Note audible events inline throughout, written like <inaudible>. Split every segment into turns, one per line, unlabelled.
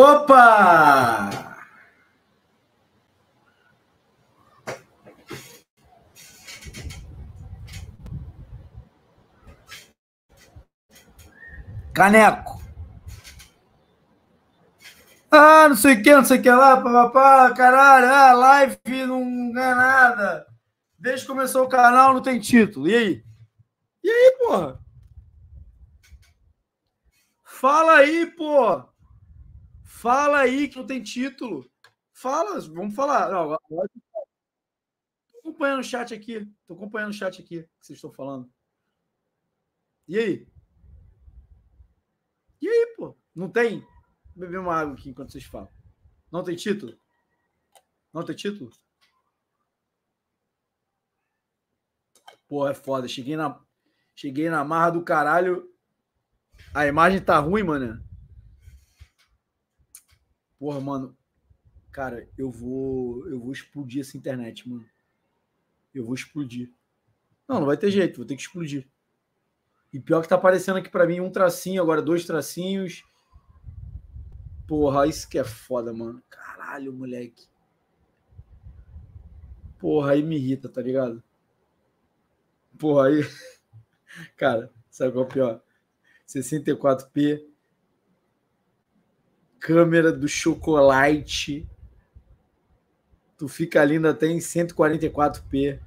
Opa! Caneco. Ah, não sei o que, não sei o que lá, papapá, caralho, ah, live não ganha nada. Desde que começou o canal não tem título. E aí? E aí, porra? Fala aí, porra! Fala aí que não tem título. Fala, vamos falar. Não, agora... Tô acompanhando o chat aqui. Tô acompanhando o chat aqui que vocês estão falando. E aí? E aí, pô? Não tem? Vou beber uma água aqui enquanto vocês falam. Não tem título? Não tem título? Pô, é foda. Cheguei na, cheguei na marra do caralho. A imagem tá ruim, mano porra, mano, cara, eu vou, eu vou explodir essa internet, mano. Eu vou explodir. Não, não vai ter jeito, vou ter que explodir. E pior que tá aparecendo aqui para mim um tracinho, agora dois tracinhos. Porra, isso que é foda, mano. Caralho, moleque. Porra, aí me irrita, tá ligado? Porra, aí. <laughs> Cara, sabe qual é o pior? 64p, câmera do chocolate. Tu fica lindo até em 144p.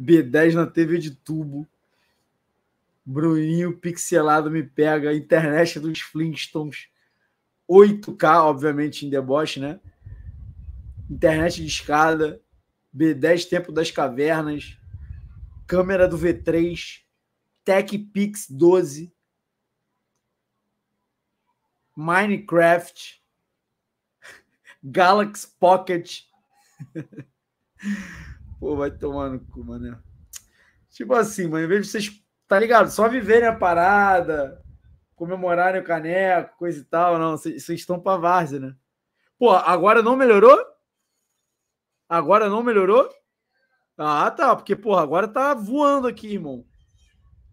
B10 na TV de tubo. Bruninho pixelado me pega. Internet dos Flintstones. 8K, obviamente, em deboche, né? Internet de escada. B10 Tempo das Cavernas. Câmera do V3. Tech Pix 12 Minecraft, Galaxy Pocket. Pô, vai tomar no cu, mano. Tipo assim, mano, em vez de vocês, tá ligado? Só viverem a parada, comemorarem o caneco, coisa e tal, não. Vocês estão pra várzea, né? Pô, agora não melhorou? Agora não melhorou? Ah, tá, porque, porra, agora tá voando aqui, irmão.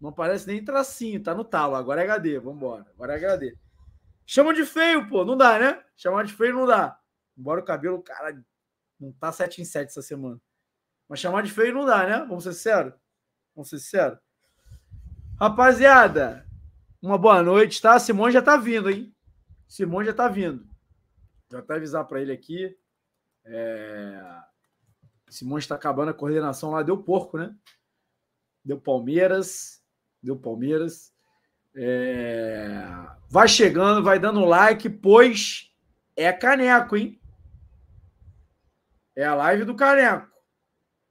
Não parece nem tracinho, tá no talo. Agora é HD, vambora. Agora é HD. Chama de feio, pô. Não dá, né? Chamar de feio não dá. Embora o cabelo, cara, não tá 7 em 7 essa semana. Mas chamar de feio não dá, né? Vamos ser sinceros? Vamos ser sinceros? Rapaziada, uma boa noite, tá? Simone já tá vindo, hein? Simone já tá vindo. Já até avisar para ele aqui. É... Simone está acabando a coordenação lá. Deu porco, né? Deu Palmeiras. Deu Palmeiras. É... Vai chegando, vai dando like, pois é caneco, hein? É a live do caneco.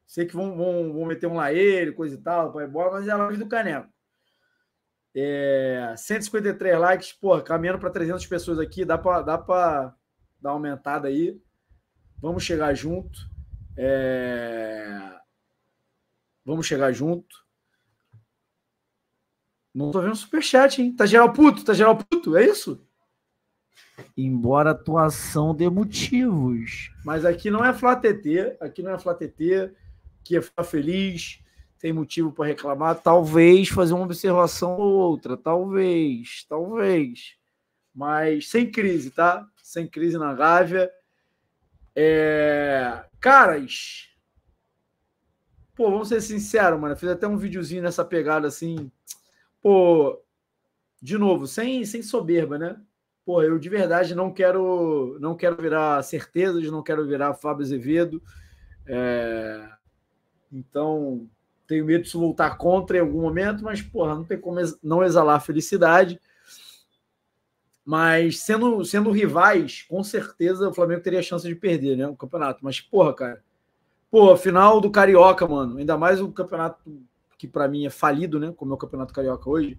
Sei que vão, vão, vão meter um lá ele, coisa e tal, vai embora, é mas é a live do caneco. É... 153 likes, porra, caminhando para 300 pessoas aqui, dá para dá dar uma aumentada aí. Vamos chegar junto. É... Vamos chegar junto. Não tô vendo superchat, hein? Tá geral puto, tá geral puto, é isso? Embora a atuação dê motivos. Mas aqui não é TT, aqui não é TT, que é ficar feliz, tem motivo para reclamar, talvez fazer uma observação ou outra, talvez, talvez. Mas sem crise, tá? Sem crise na Gávea. É... Caras, pô, vamos ser sinceros, mano. Eu fiz até um videozinho nessa pegada assim pô, de novo, sem, sem soberba, né? Pô, eu de verdade não quero não quero virar certezas, não quero virar Fábio Azevedo. É... Então, tenho medo de se voltar contra em algum momento, mas, porra, não tem como não exalar felicidade. Mas sendo, sendo rivais, com certeza o Flamengo teria a chance de perder, né? O campeonato. Mas, porra, cara. Pô, final do Carioca, mano. Ainda mais o campeonato que para mim é falido, né? Como é o Campeonato Carioca hoje.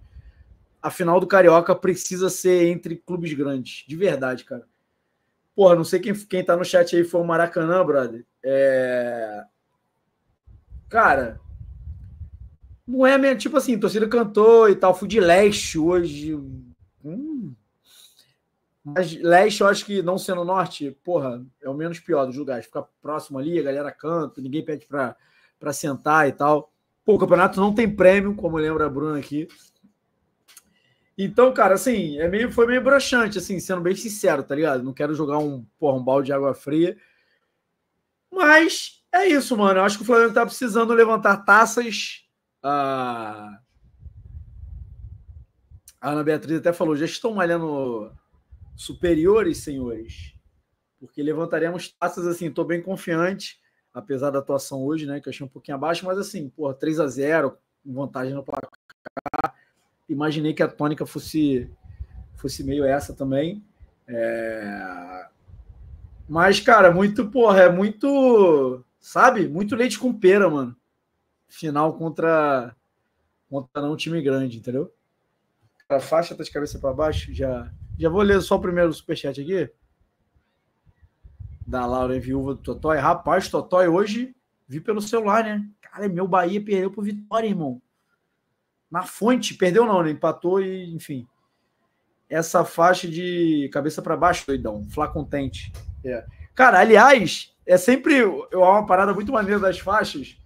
A final do Carioca precisa ser entre clubes grandes, de verdade, cara. Porra, não sei quem, quem tá no chat aí foi o Maracanã, brother. É... Cara, não é mesmo, tipo assim, torcida cantou e tal, fui de leste hoje. Hum. Mas leste, eu acho que não sendo norte, porra, é o menos pior dos lugares. Ficar próximo ali, a galera canta, ninguém pede pra, pra sentar e tal. Pô, o campeonato não tem prêmio, como lembra a Bruna aqui. Então, cara, assim, é meio, foi meio broxante, assim, sendo bem sincero, tá ligado? Não quero jogar um, porra, um balde de água fria. Mas é isso, mano. Eu acho que o Flamengo tá precisando levantar taças. A Ana Beatriz até falou: já estão malhando superiores, senhores, porque levantaremos taças assim. Tô bem confiante apesar da atuação hoje, né, que eu achei um pouquinho abaixo, mas assim, porra, 3 a 0 vantagem no placar. Imaginei que a tônica fosse fosse meio essa também. É... Mas, cara, muito, porra, é muito, sabe? Muito leite com pera, mano. Final contra contra não um time grande, entendeu? A faixa tá de cabeça para baixo, já já vou ler só o primeiro superchat aqui da Laura em é viúva do Totói. Rapaz, Totói hoje vi pelo celular, né? Cara, é meu Bahia perdeu pro Vitória, irmão. Na fonte, perdeu não, né? Empatou e, enfim. Essa faixa de cabeça para baixo, doidão. Flá contente. É. Cara, aliás, é sempre eu, é uma parada muito maneira das faixas.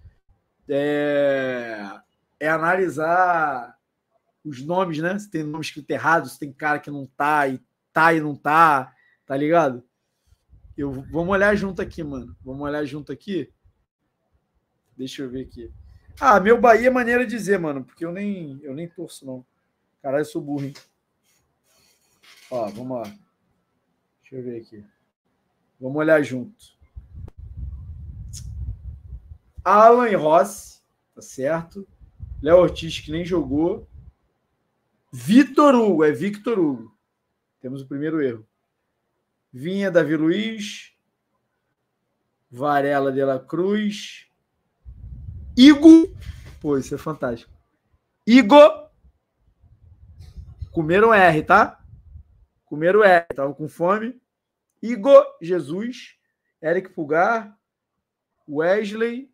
É, é analisar os nomes, né? Se tem nome escrito errado, se tem cara que não tá e tá e não tá, tá ligado? Eu, vamos olhar junto aqui, mano. Vamos olhar junto aqui. Deixa eu ver aqui. Ah, meu Bahia é maneira de dizer, mano, porque eu nem, eu nem torço, não. Caralho, eu sou burro, hein? Ó, vamos lá. Deixa eu ver aqui. Vamos olhar junto. Alan Ross, tá certo. Léo Ortiz, que nem jogou. Vitor Hugo, é Victor Hugo. Temos o primeiro erro. Vinha, Davi Luiz, Varela de la Cruz, Igor. Pô, isso é fantástico. Igor. Comeram R, tá? Comeram R, estavam com fome. Igor Jesus, Eric Pulgar, Wesley,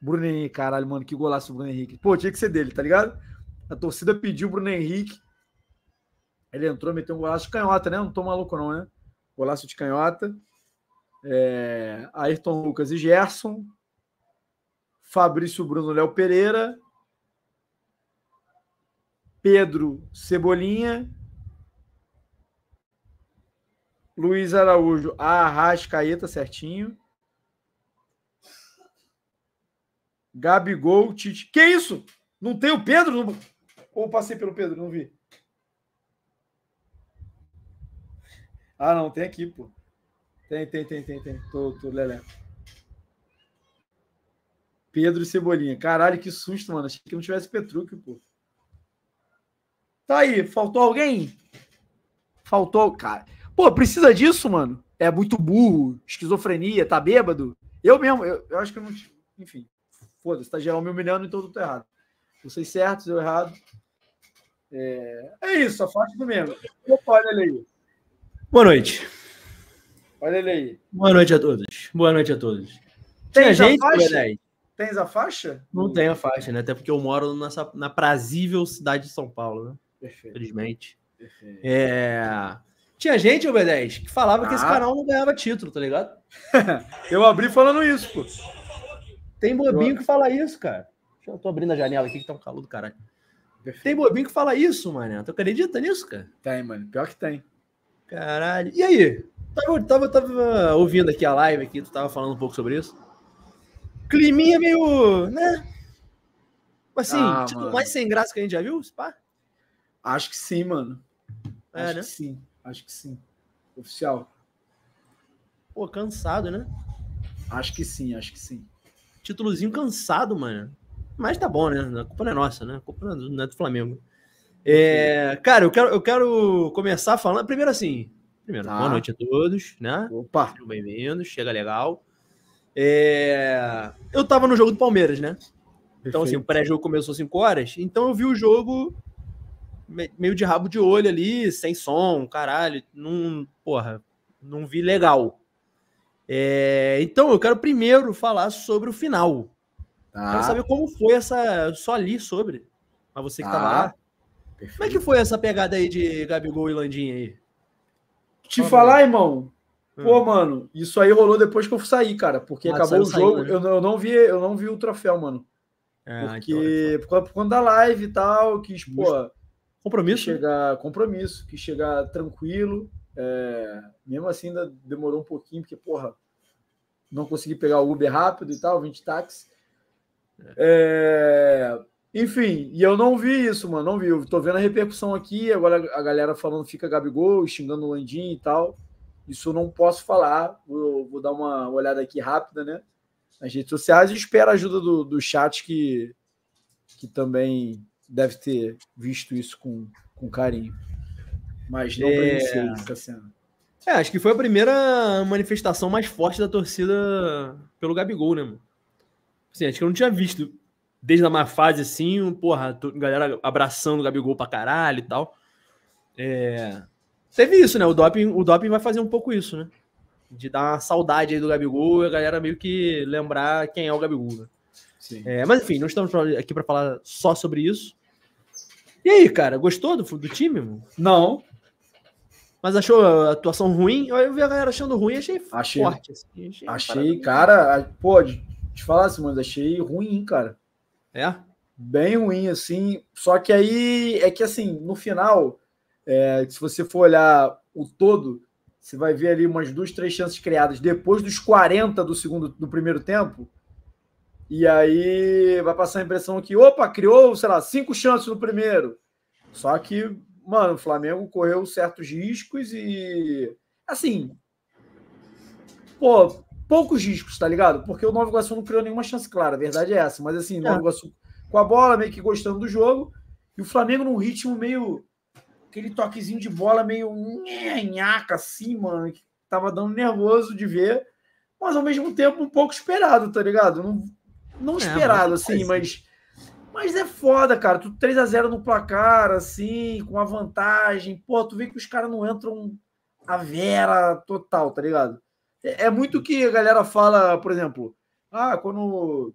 Bruno Henrique. Caralho, mano, que golaço o Bruno Henrique. Pô, tinha que ser dele, tá ligado? A torcida pediu o Bruno Henrique. Ele entrou, meteu um golaço canhota, né? Não tô maluco, não, né? golaço de canhota. É, Ayrton Lucas e Gerson. Fabrício Bruno Léo Pereira. Pedro Cebolinha. Luiz Araújo, Arrascaeta certinho. Gabigol, Tite. Que isso? Não tem o Pedro? Ou passei pelo Pedro, não vi. Ah, não, tem aqui, pô. Tem, tem, tem, tem, tem. Tô, tô lelé. Pedro e Cebolinha. Caralho, que susto, mano. Achei que não tivesse Petruque, pô. Tá aí, faltou alguém? Faltou, cara. Pô, precisa disso, mano? É muito burro, esquizofrenia, tá bêbado? Eu mesmo, eu, eu acho que eu não. Enfim, foda-se, tá geral me humilhando, então eu tô errado. Vocês certos, eu errado. É, é isso, a parte do mesmo. Opa, olha ali. Boa noite. Olha ele aí. Boa noite a todos. Boa noite a todos. Tem a gente, faixa? Tens a faixa? Não tenho a faixa, né? Até porque eu moro nessa, na prazível cidade de São Paulo, né? Perfeito. Felizmente. Perfeito. É... Tinha gente, ô 10 que falava ah. que esse ah. canal não ganhava título, tá ligado? <laughs> eu abri falando isso, pô. Tem bobinho que fala isso, cara. Eu tô abrindo a janela aqui que tá um calor do caralho. Perfeito. Tem bobinho que fala isso, mano. Tu acredita nisso, cara? Tem, mano. Pior que tem. Caralho. E aí? Tava, tava, tava ouvindo aqui a live aqui, tu tava falando um pouco sobre isso. Climinha meio. né? Assim, ah, título tipo, mais sem graça que a gente já viu, Spa? Acho que sim, mano. É, acho né? que sim, acho que sim. Oficial. Pô, cansado, né? Acho que sim, acho que sim. Títulozinho cansado, mano. Mas tá bom, né? A culpa não é nossa, né? A culpa não é do é Flamengo. É, cara, eu quero, eu quero começar falando. Primeiro, assim, primeiro, tá. boa noite a todos, né? Opa! Sejam bem-vindos, chega legal. É, eu tava no jogo do Palmeiras, né? Então, Perfeito. assim, o pré-jogo começou 5 horas, então eu vi o jogo meio de rabo de olho ali, sem som, caralho. Não, porra, não vi legal. É, então, eu quero primeiro falar sobre o final. Tá. Quero saber como foi essa. só li sobre. Mas você que tá. tá. lá. Perfeito. Como é que foi essa pegada aí de Gabigol e Landinha aí? Te falar, irmão. Hum. Pô, mano, isso aí rolou depois que eu saí, cara, porque Mas ah, acabou o jogo. Né? eu, não, eu, não vi, eu não vi o troféu, mano. É, porque por, conta, por conta da live e tal, quis, pô, compromisso, quis né? chegar compromisso, quis chegar tranquilo. É, mesmo assim, ainda demorou um pouquinho, porque, porra, não consegui pegar o Uber rápido e tal, 20 táxi. É. É, enfim, e eu não vi isso, mano. Não vi. Eu tô vendo a repercussão aqui. Agora a galera falando fica Gabigol, xingando o Landim e tal. Isso eu não posso falar. Vou, vou dar uma olhada aqui rápida, né? Nas redes sociais e espero a ajuda do, do chat que, que também deve ter visto isso com, com carinho. Mas não é... essa cena. É, acho que foi a primeira manifestação mais forte da torcida pelo Gabigol, né, mano? Assim, acho que eu não tinha visto desde a má fase, assim, porra, porra, galera abraçando o Gabigol pra caralho e tal. É... Teve isso, né? O doping, o doping vai fazer um pouco isso, né? De dar uma saudade aí do Gabigol e a galera meio que lembrar quem é o Gabigol, né? É, mas enfim, não estamos aqui para falar só sobre isso. E aí, cara, gostou do, do time? Mano? Não. Mas achou a atuação ruim? Eu vi a galera achando ruim, achei, achei forte.
Assim, achei, achei
cara, pô, te falar, mano, achei ruim, cara. É? Bem ruim, assim. Só que aí é que assim, no final, é, se você for olhar o todo, você vai ver ali umas duas, três chances criadas depois dos 40 do segundo do primeiro tempo. E aí vai passar a impressão que, opa, criou, sei lá, cinco chances no primeiro. Só que, mano, o Flamengo correu certos riscos e. Assim. Pô, poucos riscos, tá ligado? Porque o Nova Iguaçu não criou nenhuma chance clara, a verdade é essa. Mas assim, o Nova é. Iguaçu com a bola, meio que gostando do jogo, e o Flamengo num ritmo meio. aquele toquezinho de bola meio nhaca assim, mano, que tava dando nervoso de ver, mas ao mesmo tempo um pouco esperado, tá ligado? Não, não esperado, é, mas assim, mas. Mas é foda, cara. Tu 3 a 0 no placar, assim, com a vantagem. Pô, tu vê que os caras não entram a vera total, tá ligado? É, muito que a galera fala, por exemplo, ah, quando.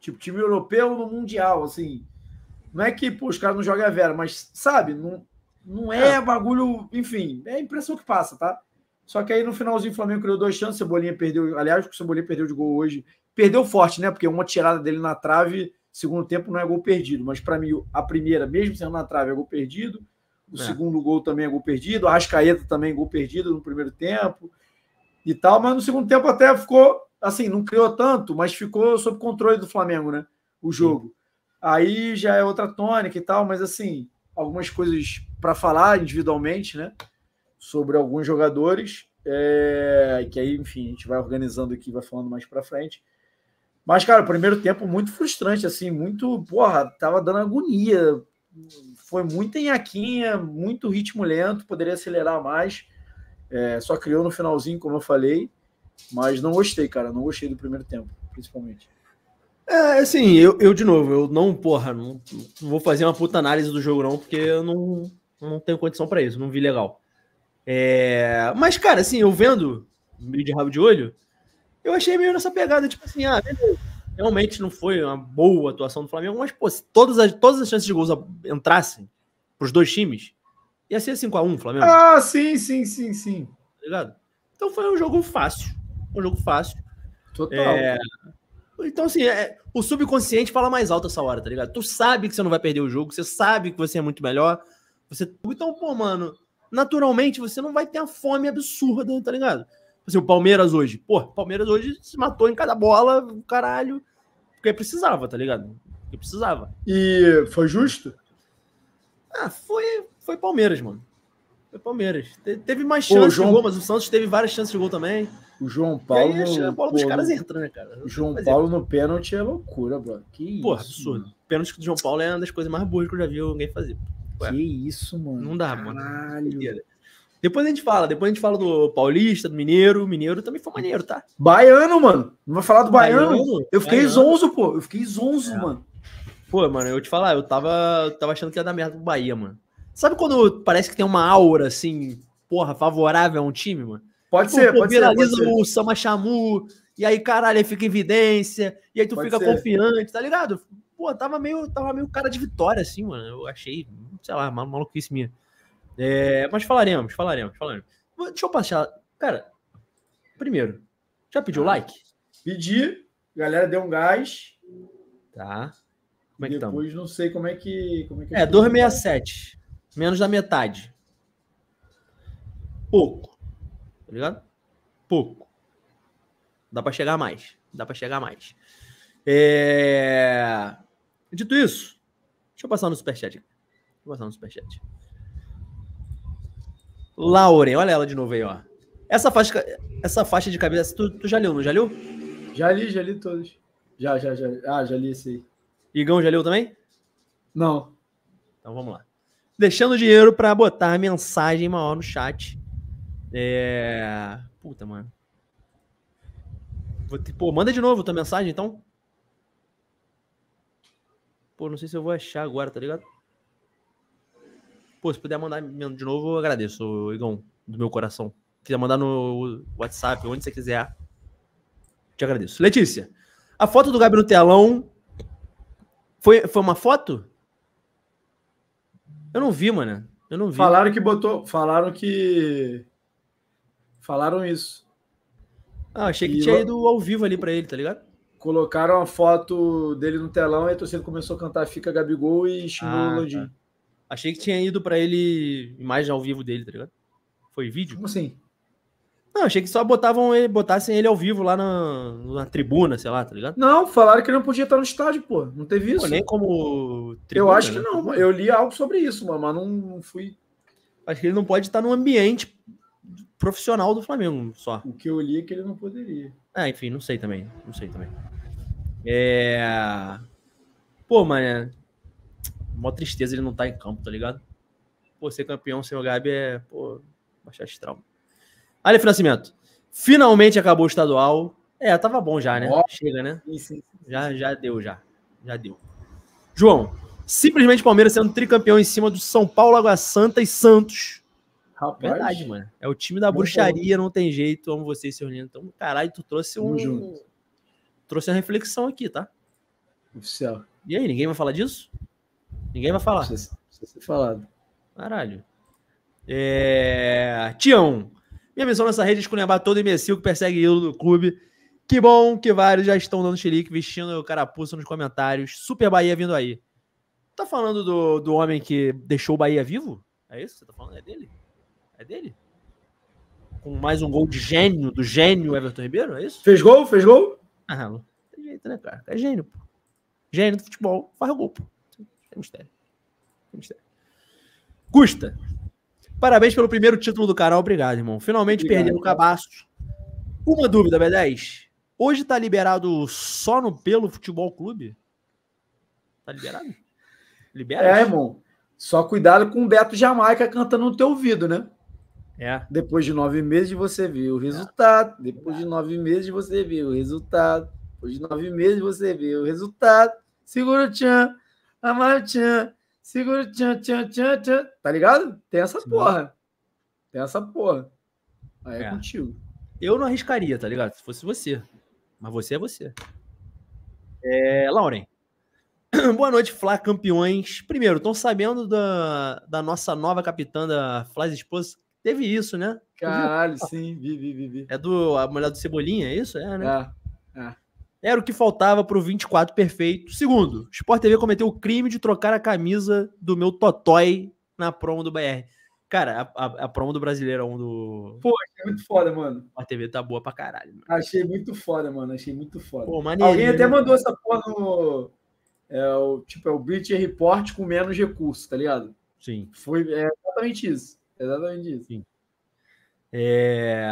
Tipo, time europeu no Mundial, assim. Não é que pô, os caras não jogam a Vera, mas sabe, não, não é, é bagulho. Enfim, é a impressão que passa, tá? Só que aí no finalzinho o Flamengo criou dois chances, o Cebolinha perdeu. Aliás, o Cebolinha perdeu de gol hoje. Perdeu forte, né? Porque uma tirada dele na trave, segundo tempo, não é gol perdido. Mas para mim, a primeira, mesmo sendo na trave, é gol perdido. O é. segundo gol também é gol perdido. A Ascaeta também é gol perdido no primeiro tempo e tal, mas no segundo tempo até ficou assim, não criou tanto, mas ficou sob controle do Flamengo, né? O jogo. Sim. Aí já é outra tônica e tal, mas assim, algumas coisas para falar individualmente, né? Sobre alguns jogadores, é... que aí, enfim, a gente vai organizando aqui, vai falando mais para frente. Mas, cara, o primeiro tempo muito frustrante, assim, muito, porra, tava dando agonia. Foi em enhaquinha, muito ritmo lento, poderia acelerar mais. É, só criou no finalzinho, como eu falei, mas não gostei, cara. Não gostei do primeiro tempo, principalmente. É, assim, eu, eu de novo, eu não, porra, não, não vou fazer uma puta análise do jogo, não, porque eu não, não tenho condição para isso, não vi legal. É, mas, cara, assim, eu vendo meio de rabo de olho, eu achei meio nessa pegada, tipo assim, ah, Realmente não foi uma boa atuação do Flamengo, mas, pô, se todas as, todas as chances de gols entrassem para os dois times, Ia ser 5x1 Flamengo. Ah, sim, sim, sim, sim. Tá ligado? Então foi um jogo fácil. Um jogo fácil. Total. É... Então, assim, é... o subconsciente fala mais alto essa hora, tá ligado? Tu sabe que você não vai perder o jogo, você sabe que você é muito melhor. Você... Então, pô, mano, naturalmente você não vai ter a fome absurda, tá ligado? Assim, o Palmeiras hoje. Pô, Palmeiras hoje se matou em cada bola, caralho. Porque precisava, tá ligado? Porque precisava. E foi justo? Ah, foi foi Palmeiras, mano. Foi Palmeiras. teve mais chances João... de gol, mas o Santos teve várias chances de gol também. O João Paulo. E aí, a bola dos pô, caras entrando, né, cara. O João Paulo no pênalti é loucura, bro. Que isso, absurdo. Mano. Pênalti do João Paulo é uma das coisas mais boas que eu já vi alguém fazer. que isso, mano. Não dá, Caralho. mano. Depois a gente fala, depois a gente fala do Paulista, do Mineiro. O Mineiro também foi maneiro, tá? Baiano, mano. Não vai falar do Baiano? baiano eu fiquei baiano. zonzo, pô. Eu fiquei zonzo, é. mano. Pô, mano, eu te falar, eu tava, eu tava achando que ia dar merda pro Bahia, mano. Sabe quando parece que tem uma aura, assim, porra, favorável a um time, mano? Pode tipo, ser, pô, pode viraliza ser. Viraliza o Sama Chamu, e aí, caralho, fica fica evidência, e aí tu pode fica ser. confiante, tá ligado? Pô, tava meio, tava meio cara de vitória, assim, mano. Eu achei, sei lá, mal, maluquice minha. É, mas falaremos, falaremos, falaremos. Deixa eu passar. Cara, primeiro, já pediu ah, like? Pedi, galera deu um gás. Tá. Como é que Depois tamo? não sei como é que. Como é, que é 267. Menos da metade. Pouco. Tá ligado? Pouco. Dá para chegar mais. Dá para chegar mais. É... Dito isso, deixa eu passar no superchat. Deixa eu passar no superchat. Lauren, olha ela de novo aí, ó. Essa faixa, essa faixa de cabeça, tu, tu já leu, não já leu? Já li, já li todos. Já, já, já. Ah, já li esse aí. Igão já leu também? Não. Então vamos lá deixando dinheiro para botar a mensagem maior no chat. É... Puta, mano. Vou te... Pô, manda de novo tua mensagem, então. Pô, não sei se eu vou achar agora, tá ligado? Pô, se puder mandar de novo, eu agradeço, Igão, do meu coração. Se quiser mandar no WhatsApp, onde você quiser, te agradeço. Letícia, a foto do Gabi no telão foi, foi uma foto? Eu não vi, mano. Eu não vi. Falaram que botou. Falaram que. Falaram isso. Ah, achei que e tinha ido ao vivo ali para ele, tá ligado? Colocaram a foto dele no telão e a torcida começou a cantar Fica Gabigol e xingou ah, o Landim. Tá. Achei que tinha ido para ele imagem ao vivo dele, tá ligado? Foi vídeo? Como assim? Não, achei que só botavam ele, botassem ele ao vivo lá na, na tribuna, sei lá, tá ligado? Não, falaram que ele não podia estar no estádio, pô. Não teve isso. Pô, nem como tribuna, Eu acho que né? não. É? Eu li algo sobre isso, mano, mas não, não fui. Acho que ele não pode estar no ambiente profissional do Flamengo só. O que eu li é que ele não poderia. Ah, enfim, não sei também. Não sei também. É. Pô, mano. Mó tristeza ele não tá em campo, tá ligado? Pô, ser campeão sem o Gabi é. Pô, baixar estrago. Ali Nascimento. Finalmente acabou o estadual. É, tava bom já, né? Chega, né? Sim, sim. já, já deu, já. Já deu. João, simplesmente Palmeiras sendo tricampeão em cima do São Paulo, Água Santa e Santos. Rapaz. Verdade, mano. É o time da não bruxaria, não tem jeito. Amo vocês, seu Lino. Então, caralho, tu trouxe um. Junto. Trouxe uma reflexão aqui, tá? Oficial. E aí, ninguém vai falar disso? Ninguém vai falar. Precisa, precisa ser falado. Caralho. É... Tião. Minha missão nessa rede é esculhambar todo imbecil que persegue ídolo do clube. Que bom que vários já estão dando xerique, vestindo o carapuça nos comentários. Super Bahia vindo aí. Tá falando do, do homem que deixou o Bahia vivo? É isso que você tá falando? É dele? É dele? Com mais um gol de gênio, do gênio Everton Ribeiro, é isso? Fez gol? Fez gol? Ah, não tem jeito, né, cara? É gênio, pô. Gênio do futebol, faz o gol, pô. É mistério. É mistério. Custa. Parabéns pelo primeiro título do canal. Obrigado, irmão. Finalmente Obrigado, perdendo o cabaço. Uma dúvida, B10. Hoje tá liberado só no Pelo Futebol Clube? Tá liberado? Libera? É, irmão. Só cuidado com o Beto Jamaica cantando no teu ouvido, né? É. Depois de nove meses você viu o é. resultado. É. Depois de nove meses você viu o resultado. Depois de nove meses você viu o resultado. Segura o tchan, amar o tchan. Segura, tchan, tchan, tchan, tchan. Tá ligado? Tem essa Sim. porra. Tem essa porra. Aí é. é. contigo. Eu não arriscaria, tá ligado? Se fosse você. Mas você é você. É, Lauren. <clears throat> Boa noite, Flá campeões. Primeiro, estão sabendo da, da nossa nova capitã da Flávia Esposa? Teve isso, né? Caralho, sim, vi, vi, vi, vi. É do a mulher do Cebolinha, é isso? É, né? É, é. Era o que faltava para o 24 perfeito. Segundo, Sport TV cometeu o crime de trocar a camisa do meu Totói na promo do BR. Cara, a, a, a promo do um do. Pô, achei é muito foda, mano. A TV tá boa pra caralho, mano. Achei muito foda, mano. Achei muito foda. Pô, Alguém até mandou essa porra no. É, o, tipo, é o Bleacher Report com menos recurso, tá ligado? Sim. Foi é exatamente isso. É exatamente isso. Sim. É...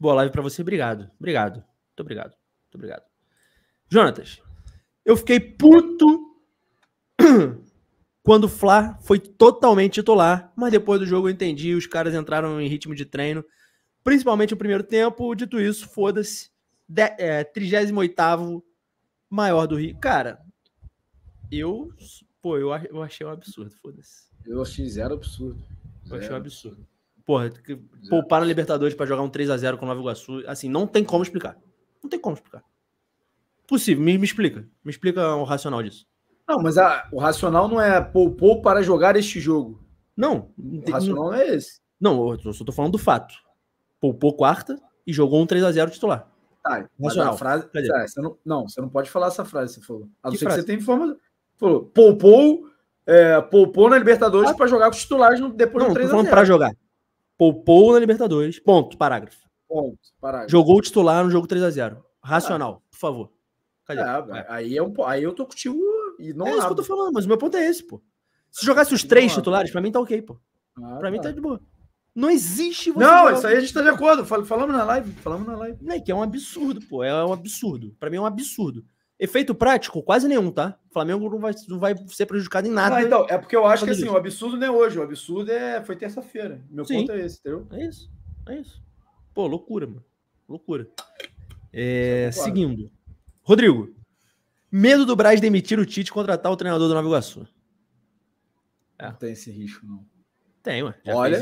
Boa live pra você. Obrigado. Obrigado. Muito obrigado. Muito obrigado. Jonatas, eu fiquei puto <clears throat> quando o Fla foi totalmente titular, mas depois do jogo eu entendi, os caras entraram em ritmo de treino, principalmente o primeiro tempo. Dito isso, foda-se. É, 38 maior do Rio. Cara, eu. Pô, eu, eu achei um absurdo, foda-se. Eu achei zero absurdo. Zero. Eu achei um absurdo. Porra, poupar pouparam a Libertadores para jogar um 3 a 0 com o Nova Iguaçu. Assim, não tem como explicar. Não tem como explicar possível. Me, me explica. Me explica o racional disso. Não, mas a, o racional não é poupou para jogar este jogo. Não. O racional não, é esse. Não, eu só tô falando do fato. Poupou quarta e jogou um 3x0 titular. Tá, racional. Frase, tá, você não, não, você não pode falar essa frase que você falou. A não que ser frase? que você tem forma. Falou, poupou, é, poupou na Libertadores ah, para jogar com os titulares no, depois não, do 3x0. Não, para jogar. Poupou na Libertadores. Ponto, parágrafo. Ponto, parágrafo. Jogou o titular no jogo 3x0. Racional, por favor. Cadê? Ah, é, aí, é um, aí eu tô com e não. É isso que eu tô falando, mas o meu ponto é esse, pô. Se jogasse os três não, titulares, pra mim tá ok, pô. Ah, pra tá. mim tá de boa. Não existe você. Não, isso aí a gente tá de acordo. Falamos na live. Falamos na live. É que é um absurdo, pô. É um absurdo. Pra mim é um absurdo. Efeito prático, quase nenhum, tá? O Flamengo não vai, não vai ser prejudicado em nada. Ah, então, é porque eu acho que assim, o absurdo não é hoje, o absurdo é foi terça-feira. Meu Sim. ponto é esse, entendeu? É isso, é isso. Pô, loucura, mano. Loucura. É, é seguindo. Rodrigo, medo do Braz demitir o Tite e contratar o treinador do Nova Iguaçu. É. Não tem esse risco, não. Tem, ué. Já Olha, é,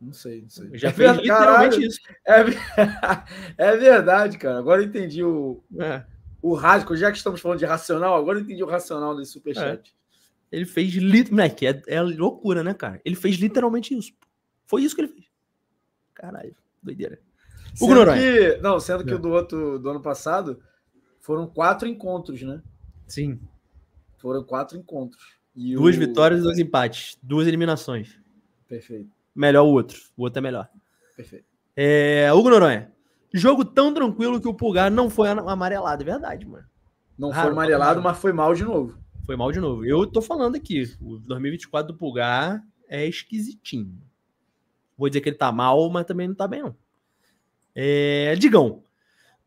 não sei, não sei. Já é fez <laughs> literalmente isso. É, <laughs> é, verdade, cara. Agora eu entendi o, é. o rádio, já que estamos falando de racional, agora eu entendi o racional desse superchat. É. Ele fez literalmente. É, é loucura, né, cara? Ele fez literalmente isso. Foi isso que ele fez. Caralho, doideira. O sendo Que, não, sendo que é. o do outro do ano passado foram quatro encontros, né? Sim. Foram quatro encontros. E duas o... vitórias e dois empates. Duas eliminações. Perfeito. Melhor o outro. O outro é melhor. Perfeito. É, Hugo Noronha. Jogo tão tranquilo que o Pulgar não foi amarelado. É verdade, mano. Não Raro, foi amarelado, mas foi mal de novo. Foi mal de novo. Eu tô falando aqui. O 2024 do Pulgar é esquisitinho. Vou dizer que ele tá mal, mas também não tá bem, não. É, Digão.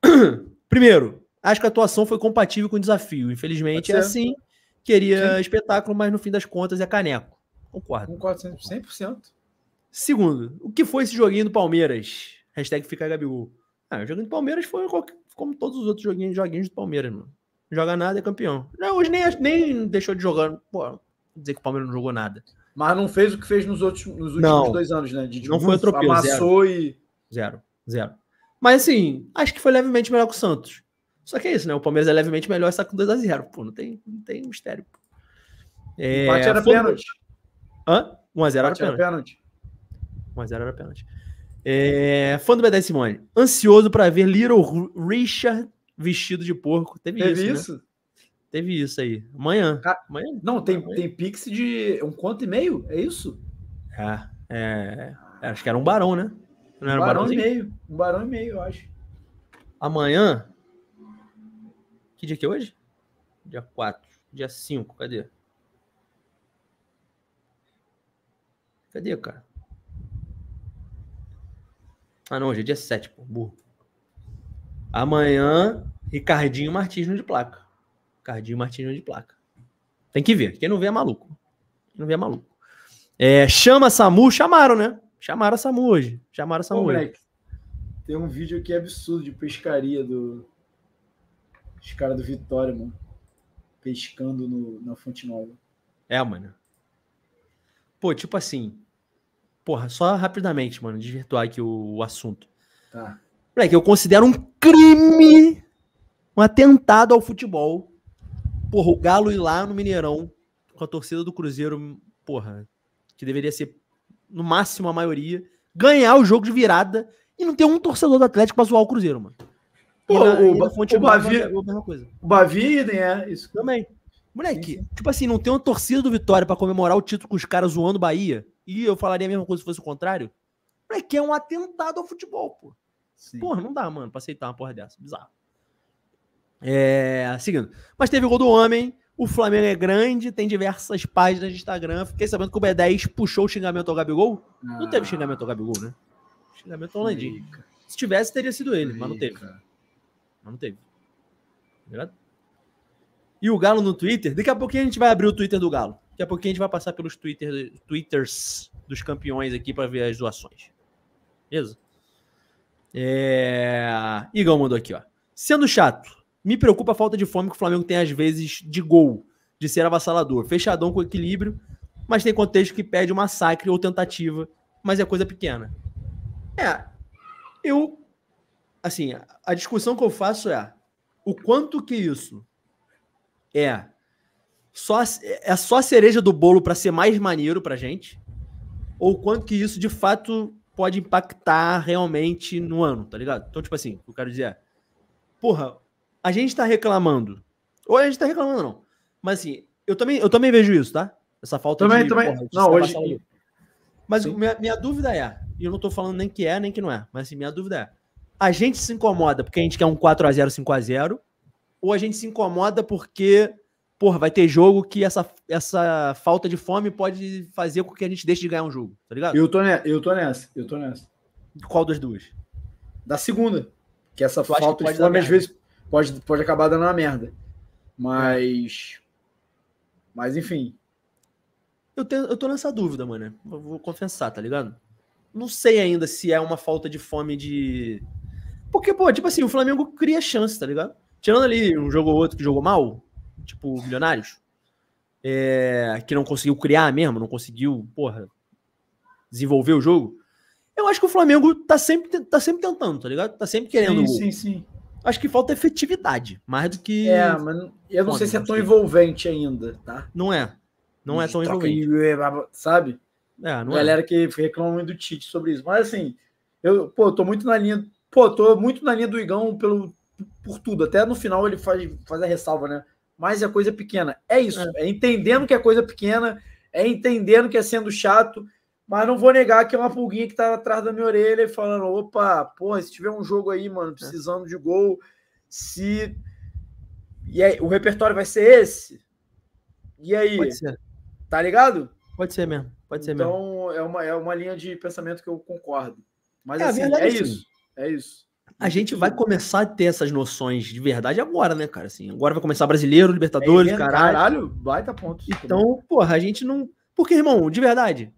<clears throat> Primeiro, Acho que a atuação foi compatível com o desafio. Infelizmente é assim. Queria Sim. espetáculo, mas no fim das contas é caneco. Concordo. Concordo 100%. Segundo, o que foi esse joguinho do Palmeiras? Hashtag fica Gabigol. Ah, o joguinho do Palmeiras foi como todos os outros joguinhos, joguinhos do Palmeiras, mano. Joga nada é campeão. Não, hoje nem, nem deixou de jogar. Pô, dizer que o Palmeiras não jogou nada. Mas não fez o que fez nos, outros, nos últimos não, dois anos, né? De, de não foi atropelo. Amassou zero, e. Zero, zero. Mas assim, acho que foi levemente melhor que o Santos. Só que é isso, né? O Palmeiras é levemente melhor e está com 2x0, Não tem, não tem mistério, pô. É, era fomos... pênalti. Hã? 1x0 era pênalti. pênalti. 1x0 era pênalti. É, fã do B10 Simone, ansioso para ver Little Richard vestido de porco. Teve, Teve isso. Né? isso? Né? Teve isso aí. Amanhã. Ah, amanhã? Não, tem, amanhã. tem pix de um conto e meio? É isso? Ah, é, acho que era um barão, né? Não era um barão, barão e meio. Um barão e meio, eu acho. Amanhã que dia que é hoje? Dia 4. Dia 5, cadê? Cadê, cara? Ah, não, hoje é dia 7, pô, burro. Amanhã, Ricardinho Martins de placa. Ricardinho Martins de placa. Tem que ver. Quem não vê é maluco. Quem não vê é maluco. É, chama Samu, chamaram, né? Chamaram a Samu hoje. Chamaram a Samu Ô, hoje. Moleque, tem um vídeo que é absurdo de pescaria do, os caras do Vitória, mano. Pescando no, na Fonte Nova. É, mano. Pô, tipo assim. Porra, só rapidamente, mano, desvirtuar aqui o, o assunto. Tá. Moleque, eu considero um crime, um atentado ao futebol. Porra, o Galo ir lá no Mineirão com a torcida do Cruzeiro, porra, que deveria ser no máximo a maioria, ganhar o jogo de virada e não ter um torcedor do Atlético pra zoar o Cruzeiro, mano.
Pô, na, o, ba o, Bavi, a
mesma coisa. O Bavi, né? Isso. Também. Moleque, sim, sim. tipo assim, não tem uma torcida do Vitória para comemorar o título com os caras zoando Bahia. E eu falaria a mesma coisa se fosse o contrário. Moleque, é um atentado ao futebol, pô. Sim. Porra, não dá, mano, pra aceitar uma porra dessa. Bizarro. É. Seguindo. Mas teve o gol do homem. O Flamengo é grande, tem diversas páginas de Instagram. Fiquei sabendo que o B10 puxou o xingamento ao Gabigol. Ah. Não teve ah. xingamento ao Gabigol, né? Xingamento ao Landinho. Se tivesse, teria sido ele, mas não teve. Mas não teve. e o Galo no Twitter, daqui a pouquinho a gente vai abrir o Twitter do Galo. Daqui a pouquinho a gente vai passar pelos Twitter, Twitters dos campeões aqui para ver as doações. Beleza? É... Igão mandou aqui, ó. Sendo chato, me preocupa a falta de fome que o Flamengo tem às vezes de gol, de ser avassalador, fechadão com equilíbrio, mas tem contexto que pede um massacre ou tentativa, mas é coisa pequena. É, eu assim, a discussão que eu faço é o quanto que isso é só é só a cereja do bolo para ser mais maneiro pra gente, ou quanto que isso de fato pode impactar realmente no ano, tá ligado? Então, tipo assim, eu quero dizer, é, porra, a gente tá reclamando. Ou a gente tá reclamando, não. Mas assim, eu também, eu também vejo isso, tá? Essa falta também, de. Também, não, hoje. Mas minha, minha, dúvida é, e eu não tô falando nem que é, nem que não é, mas assim, minha dúvida é a gente se incomoda porque a gente quer um 4 a 0 5 a 0 ou a gente se incomoda porque, porra, vai ter jogo que essa, essa falta de fome pode fazer com que a gente deixe de ganhar um jogo, tá ligado? Eu tô, ne eu tô nessa, eu tô nessa. Qual das duas? Da segunda. Que essa falta que de fome às vezes pode, pode acabar dando uma merda. Mas. É. Mas enfim. Eu, tenho, eu tô nessa dúvida, mano. Vou confessar, tá ligado? Não sei ainda se é uma falta de fome de porque, pô, tipo assim, o Flamengo cria chance, tá ligado? Tirando ali um jogo ou outro que jogou mal, tipo o Milionários, é, que não conseguiu criar mesmo, não conseguiu, porra, desenvolver o jogo. Eu acho que o Flamengo tá sempre, tá sempre tentando, tá ligado? Tá sempre querendo. Sim, gol. sim, sim. Acho que falta efetividade, mais do que. É, mas eu não sei se é tão envolvente ainda, tá? Não é.
Não é tão envolvente.
É, sabe? É, não a é. Galera é. que reclama muito do Tite sobre isso. Mas assim, eu, pô, eu tô muito na linha pô, tô muito na linha do Igão pelo, por tudo. Até no final ele faz, faz a ressalva, né? Mas é coisa pequena. É isso. É. é entendendo que é coisa pequena, é entendendo que é sendo chato, mas não vou negar que é uma pulguinha que tá atrás da minha orelha e falando: opa, pô, se tiver um jogo aí, mano, é. precisando é. de gol, se. E aí, o repertório vai ser esse? E aí? Pode ser. Tá ligado? Pode ser mesmo. Pode ser então, mesmo. Então é uma, é uma linha de pensamento que eu concordo. Mas é, assim, é, é isso. Sim. É isso. A gente vai começar a ter essas noções de verdade agora, né, cara? Assim, agora vai começar brasileiro, é Libertadores, é, caralho. Caralho, baita ponto. Então, também. porra, a gente não. Porque, irmão, de verdade,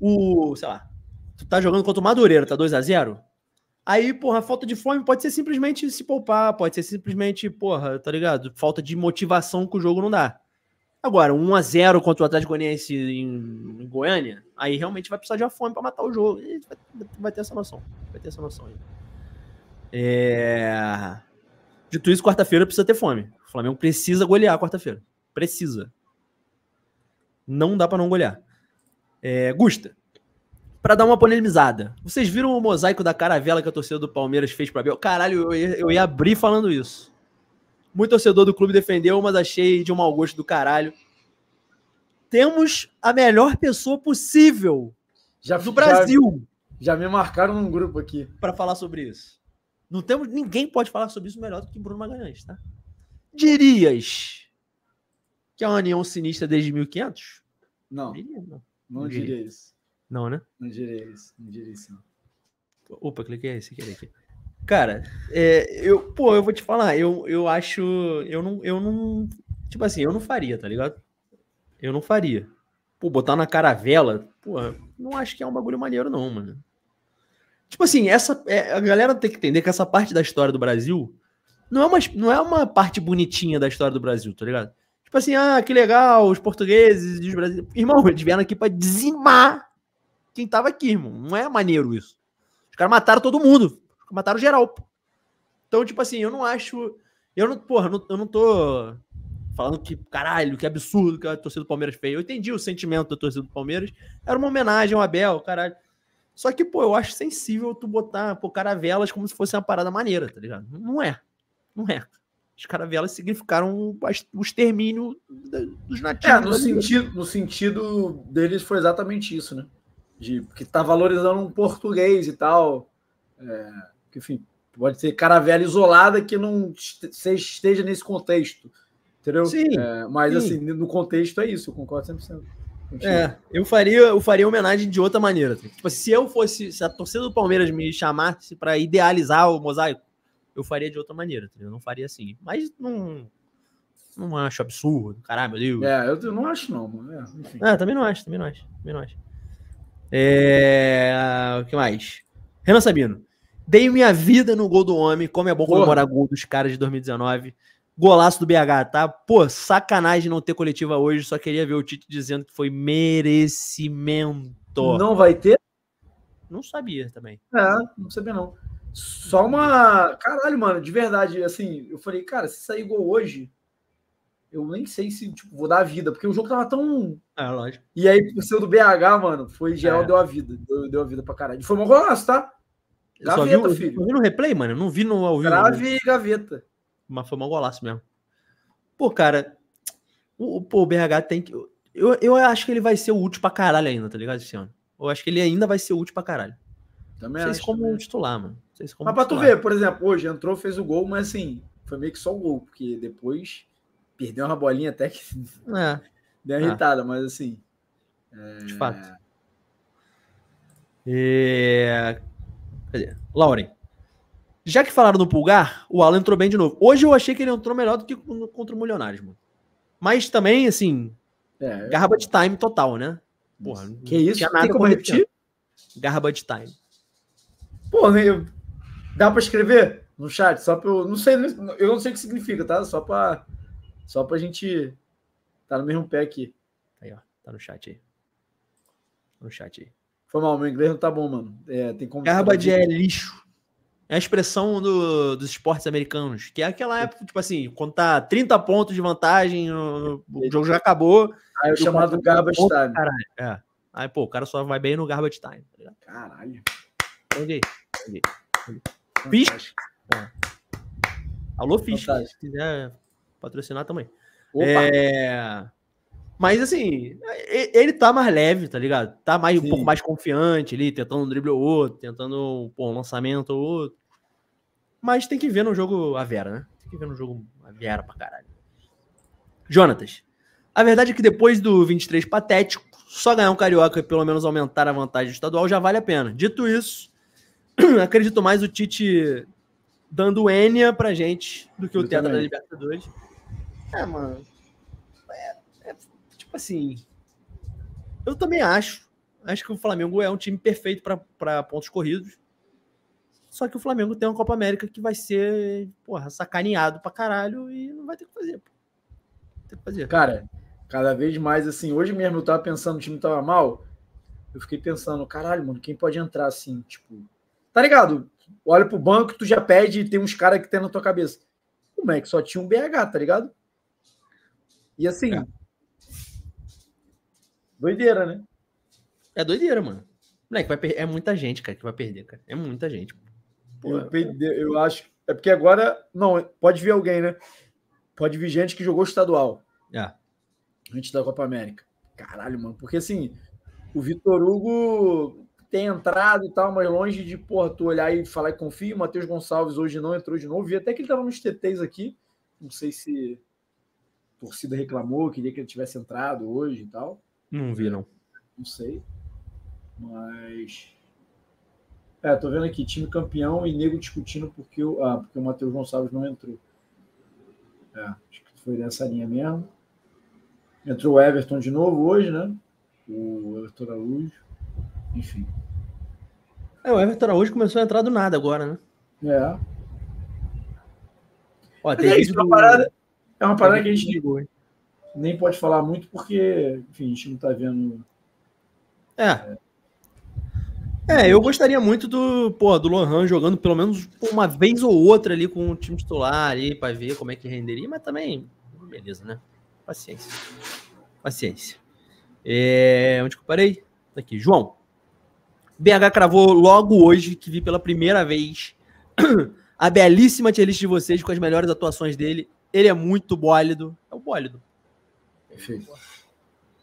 o. Sei lá. Tu tá jogando contra o Madureira, tá 2 a 0 Aí, porra, falta de fome pode ser simplesmente se poupar, pode ser simplesmente, porra, tá ligado? Falta de motivação que o jogo não dá. Agora, 1 a 0 contra o Atlético Goianiense em, em, Goiânia, aí realmente vai precisar de uma fome para matar o jogo. Vai, vai, ter essa noção. Vai ter essa noção aí. É... Dito isso, quarta-feira precisa ter fome. O Flamengo precisa golear quarta-feira. Precisa. Não dá para não golear. É, Gusta, para dar uma polemizada, vocês viram o mosaico da caravela que a torcida do Palmeiras fez para Bel? Caralho, eu ia, eu ia abrir falando isso. Muito torcedor do clube defendeu, mas achei de um mau gosto do caralho. Temos a melhor pessoa possível já, do Brasil. Já, já me marcaram num grupo aqui. Para falar sobre isso. Não temos, ninguém pode falar sobre isso melhor do que Bruno Magalhães, tá? Dirias que é uma união sinistra desde 1500? Não. Diria, não. Não, não diria. isso. Não, né? Não diria isso. Não diria isso, Opa, cliquei esse, querer. aqui. Cara, é, eu, pô, eu vou te falar, eu, eu acho. Eu não, eu não. Tipo assim, eu não faria, tá ligado? Eu não faria. Pô, botar na caravela, pô, não acho que é um bagulho maneiro, não, mano. Tipo assim, essa. É, a galera tem que entender que essa parte da história do Brasil não é, uma, não é uma parte bonitinha da história do Brasil, tá ligado? Tipo assim, ah, que legal, os portugueses e os brasileiros. Irmão, eles vieram aqui pra dizimar quem tava aqui, irmão. Não é maneiro isso. Os caras mataram todo mundo. Mataram geral. Pô. Então, tipo assim, eu não acho. Eu não, porra, não, eu não tô falando que, caralho, que absurdo que a torcida do Palmeiras fez. Eu entendi o sentimento da torcida do Palmeiras. Era uma homenagem ao Abel, caralho. Só que, pô, eu acho sensível tu botar, pô, caravelas como se fosse uma parada maneira, tá ligado? Não é. Não é. As caravelas significaram o extermínio dos nativos. É, no sentido, no sentido deles foi exatamente isso, né? De que tá valorizando um português e tal. É enfim, pode ser caravela isolada que não esteja nesse contexto. Entendeu? Sim. É, mas, sim. assim, no contexto é isso, eu concordo 100%. Contigo. É, eu faria, eu faria homenagem de outra maneira. Assim. Tipo, se eu fosse, se a torcida do Palmeiras me chamasse para idealizar o mosaico, eu faria de outra maneira, entendeu? Eu não faria assim. Mas não, não acho absurdo, caralho, meu Deus. É, eu não acho, não, mano. É, ah, também não acho, também não acho, também não acho. É... O que mais? Renan Sabino. Dei minha vida no gol do homem. Como é bom Porra. comemorar gol dos caras de 2019. Golaço do BH, tá? Pô, sacanagem não ter coletiva hoje. Só queria ver o Tite dizendo que foi merecimento. Não vai ter? Não sabia também. É, não sabia não. Só uma. Caralho, mano, de verdade. Assim, eu falei, cara, se sair gol hoje, eu nem sei se tipo, vou dar a vida, porque o jogo tava tão. É, lógico. E aí, por ser do BH, mano, foi geral, é. deu a vida. Deu, deu a vida pra caralho. Foi um golaço, tá? Gaveta, eu só vi, filho. Eu vi no replay, mano. Eu não vi no ao vivo. Grave e gaveta. Mas foi uma golaço mesmo. Pô, cara, o, pô, o BH tem que. Eu, eu acho que ele vai ser útil pra caralho ainda, tá ligado? Esse ano. Eu acho que ele ainda vai ser útil pra caralho. Também não sei acho, como também. titular, mano. Não se como mas pra titular. tu ver, por exemplo, hoje entrou, fez o gol, mas assim, foi meio que só o gol, porque depois perdeu uma bolinha até que é. <laughs> deu uma é. irritada, mas assim. É... De fato. É... Dizer, Lauren. Já que falaram no pulgar, o Alan entrou bem de novo. Hoje eu achei que ele entrou melhor do que contra o Milionários, mano. Mas também, assim, é, garba de time total, né? Porra, que isso? Tinha nada Tem como repetir? Garba de time. Pô, eu... dá para escrever no chat, só para eu não sei, eu não sei o que significa, tá? Só para só pra gente tá no mesmo pé aqui. Aí, ó, tá no chat aí. Tá no chat aí. Foi mal, meu inglês não tá bom, mano. É, tem como. Garbage é lixo. É a expressão do, dos esportes americanos, que é aquela época, tipo assim, quando tá 30 pontos de vantagem, o, o jogo já acabou. Aí o chamado Garbage ponto, Time. Caralho, é. Aí, pô, o cara só vai bem no Garbage Time. Tá Caralho. Peguei. Peguei. É. Alô, Fisch. Se quiser patrocinar também. Opa. É... Mas assim, ele tá mais leve, tá ligado? Tá mais, um pouco mais confiante ali, tentando um drible ou outro, tentando pô, um lançamento ou outro. Mas tem que ver no jogo a Vera, né? Tem que ver no jogo a Vera pra caralho. Jonatas, a verdade é que depois do 23 patético, só ganhar um carioca e pelo menos aumentar a vantagem estadual já vale a pena. Dito isso, <clears throat> acredito mais o Tite dando Enia pra gente do que Eu o Teta da Libertadores. É, mano assim, eu também acho. Acho que o Flamengo é um time perfeito para pontos corridos. Só que o Flamengo tem uma Copa América que vai ser, porra, sacaneado pra caralho e não vai ter o que fazer. Tem que fazer. Cara, cada vez mais assim, hoje mesmo eu tava pensando, o time tava mal. Eu fiquei pensando, caralho, mano, quem pode entrar assim, tipo. Tá ligado? Olha pro banco, tu já pede e tem uns caras que tem na tua cabeça. Como é que só tinha um BH, tá ligado? E assim, é. Doideira, né? É doideira, mano. Moleque, vai per... É muita gente, cara, que vai perder, cara. É muita gente. Pô, eu, perdi, eu acho. É porque agora. Não, pode vir alguém, né? Pode vir gente que jogou estadual. É. Antes da Copa América. Caralho, mano. Porque assim, o Vitor Hugo tem entrado e tal, mas longe de, porra, tu olhar e falar e confia. O Matheus Gonçalves hoje não entrou de novo. Vi até que ele tava nos TTs aqui. Não sei se a torcida reclamou, queria que ele tivesse entrado hoje e tal. Não vi, não. Não sei. Mas. É, tô vendo aqui, time campeão e nego discutindo porque o, ah, porque o Matheus Gonçalves não entrou. É, acho que foi nessa linha mesmo. Entrou o Everton de novo hoje, né? O Everton Araújo. Enfim. É, o Everton Araújo começou a entrar do nada agora, né? É.
Ó, é, isso, é do... uma parada,
é uma parada que a gente ligou, hein? nem pode falar muito porque, enfim, a gente não está vendo. É. é. eu gostaria muito do, pô, do Lohan jogando pelo menos uma vez ou outra ali com o time titular ali para ver como é que renderia, mas também, beleza, né? Paciência. Paciência. É, onde que eu parei? Tá aqui, João. BH cravou logo hoje que vi pela primeira vez <clears throat> a belíssima tier list de vocês com as melhores atuações dele. Ele é muito bólido. É o bólido. Perfeito.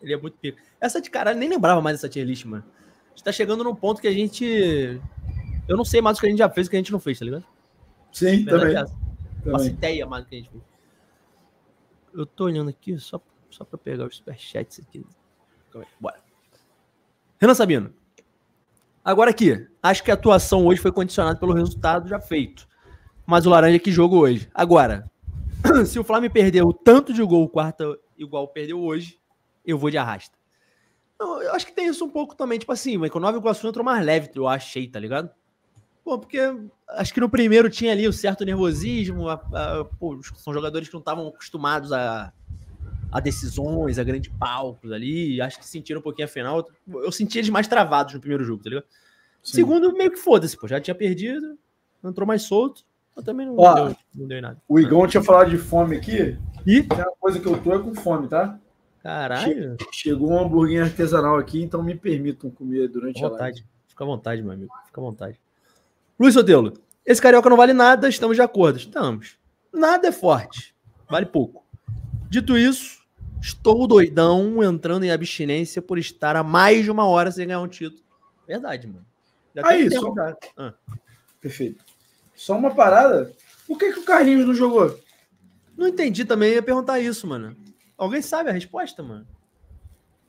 Ele é muito pico. Essa de caralho, nem lembrava mais dessa tier list, mano. A gente tá chegando num ponto que a gente. Eu não sei mais o que a gente já fez e o que a gente não fez, tá ligado? Sim, é também. também. Faço ideia mais do que a gente fez. Eu tô olhando aqui só, só pra pegar os superchats aqui. bora. Renan Sabino. Agora aqui, acho que a atuação hoje foi condicionada pelo resultado já feito. Mas o Laranja que jogo hoje. Agora, <clears throat> se o Flamengo perder o tanto de gol quarta igual perdeu hoje, eu vou de arrasta. Não, eu acho que tem isso um pouco também, tipo assim, o Nova Iguaçu entrou mais leve, eu achei, tá ligado? Pô, porque acho que no primeiro tinha ali o certo nervosismo, a, a, pô, são jogadores que não estavam acostumados a, a decisões, a grandes palcos ali, acho que sentiram um pouquinho a final. Eu senti eles mais travados no primeiro jogo, tá ligado? Sim. Segundo, meio que foda-se, pô, já tinha perdido, entrou mais solto, eu também não, Ó, deu, não deu nada. O Igão tinha falado de fome aqui, e? É uma coisa que eu tô é com fome, tá? Caralho. Chegou um hamburguinho artesanal aqui, então me permitam comer durante Fica a vontade. live. Fica à vontade, meu amigo. Fica à vontade. Luiz Sotelo, esse carioca não vale nada, estamos de acordo. Estamos. Nada é forte. Vale pouco. Dito isso, estou doidão entrando em abstinência por estar há mais de uma hora sem ganhar um título. Verdade, mano. Já Aí, só... Ah. Perfeito. Só uma parada. Por que, que o Carlinhos não jogou? Não entendi também, ia perguntar isso, mano. Alguém sabe a resposta, mano?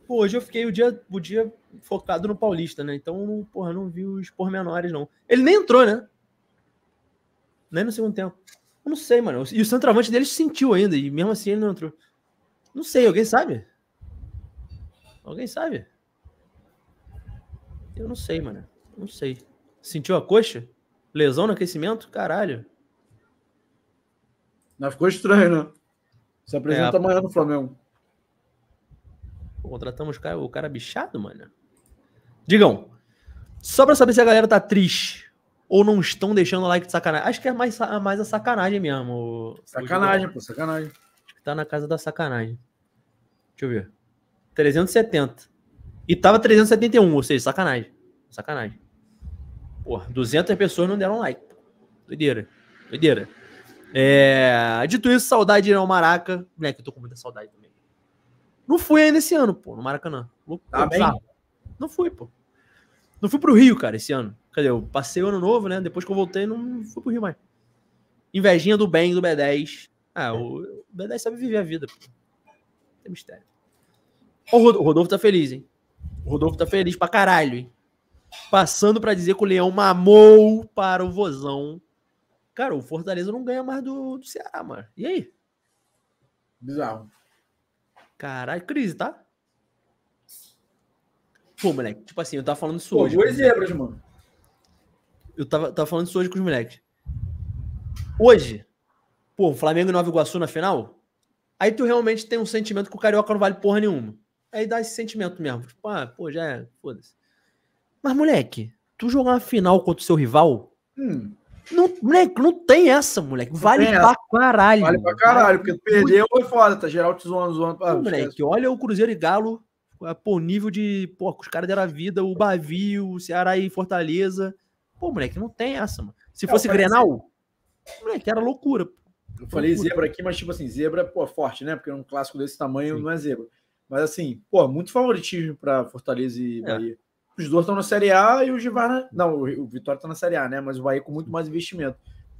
Pô, hoje eu fiquei o dia, o dia focado no Paulista, né? Então, porra, não vi os pormenores, não. Ele nem entrou, né? Nem no segundo tempo. Eu não sei, mano. E o centroavante dele sentiu ainda, e mesmo assim ele não entrou. Não sei, alguém sabe? Alguém sabe? Eu não sei, mano. Não sei. Sentiu a coxa? Lesão no aquecimento? Caralho. Mas ficou estranho, né? Se apresenta é, amanhã no Flamengo. Pô, contratamos o cara, o cara bichado, mano. Digam, só pra saber se a galera tá triste ou não estão deixando o like de sacanagem. Acho que é mais, mais a sacanagem mesmo. O, sacanagem, o pô, sacanagem. Acho que tá na casa da sacanagem. Deixa eu ver. 370. E tava 371, ou seja, sacanagem. Sacanagem. Porra, 200 pessoas não deram like. Doideira. Doideira. É, dito isso, saudade de ir ao Maraca. Moleque, eu tô com muita saudade também. Não fui ainda esse ano, pô, no Maracanã. Louco, tá bem? Não fui, pô. Não fui pro Rio, cara, esse ano. Cadê? Eu passei o ano novo, né? Depois que eu voltei, não fui pro Rio mais. Invejinha do bem, do B10. Ah, o, B10 sabe viver a vida, É Não tem mistério. O Rodolfo tá feliz, hein? O Rodolfo tá feliz pra caralho, hein? Passando pra dizer que o Leão mamou para o Vozão Cara, o Fortaleza não ganha mais do, do Ceará, mano. E aí? Bizarro. Caralho, crise, tá? Pô, moleque, tipo assim, eu tava falando isso Pô, hoje. Duas zebras, mano. Eu tava, tava falando isso hoje com os moleques. Hoje, pô, Flamengo e Nova Iguaçu na final, aí tu realmente tem um sentimento que o Carioca não vale porra nenhuma. Aí dá esse sentimento mesmo. Tipo, ah, pô, já é, foda-se. Mas, moleque, tu jogar uma final contra o seu rival, hum. Não, moleque, não tem essa, moleque. Vale pra essa. caralho. Vale pra caralho, porque perdeu foi é foda, tá geral te zoando, zoando. Ah, não, moleque, olha o Cruzeiro e Galo, é, pô, nível de. Pô, os caras deram a vida, o Bavi, o Ceará e Fortaleza. Pô, moleque, não tem essa, mano. Se fosse Grenal, ser... moleque, era loucura. Pô. Eu falei loucura. zebra aqui, mas tipo assim, zebra, pô, forte, né? Porque um clássico desse tamanho Sim. não é zebra. Mas assim, pô, muito favoritismo pra Fortaleza e é. Bahia. Os dois estão na Série A e o Givar. Não, o Vitória está na Série A, né? Mas o Bahia com muito mais investimento.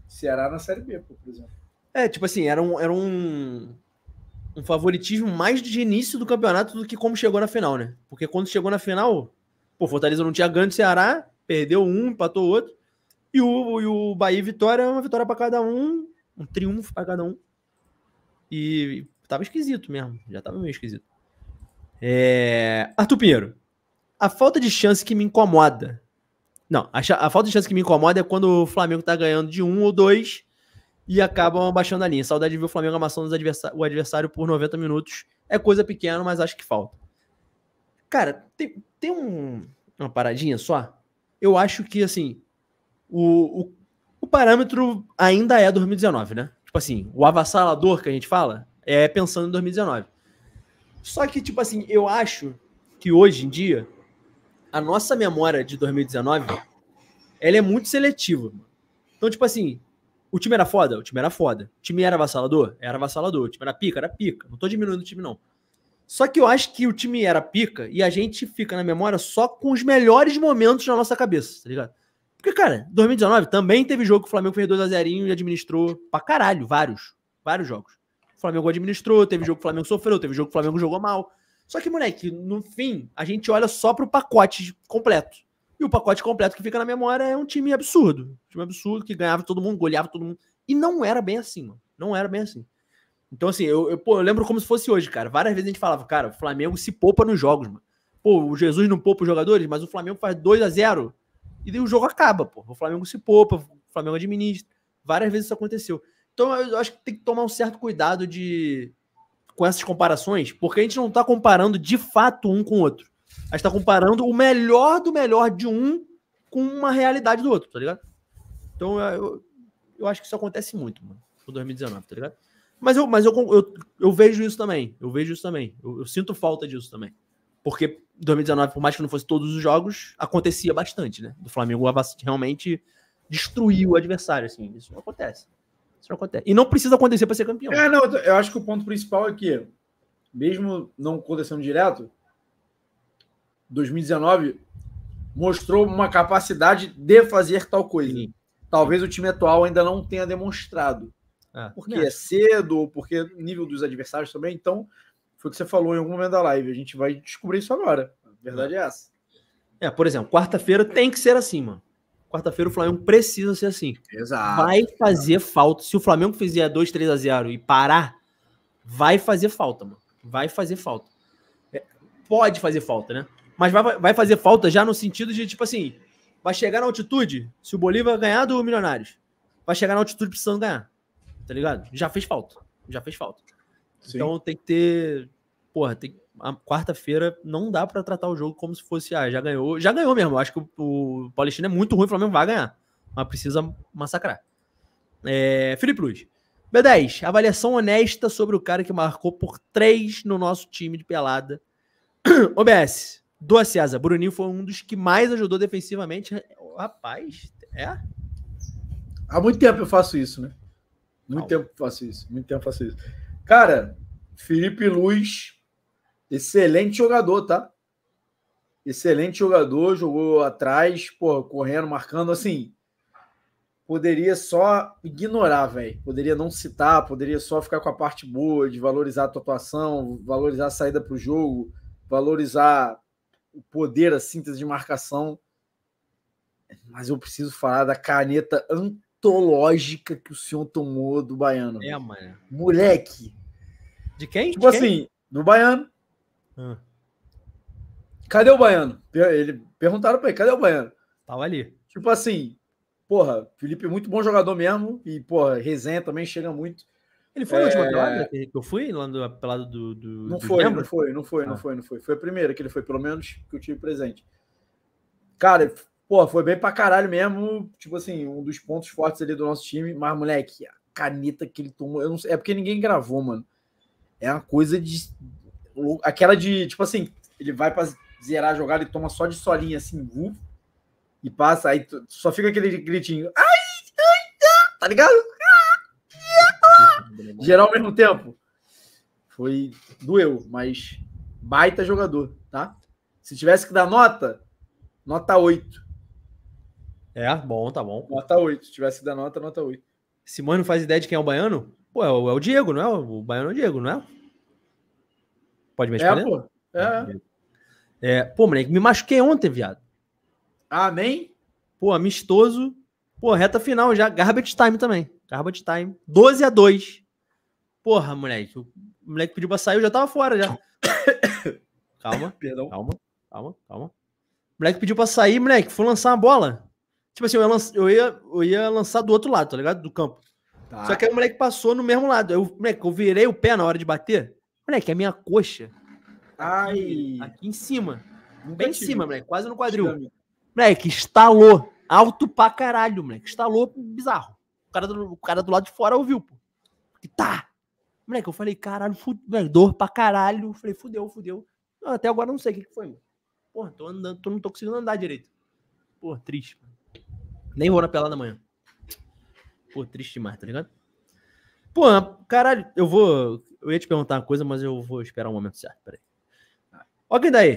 Ceará na Série B, por exemplo. É, tipo assim, era um, era um, um favoritismo mais de início do campeonato do que como chegou na final, né? Porque quando chegou na final, pô, Fortaleza não tinha ganho do Ceará, perdeu um, empatou outro. E o, e o Bahia e Vitória, uma vitória para cada um, um triunfo para cada um. E tava esquisito mesmo, já tava meio esquisito. É... Arthur Pinheiro, a falta de chance que me incomoda. Não, a, a, falta de chance que me incomoda é quando o Flamengo tá ganhando de um ou dois e acabam abaixando a linha. Saudade de ver o Flamengo amassando adversário, o adversário por 90 minutos. É coisa pequena, mas acho que falta. Cara, tem, tem um, uma paradinha só. Eu acho que, assim, o, o, o parâmetro ainda é 2019, né? Tipo assim, o avassalador que a gente fala é pensando em 2019. Só que, tipo assim, eu acho que hoje em dia a nossa memória de 2019, ela é muito seletiva. Então, tipo assim, o time era foda? O time era foda. O time era avassalador? Era avassalador. O time era pica? Era pica. Não tô diminuindo o time, não. Só que eu acho que o time era pica e a gente fica na memória só com os melhores momentos na nossa cabeça, tá ligado? Porque, cara, 2019 também teve jogo que o Flamengo fez 2x0 e administrou pra caralho, vários. Vários jogos. O Flamengo administrou, teve jogo que o Flamengo sofreu, teve jogo que o Flamengo jogou mal. Só que, moleque, no fim, a gente olha só pro pacote completo. E o pacote completo que fica na memória é um time absurdo. Um time absurdo que ganhava todo mundo, goleava todo mundo. E não era bem assim, mano. Não era bem assim. Então, assim, eu, eu, pô, eu lembro como se fosse hoje, cara. Várias vezes a gente falava, cara, o Flamengo se poupa nos jogos, mano. Pô, o Jesus não poupa os jogadores, mas o Flamengo faz 2 a 0 e daí o jogo acaba, pô. O Flamengo se poupa, o Flamengo administra. Várias vezes isso aconteceu. Então, eu acho que tem que tomar um certo cuidado de com essas comparações, porque a gente não está comparando de fato um com o outro. A gente está comparando o melhor do melhor de um com uma realidade do outro, tá ligado? Então eu, eu acho que isso acontece muito, mano, no 2019, tá ligado? Mas eu, mas eu, eu, eu vejo isso também. Eu vejo isso também. Eu, eu sinto falta disso também. Porque 2019, por mais que não fosse todos os jogos, acontecia bastante, né? Do Flamengo realmente destruiu o adversário, assim. Isso acontece. Isso não acontece. E não precisa acontecer para ser campeão. É, não, eu acho que o ponto principal é que, mesmo não acontecendo direto, 2019 mostrou uma capacidade de fazer tal coisa. Sim. Talvez o time atual ainda não tenha demonstrado. porque é, é cedo, ou porque nível dos adversários também. Então, foi o que você falou em algum momento da live. A gente vai descobrir isso agora. A verdade é essa. É, por exemplo, quarta-feira tem que ser assim, mano. Quarta-feira o Flamengo precisa ser assim. Exato. Vai fazer exato. falta. Se o Flamengo fizer 2, 3 a 0 e parar, vai fazer falta, mano. Vai fazer falta. É, pode fazer falta, né? Mas vai, vai fazer falta já no sentido de, tipo assim, vai chegar na altitude se o Bolívar ganhar do Milionários. Vai chegar na altitude precisando ganhar. Tá ligado? Já fez falta. Já fez falta. Sim. Então tem que ter. Porra, tem, quarta-feira não dá para tratar o jogo como se fosse, ah, já ganhou. Já ganhou mesmo. acho que o, o Palestino é muito ruim, o Flamengo vai ganhar. Mas precisa massacrar. É, Felipe Luiz. B10, avaliação honesta sobre o cara que marcou por três no nosso time de pelada. OBS, <clears throat> do César. Bruninho foi um dos que mais ajudou defensivamente. Rapaz, é? Há muito tempo eu faço isso, né? Muito Calma. tempo faço isso. Muito tempo eu faço isso. Cara, Felipe Luiz Excelente jogador, tá? Excelente jogador, jogou atrás, porra, correndo, marcando, assim. Poderia só ignorar, velho. Poderia não citar, poderia só ficar com a parte boa de valorizar a tua atuação, valorizar a saída para o jogo, valorizar o poder, a síntese de marcação. Mas eu preciso falar da caneta antológica que o senhor tomou do baiano. É, mano. Moleque. De quem? Tipo de quem? assim, do baiano. Ah. Cadê o Baiano? Ele perguntaram para ele, cadê o Baiano? Tava ali. Tipo assim, porra, Felipe é muito bom jogador mesmo e, porra, resenha também chega muito. Ele foi é... última pelada que eu fui lá do pelado do, do. não, do foi, não foi, não foi, ah. não foi, não foi. Foi a primeira que ele foi, pelo menos que eu tive presente. Cara, porra, foi bem pra caralho mesmo. Tipo assim, um dos pontos fortes ali do nosso time. Mas, moleque, a caneta que ele tomou. Sei, é porque ninguém gravou, mano. É uma coisa de Aquela de, tipo assim, ele vai pra zerar a jogada e toma só de solinha, assim, e passa, aí só fica aquele gritinho. Ai, ai, tá ligado? <laughs> Geral ao mesmo tempo. Foi. Doeu, mas baita jogador, tá? Se tivesse que dar nota, nota 8. É, bom, tá bom. Nota 8. Se tivesse que dar nota, nota 8. Simone não faz ideia de quem é o baiano? Pô, é o, é o Diego, não é? O baiano é o Diego, não é? Pode me é, responder? É, pô. É. é. Pô, moleque, me machuquei ontem, viado. Amém? Ah, pô, amistoso. Pô, reta final já. Garbage time também. Garbage time. 12 a 2 Porra, moleque. O moleque pediu pra sair, eu já tava fora já. <coughs> calma, Perdão. calma, calma, calma. O moleque pediu pra sair, moleque. Foi lançar uma bola. Tipo assim, eu ia, lançar, eu ia, eu ia lançar do outro lado, tá ligado? Do campo. Tá. Só que aí o moleque passou no mesmo lado. Eu, moleque, eu virei o pé na hora de bater. Moleque, a minha coxa. Tá Ai. Aqui em cima. Nunca bem em cima, moleque. Quase no quadril. Moleque, estalou. Alto pra caralho, moleque. Estalou bizarro. O cara do, o cara do lado de fora ouviu, pô. E tá. Moleque, eu falei, caralho, fudeu, dor pra caralho. Eu falei, fudeu, fudeu. Não, até agora não sei o que, que foi, mano. Porra, tô andando, tô, não tô conseguindo andar direito. Pô, triste, Nem vou na pelada amanhã. Pô, triste demais, tá ligado? Pô, caralho, eu vou. Eu ia te perguntar uma coisa, mas eu vou esperar o um momento certo. Peraí. Ó, quem daí?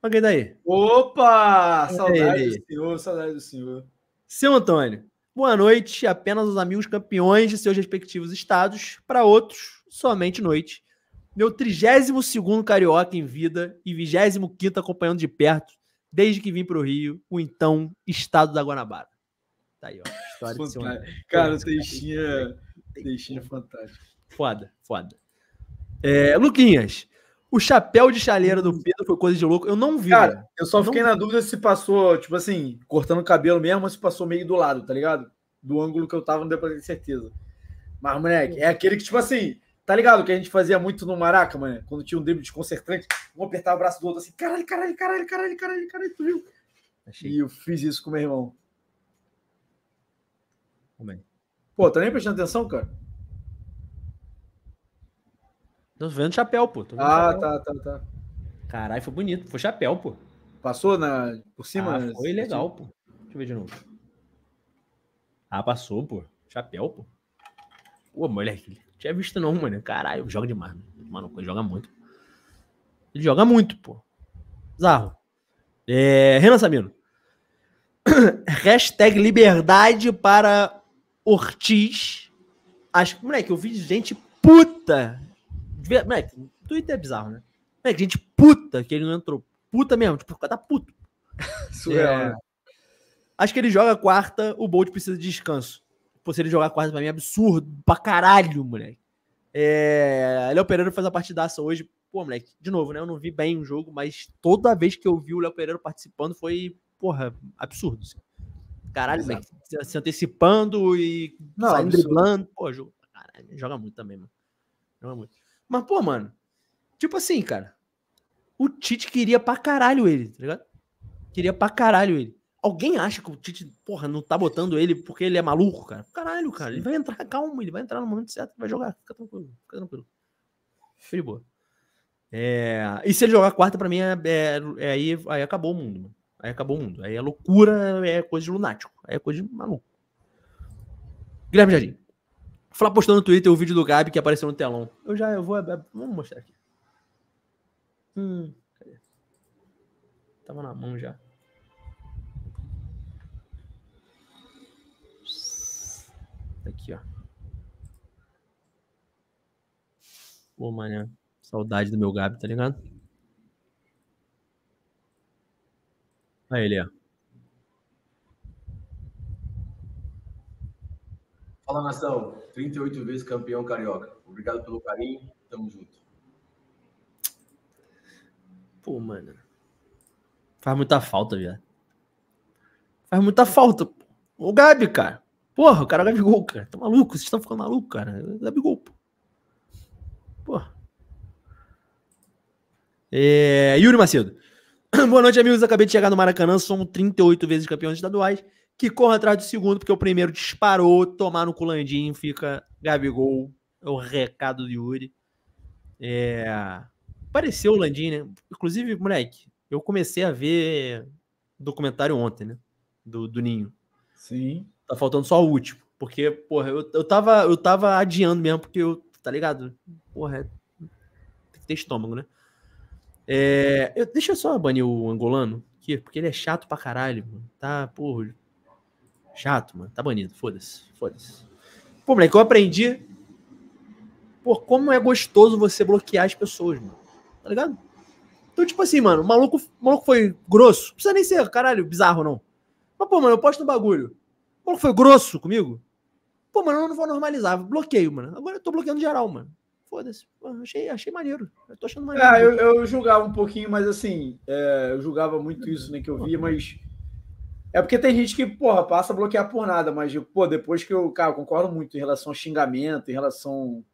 Tá ó, quem daí? Tá Opa! Quem tá saudade do senhor, saudade do senhor. Seu Antônio, boa noite. Apenas os amigos campeões de seus respectivos estados. Para outros, somente noite. Meu 32 carioca em vida e 25 acompanhando de perto, desde que vim para o Rio, o então estado da Guanabara. Tá aí, ó. História de seu Cara, o Teixinha. Deixinho fantástico. Foda, foda. É, Luquinhas, o chapéu de chaleira do Pedro foi coisa de louco. Eu não vi. Cara, né? eu só eu fiquei na dúvida se passou, tipo assim, cortando o cabelo mesmo, ou se passou meio do lado, tá ligado? Do ângulo que eu tava, não deu pra ter certeza. Mas, moleque, é aquele que, tipo assim, tá ligado? Que a gente fazia muito no Maraca, mano. Quando tinha um drible desconcertante, um apertava o braço do outro assim, caralho, caralho, caralho, caralho, caralho, caralho, tu viu? Achei. E eu fiz isso com meu irmão. Como é? Pô, tá nem prestando atenção, cara? Tô vendo chapéu, pô. Vendo ah, tá, chapéu. tá, tá, tá. Caralho, foi bonito. Foi chapéu, pô. Passou na... por cima? Ah, foi assim? legal, pô. Deixa eu ver de novo. Ah, passou, pô. Chapéu, pô. Pô, moleque, não tinha visto não, mano. Caralho, joga demais. Mano, ele joga muito. Ele joga muito, pô. Zarro. É... Renan Sabino. <coughs> Hashtag liberdade para Ortiz. Acho que, moleque, eu vi gente puta. Moleque, Twitter é bizarro, né? Moleque, gente puta que ele não entrou. Puta mesmo, tipo, o cara tá puto. <laughs> Surreal, é... né? Acho que ele joga quarta, o Bolt precisa de descanso. Pô, se ele jogar quarta pra mim é absurdo pra caralho, moleque. É... Léo Pereira faz a partidaça hoje. Pô, moleque, de novo, né? Eu não vi bem o jogo, mas toda vez que eu vi o Léo Pereira participando foi, porra, absurdo. Assim. Caralho, Exato. se antecipando e não, saindo driblando. Pô, joga, caralho, joga muito também, mano. Joga muito. Mas, pô, mano, tipo assim, cara. O Tite queria pra caralho ele, tá ligado? Queria pra caralho ele. Alguém acha que o Tite, porra, não tá botando ele porque ele é maluco, cara? Caralho, cara, ele vai entrar, calma, ele vai entrar no momento certo, vai jogar, fica tranquilo, fica tranquilo. Fica de boa. É... E se ele jogar quarta, pra mim, é, é, é aí, aí acabou o mundo, mano. Aí acabou o mundo. Aí é loucura, é coisa de lunático. Aí é coisa de maluco. Guilherme Jardim. Fala postando no Twitter o vídeo do Gabi que apareceu no telão. Eu já eu vou. É, é, vamos mostrar aqui. Hum, cadê? Tava na mão já. Tá aqui, ó. Pô, mané. Saudade do meu Gabi, tá ligado? a ah, ele. ó. É. Fala, nação. 38 vezes campeão carioca. Obrigado pelo carinho. Tamo junto. Pô, mano. Faz muita falta, viado. Faz muita falta. O Gabi, cara. Porra, o cara é o Gabigol, cara. Tá maluco? Vocês estão ficando maluco, cara. É o Gabigol, pô. Porra. É... Yuri Macedo. <clears throat> Boa noite, amigos. Acabei de chegar no Maracanã. Somos 38 vezes campeões estaduais. Que corra atrás do segundo, porque o primeiro disparou. Tomar no culandinho, fica Gabigol. É o recado do Yuri. É... Pareceu o Landim, né? Inclusive, moleque, eu comecei a ver documentário ontem, né? Do, do Ninho. Sim. Tá faltando só o último. Porque, porra, eu, eu, tava, eu tava adiando mesmo, porque eu, tá ligado? Porra, é... tem que ter estômago, né? É, eu, deixa eu só banir o angolano, aqui, porque ele é chato pra caralho, mano. Tá, porra. Chato, mano. Tá banido. Foda-se. Foda-se. Pô, moleque, eu aprendi. Pô, como é gostoso você bloquear as pessoas, mano. Tá ligado? Então, tipo assim, mano, o maluco, o maluco foi grosso. Não precisa nem ser, caralho, bizarro, não. Mas, pô, mano, eu posto um bagulho. O maluco foi grosso comigo. Pô, mano, eu não vou normalizar. Bloqueio, mano. Agora eu tô bloqueando geral, mano foda-se. Achei, achei maneiro. Eu tô achando maneiro. Ah, eu, eu julgava um pouquinho, mas assim, é, eu julgava muito isso, né, que eu via, mas. É porque tem gente que, porra, passa a bloquear por nada, mas, tipo, pô, depois que eu, cara, eu concordo muito em relação ao xingamento, em relação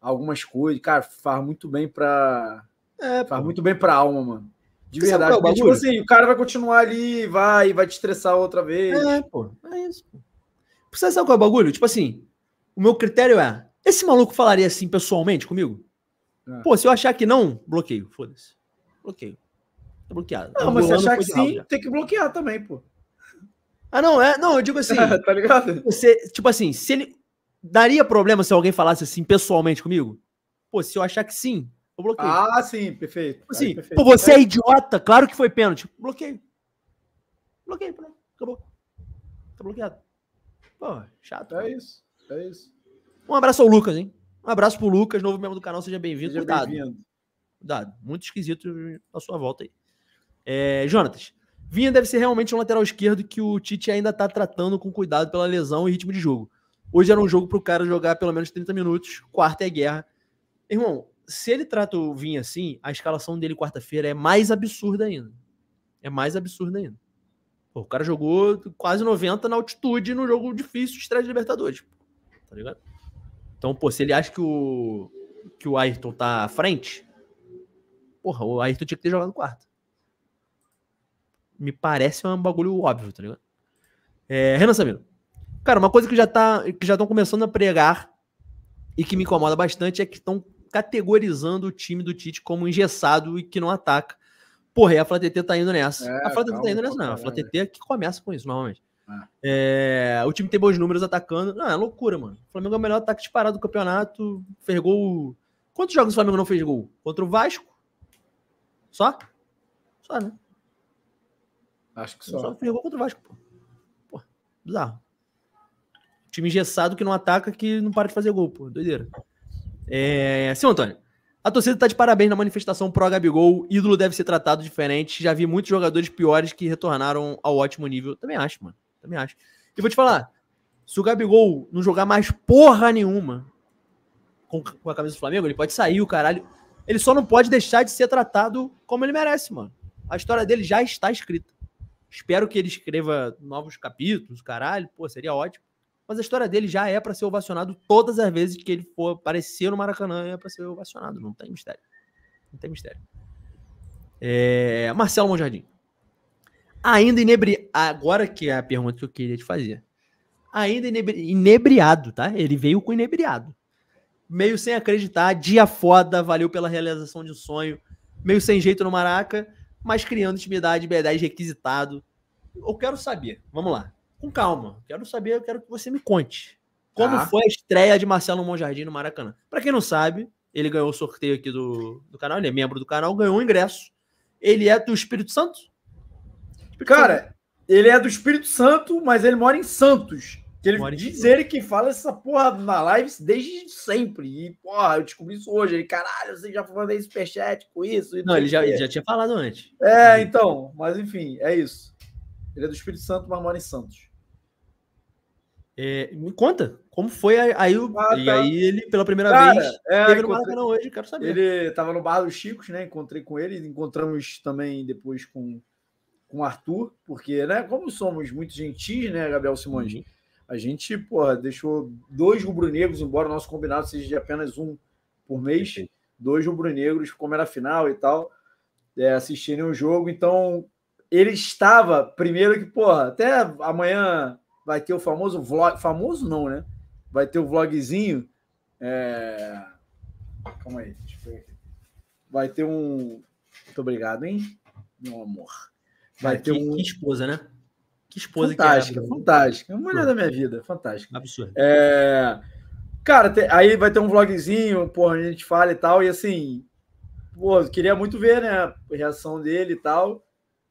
a algumas coisas, cara, faz muito bem pra. É, faz pô. muito bem pra alma, mano. De verdade. É porque, tipo assim, o cara vai continuar ali, vai, vai te estressar outra vez. É, pô, é isso, pô. Você sabe qual é o bagulho? Tipo assim, o meu critério é: esse maluco falaria assim pessoalmente comigo? É. Pô, se eu achar que não, bloqueio. Foda-se. Bloqueio. Tá bloqueado. Não, mas se achar que sim, já. tem que bloquear também, pô. Ah, não, é. Não, eu digo assim. <laughs> É, tá ligado? Você, tipo assim, se ele. Daria problema se alguém falasse assim pessoalmente comigo? Pô, se eu achar que sim, eu bloqueio. Ah, sim, perfeito. Tipo assim, perfeito. pô, você é idiota, claro que foi pênalti. Bloqueio. Bloqueio, pronto. Acabou. Tá bloqueado. Pô, chato. É isso. É isso. Um abraço ao Lucas, hein? Um abraço pro Lucas, novo membro do canal, seja bem-vindo. Cuidado. Bem Cuidado. Muito esquisito a sua volta aí. É, Jonatas, Vinha deve ser realmente um lateral esquerdo que o Tite ainda tá tratando com cuidado pela lesão e ritmo de jogo. Hoje era um jogo pro cara jogar pelo menos 30 minutos, quarta é guerra. Irmão, se ele trata o Vinha assim, a escalação dele quarta-feira é mais absurda ainda. É mais absurda ainda. Pô, o cara jogou quase 90 na altitude no jogo difícil de estreia de Libertadores. Tá ligado? Então, pô, se ele acha que o, que o Ayrton tá à frente, porra, o Ayrton tinha que ter jogado no quarto. Me parece um bagulho óbvio, tá ligado? É, Renan Samino. Cara, uma coisa que já tá, que já estão começando a pregar e que me incomoda bastante é que estão categorizando o time do Tite como engessado e que não ataca. Porra, e a FlaTT tá indo nessa. É, a FlaTT tá indo nessa, não. A FlaTT é que começa com isso, normalmente. É. é, o time tem bons números atacando. Não, é loucura, mano. O Flamengo é o melhor ataque disparado do campeonato. Fez gol. Quantos jogos o Flamengo não fez gol? Contra o Vasco? Só? Só, né? Acho que só. Só fez gol contra o Vasco, pô. Pô, bizarro. Time engessado que não ataca, que não para de fazer gol, pô. Doideira. É, sim, Antônio. A torcida tá de parabéns na manifestação pro Gabigol. Ídolo deve ser tratado diferente. Já vi muitos jogadores piores que retornaram ao ótimo nível. Também acho, mano. Também acho. E vou te falar, se o Gabigol não jogar mais porra nenhuma com, com a camisa do Flamengo, ele pode sair, o caralho. Ele só não pode deixar de ser tratado como ele merece, mano. A história dele já está escrita. Espero que ele escreva novos capítulos, caralho, pô, seria ótimo. Mas a história dele já é para ser ovacionado todas as vezes que ele for aparecer no Maracanã, é para ser ovacionado, não tem mistério. Não tem mistério. É... Marcelo Monjardim ainda inebriado. Agora que é a pergunta que eu queria te fazer. Ainda inebri... inebriado, tá? Ele veio com inebriado. Meio sem acreditar, dia foda, valeu pela realização de um sonho. Meio sem jeito no Maraca, mas criando intimidade, b requisitado. Eu quero saber, vamos lá. Com calma, quero saber, eu quero que você me conte. Como tá. foi a estreia de Marcelo Monjardim no Maracanã? Para quem não sabe, ele ganhou o sorteio aqui do, do canal, ele é membro do canal, ganhou um ingresso. Ele é do Espírito Santo? Tipo, Cara, ele é do Espírito Santo, mas ele mora em Santos. Que ele mora diz ele que fala essa porra na live desde sempre. E, porra, eu descobri isso hoje. Ele, caralho, você já falou desse superchat com isso? não, ele já, ele já tinha falado antes. É, então, mas enfim, é isso. Ele é do Espírito Santo, mas mora em Santos. É, me conta, como foi aí o. Ah, tá. E aí ele, pela primeira Cara, vez, é, teve no Maracanã hoje, quero saber. Ele tava no bar dos Chicos, né? Encontrei com ele, encontramos também depois com com o Arthur, porque, né, como somos muito gentis, né, Gabriel Simões? Uhum. A gente, porra, deixou dois rubro-negros, embora o nosso combinado seja de apenas um por mês, uhum. dois rubro-negros, como era a final e tal, é, assistirem o jogo. Então, ele estava, primeiro que, porra, até amanhã vai ter o famoso vlog, famoso não, né? Vai ter o vlogzinho. É... Calma aí, deixa eu aqui. Vai ter um. Muito obrigado, hein? Meu amor. Vai ter um... que esposa, né? Que esposa fantástica, que é. Fantástica, fantástica. É Mulher da minha vida, fantástica. Absurdo. É... Cara, te... aí vai ter um vlogzinho, porra, a gente fala e tal, e assim, pô, queria muito ver, né, a reação dele e tal.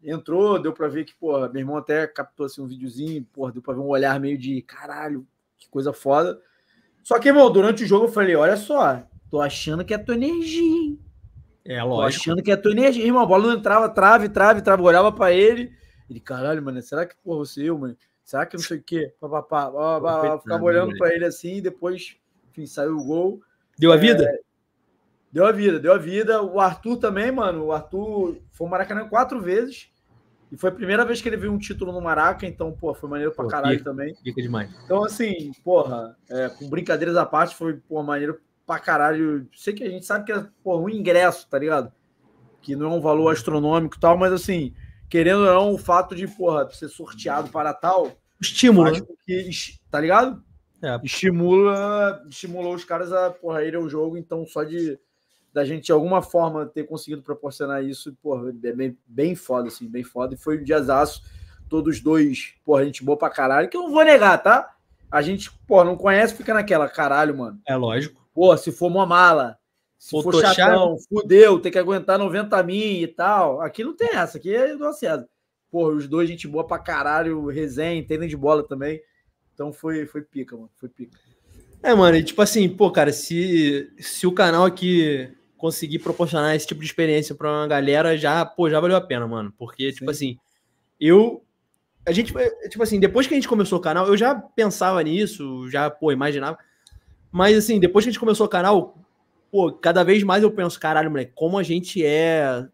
Entrou, deu pra ver que, porra, meu irmão até captou assim um videozinho, porra, deu pra ver um olhar meio de caralho, que coisa foda. Só que, irmão, durante o jogo eu falei, olha só, tô achando que é tua energia, hein? É, lógico. achando que é a tua energia, irmão. A bola não entrava, trave, trave, trave. Olhava pra ele. Ele, caralho, mano, será que porra você eu, mano? Será que não sei o quê? Papapá. Ficava olhando né? pra ele assim, depois, enfim, saiu o gol. Deu a é, vida? É, deu a vida, deu a vida. O Arthur também, mano. O Arthur foi o Maracanã quatro vezes. E foi a primeira vez que ele viu um título no Maraca, então, pô, foi maneiro pra pô, caralho fica, também. Fica demais. Então, assim, porra, é, com brincadeiras à parte, foi, pô, maneiro pra caralho. Sei que a gente sabe que é pô, um ingresso, tá ligado? Que não é um valor astronômico e tal, mas assim, querendo ou não, o fato de, porra, ser sorteado para tal. estimula né? Que, tá ligado? É. Estimula, estimulou os caras a porra, ir ao jogo, então só de da gente de alguma forma ter conseguido proporcionar isso, porra, é bem, bem foda, assim, bem foda. E foi um diazaço, todos dois, porra, gente boa pra caralho, que eu não vou negar, tá? A gente, porra, não conhece, fica naquela, caralho, mano. É lógico. Pô, se for uma mala, se for chatão, chave. fudeu, tem que aguentar 90 mil e tal. Aqui não tem essa, aqui é do César. Pô, os dois, gente boa pra caralho, resenha, entendem de bola também. Então foi, foi pica, mano, foi pica. É, mano, e tipo assim, pô, cara, se, se o canal aqui conseguir proporcionar esse tipo de experiência pra uma galera, já, pô, já valeu a pena, mano. Porque, tipo Sim. tipo assim, eu a gente, tipo assim, depois que a gente começou o canal, eu já pensava nisso, já, pô, imaginava. Mas assim, depois que a gente começou o canal, pô, cada vez mais eu penso, caralho, moleque, como a gente é,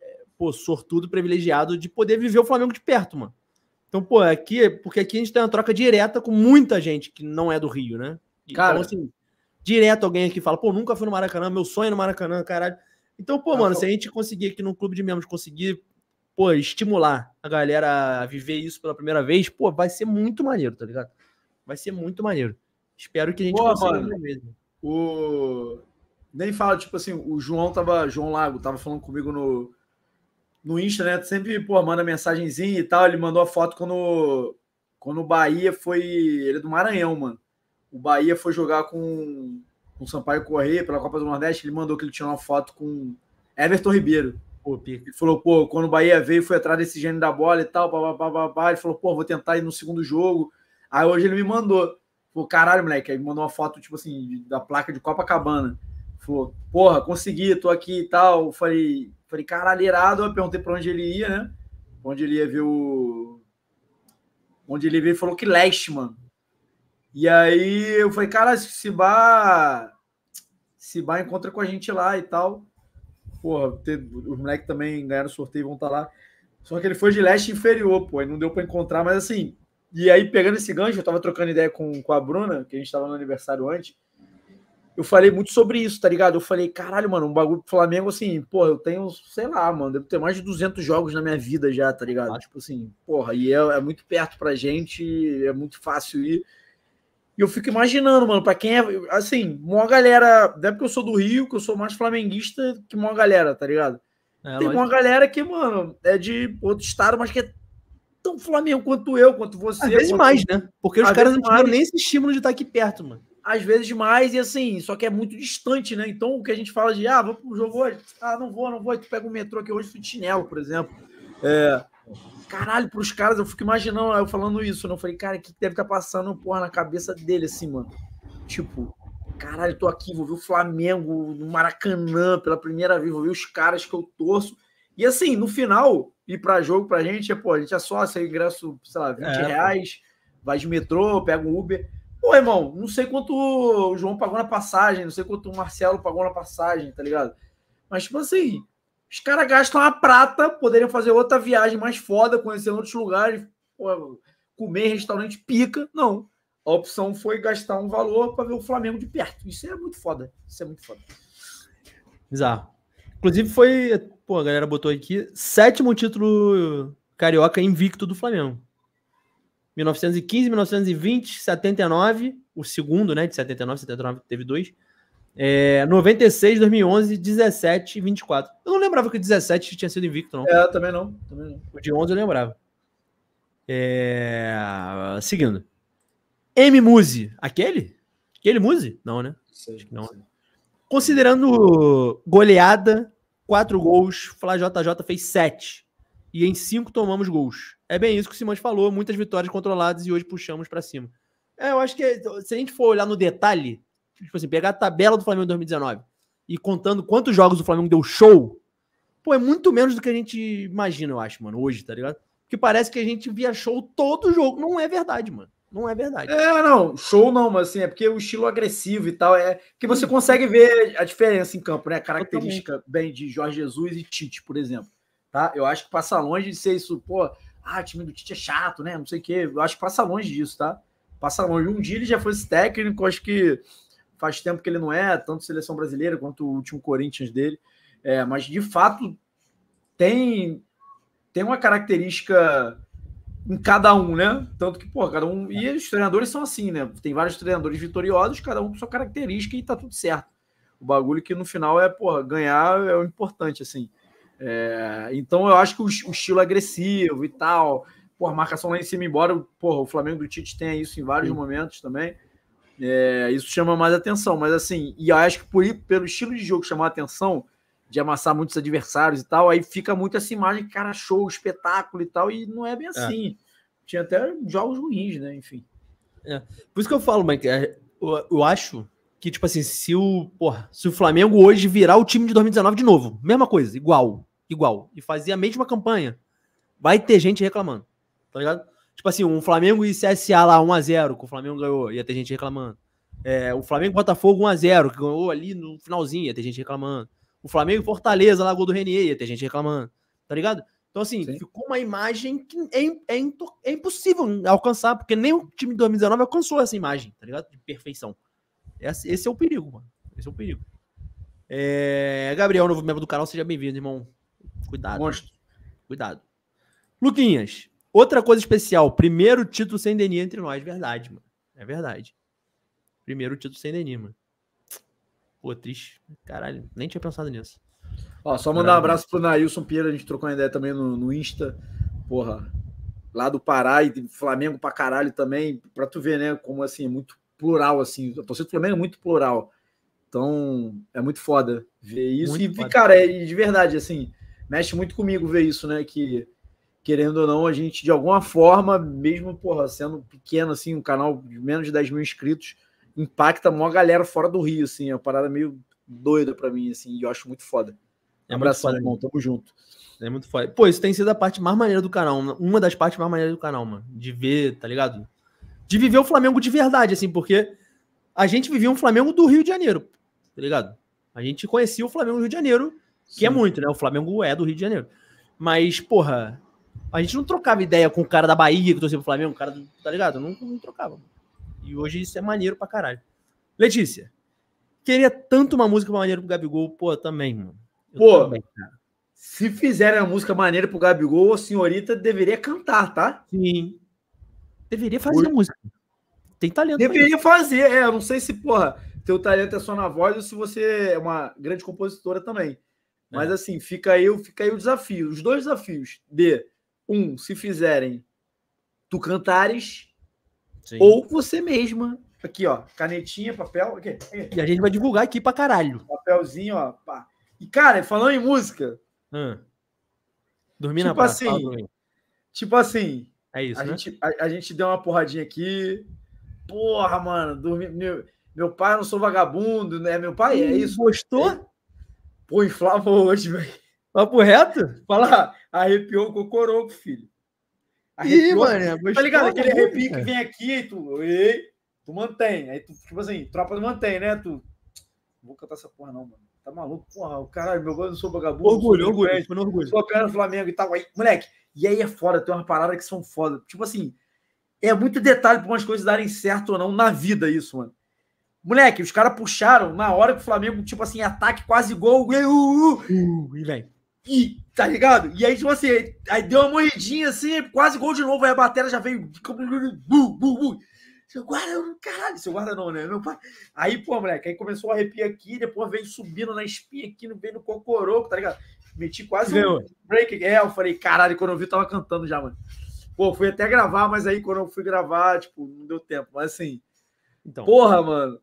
é, pô, sortudo, privilegiado de poder viver o Flamengo de perto, mano. Então, pô, aqui, porque aqui a gente tem uma troca direta com muita gente que não é do Rio, né? Cara, então, assim, direto alguém aqui fala, pô, nunca fui no Maracanã, meu sonho é no Maracanã, caralho. Então, pô, ah, mano, se a gente conseguir aqui no clube de membros conseguir, pô, estimular a galera a viver isso pela primeira vez, pô, vai ser muito maneiro, tá ligado? Vai ser muito maneiro. Espero que a gente Boa, consiga mano. mesmo. O... Nem fala, tipo assim, o João tava, João Lago, tava falando comigo no, no Insta, né? Sempre, pô, manda mensagenzinha e tal. Ele mandou a foto quando, quando o Bahia foi. Ele é do Maranhão, mano. O Bahia foi jogar com, com o Sampaio Correia pela Copa do Nordeste. Ele mandou que ele tinha uma foto com Everton Ribeiro. Pô, ele falou, pô, quando o Bahia veio, foi atrás desse gênio da bola e tal, papapá. Ele falou, pô, vou tentar ir no segundo jogo. Aí hoje ele me mandou. Falou, caralho, moleque. Aí mandou uma foto, tipo assim, da placa de Copacabana. Falou, porra, consegui, tô aqui e tal. falei, falei, caralho, irado. Eu perguntei pra onde ele ia, né? Onde ele ia ver o. Onde ele veio e falou que leste, mano. E aí eu falei, cara, se bar Sibá encontra com a gente lá e tal. Porra, os moleques também ganharam sorteio vão estar tá lá. Só que ele foi de leste inferior, pô, aí não deu para encontrar, mas assim, e aí, pegando esse gancho, eu estava trocando ideia com, com a Bruna, que a gente estava no aniversário antes. Eu falei muito sobre isso, tá ligado? Eu falei, caralho, mano, um bagulho pro Flamengo, assim, porra, eu tenho, sei lá, mano, devo ter mais de 200 jogos na minha vida já, tá ligado? Tipo assim, porra, e é, é muito perto pra gente, é muito fácil ir. E eu fico imaginando, mano, pra quem é, assim, uma galera, não é porque eu sou do Rio, que eu sou mais flamenguista que uma galera, tá ligado? É, Tem lógico. uma galera que, mano, é de outro estado, mas que é tão Flamengo quanto eu, quanto você. Às vezes quanto... mais, né? Porque os caras não tiveram nem esse estímulo de estar aqui perto, mano. Às vezes mais, e assim, só que é muito distante, né? Então o que a gente fala de, ah, vou pro jogo hoje, ah, não vou, não vou, tu pega o um metrô aqui hoje, fui de chinelo, por exemplo. É, caralho, pros caras, eu fico imaginando, eu falando isso, né? Eu falei, cara, o que deve estar tá passando, porra, na cabeça dele, assim, mano? Tipo, caralho, tô aqui, vou ver o Flamengo no Maracanã pela primeira vez, vou ver os caras que eu torço e assim, no final, ir para jogo pra gente é, pô, a gente é sócio, aí é ingresso, sei lá, 20 é, reais, vai de metrô, pega um Uber. Pô, irmão, não sei quanto o João pagou na passagem, não sei quanto o Marcelo pagou na passagem, tá ligado? Mas, tipo assim, os caras gastam uma prata, poderiam fazer outra viagem mais foda, conhecer outros lugares, pô, comer restaurante pica. Não. A opção foi gastar um valor para ver o Flamengo de perto. Isso é muito foda. Isso é muito foda. Bizarro. Inclusive, foi Pô, a galera botou aqui sétimo título carioca invicto do Flamengo. 1915, 1920, 79, o segundo, né, de 79, 79 teve dois. É, 96, 2011, 17 e 24. Eu não lembrava que o 17 tinha sido invicto, não. É, também não, também não. O de 11 eu lembrava. É... Seguindo. M. Muse. Aquele? Aquele Muse? Não, né? Sei, Acho que não. Sei. Né? Considerando goleada quatro gols, Flá JJ fez sete. E em cinco tomamos gols. É bem isso que o Simões falou, muitas vitórias controladas e hoje puxamos para cima. É, eu acho que se a gente for olhar no detalhe, tipo assim, pegar a tabela do Flamengo 2019 e contando quantos jogos o Flamengo deu show, pô, é muito menos do que a gente imagina, eu acho, mano, hoje, tá ligado? Porque parece que a gente via show todo jogo. Não é verdade, mano. Não é verdade. É, não, show não, mas assim, é porque o estilo agressivo e tal, é que você consegue ver a diferença em campo, né? A característica bem de Jorge Jesus e Tite, por exemplo, tá? Eu acho que passa longe de ser isso, pô, ah, time do Tite é chato, né? Não sei o quê. Eu acho que passa longe disso, tá? Passa longe. Um dia ele já foi esse técnico, acho que faz tempo que ele não é, tanto seleção brasileira quanto o último Corinthians dele. É, mas de fato tem tem uma característica em cada um, né? Tanto que, pô, cada um. E os treinadores são assim, né? Tem vários treinadores vitoriosos, cada um com sua característica e tá tudo certo. O bagulho que no final é, pô, ganhar é o importante, assim. É... então eu acho que o, estilo agressivo e tal, pô, marcação lá em cima, embora pô, o Flamengo do Tite tenha isso em vários Sim. momentos também, é... isso chama mais atenção. Mas assim, e eu acho que por, ir pelo estilo de jogo chamar atenção, de amassar muitos adversários e tal, aí fica muito essa imagem, cara, show, espetáculo e tal, e não é bem é. assim. É. Tinha até jogos ruins, né? Enfim. É. Por isso que eu falo, Mike, é, eu, acho que, tipo assim, se o, porra, se o Flamengo hoje virar o time de 2019 de novo, mesma coisa, igual, igual, e fazer a mesma campanha, vai ter gente reclamando, tá ligado? Tipo assim, um Flamengo e CSA lá 1x0, que o Flamengo ganhou, ia ter gente reclamando. É, o Flamengo Botafogo 1x0, que ganhou ali no finalzinho, ia ter gente reclamando. O Flamengo e Fortaleza lá, gol do Renier, ia ter gente reclamando, tá ligado? Então, assim, Sim. ficou uma imagem que é, é, é, impossível alcançar, porque nem o time de 2019 alcançou essa imagem, tá ligado? De perfeição. Esse, esse é o perigo, mano. Esse é o perigo. É, Gabriel, novo membro do canal, seja bem-vindo, irmão. Cuidado. Monstro. Cuidado. Luquinhas, outra coisa especial. Primeiro título sem Denis entre nós, verdade, mano. É verdade. Primeiro título sem Denis, mano. Pô, triste. Caralho, nem tinha pensado nisso. Ó, só mandar um abraço pro Nailson Pinheiro, a gente trocou uma ideia também no, no Insta. Porra, lá do Pará e Flamengo pra caralho também, pra tu ver, né, como assim, é muito plural, assim, a torcida do Flamengo é muito plural. Então, é muito foda ver isso. e, foda. cara, é, de verdade, assim, mexe muito comigo ver isso, né, que querendo ou não, a gente, de alguma forma, mesmo, porra, sendo pequeno, assim, um canal de menos de 10 mil inscritos, impacta a maior galera fora do Rio, assim. É uma parada meio doida para mim, assim, e eu acho muito foda. É um Abração, foda, irmão. Tamo junto. É muito foda. Pô, isso tem sido a parte mais maneira do canal. Uma das partes mais maneiras do canal, mano. De ver, tá ligado? De viver o Flamengo de verdade, assim, porque a gente vivia um Flamengo do Rio de Janeiro, tá ligado? A gente conhecia o Flamengo do Rio de Janeiro, que é Sim. é muito, né? O Flamengo é do Rio de Janeiro. Mas, porra, a gente não trocava ideia com o cara da Bahia que torcia pro Flamengo, o cara, do, tá ligado? Não, não trocava. Mano. E hoje isso é maneiro pra caralho. Letícia, queria tanto uma música maneira pro Gabigol, pô, também, mano. Eu pô, também, se fizerem uma música maneira pro Gabigol, a senhorita deveria cantar, tá? Sim. Deveria fazer Por... música. Tem talento. Deveria fazer, é. Eu não sei se, porra, teu talento é só na voz ou se você é uma grande compositora também. É. Mas assim, fica aí, fica aí o desafio. Os dois desafios de um, se fizerem tu cantares Sim. Ou você mesma. Aqui, ó, canetinha, papel. E a gente vai divulgar aqui pra caralho. Papelzinho, ó. Pá. E, cara, falando em música. Hum. Dormir tipo na praça. Assim, tipo assim. É isso, a, né? gente, a, a, gente deu uma porradinha aqui. Porra, mano, dormi, meu, meu pai não sou vagabundo, né? Meu pai é hum, isso. Gostou? É. Pô, inflamou hoje, velho. Papo reto? Fala, arrepiou o cocoroco, filho. Ih, mano, é tá ligado? Aquele arrepio né? é. que vem aqui e tu, tu mantém. Aí tu, tipo assim, tropa mantém, né? Tu. Não vou cantar essa porra, não, mano. Tá maluco? Porra, o caralho, meu gosto, não sou vagabundo. Orgulho, orgulho, pé, orgulho. Sou do Flamengo e tal. Aí, moleque, e aí é foda, tem umas paradas que são foda. Tipo assim, é muito detalhe para umas coisas darem certo ou não na vida, isso, mano. Moleque, os caras puxaram na hora que o Flamengo, tipo assim, ataque quase gol. Uh, uh, uh, uh, e vem. E, tá ligado? E aí, tipo assim, aí deu uma morridinha assim, quase gol de novo. Aí a batera já veio. Bu, bu, bu. Seu guarda, caralho, seu guarda não, né? Meu pai. Aí, pô, moleque, aí começou a arrepio aqui, depois veio subindo na espinha aqui, veio no cocoroco, tá ligado? Meti quase Meu. um break. É, eu falei, caralho, quando eu vi, tava cantando já, mano. Pô, fui até gravar, mas aí quando eu fui gravar, tipo, não deu tempo. Mas assim. Então, porra, mano.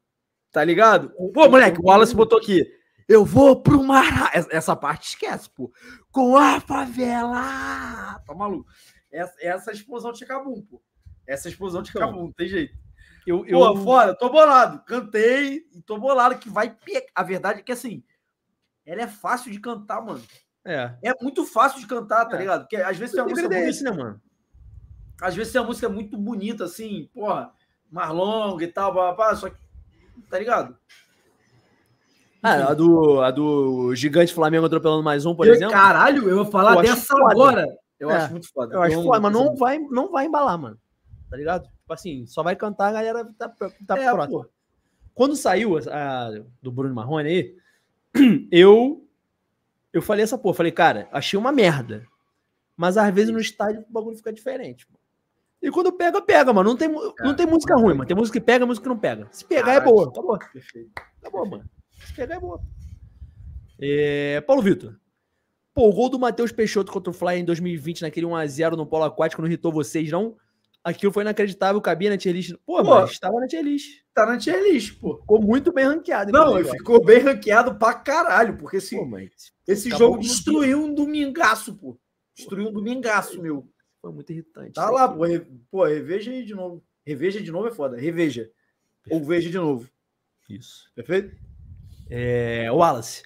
Tá ligado? Pô, moleque, o Wallace botou aqui. Eu vou pro mar. <laughs> Essa parte esquece, pô. Com a favela. Tá maluco? Essa, essa explosão de Cabum, pô. Essa explosão de então. Cabum, não tem jeito. Eu, eu... Pô, fora, tô bolado. Cantei e tô bolado que vai. A verdade é que assim, ela é fácil de cantar, mano. É. É muito fácil de cantar, tá é. ligado? Porque às vezes tem uma música. É esse, né, mano? Às vezes tem uma música muito bonita, assim, porra, mais longa e tal, blá, blá, blá, só que. Tá ligado? Ah, a do, a do gigante Flamengo atropelando mais um, por exemplo. Caralho, eu vou falar eu dessa agora. Eu é, acho muito foda. Eu, acho foda, mas não vai, não vai embalar, mano. Tá ligado? Tipo assim, só vai cantar a galera tá, tá, tá é, Quando saiu a, do Bruno Marrone aí, <clears throat> eu, eu falei essa porra. Falei, cara, achei uma merda. Mas às vezes no estádio o bagulho fica diferente. Mano. E quando pega, pega, mano. Não tem, não é. tem música ruim, mano. Tem música que pega, música que não pega. Se pegar é boa. tá Perfeito. Acabou, tá mano. Se pegar é boa. É, Paulo Vitor. Pô, o gol do Matheus Peixoto contra o Fly em 2020, naquele 1x0 no polo aquático, não irritou vocês, não? Aquilo foi inacreditável, cabia na tier list. Pô, pô mas estava na tier list. Tá na tier list, pô. Ficou muito bem ranqueado. Não, ele ficou bem ranqueado pra caralho, porque esse, pô, esse jogo destruiu um domingaço, pô. Destruiu um domingaço, meu. Foi muito irritante. Tá né? lá, pô, pô. Reveja aí de novo. Reveja de novo é foda. Reveja. Perfeito. Ou veja de novo. Isso. Perfeito? É, Wallace.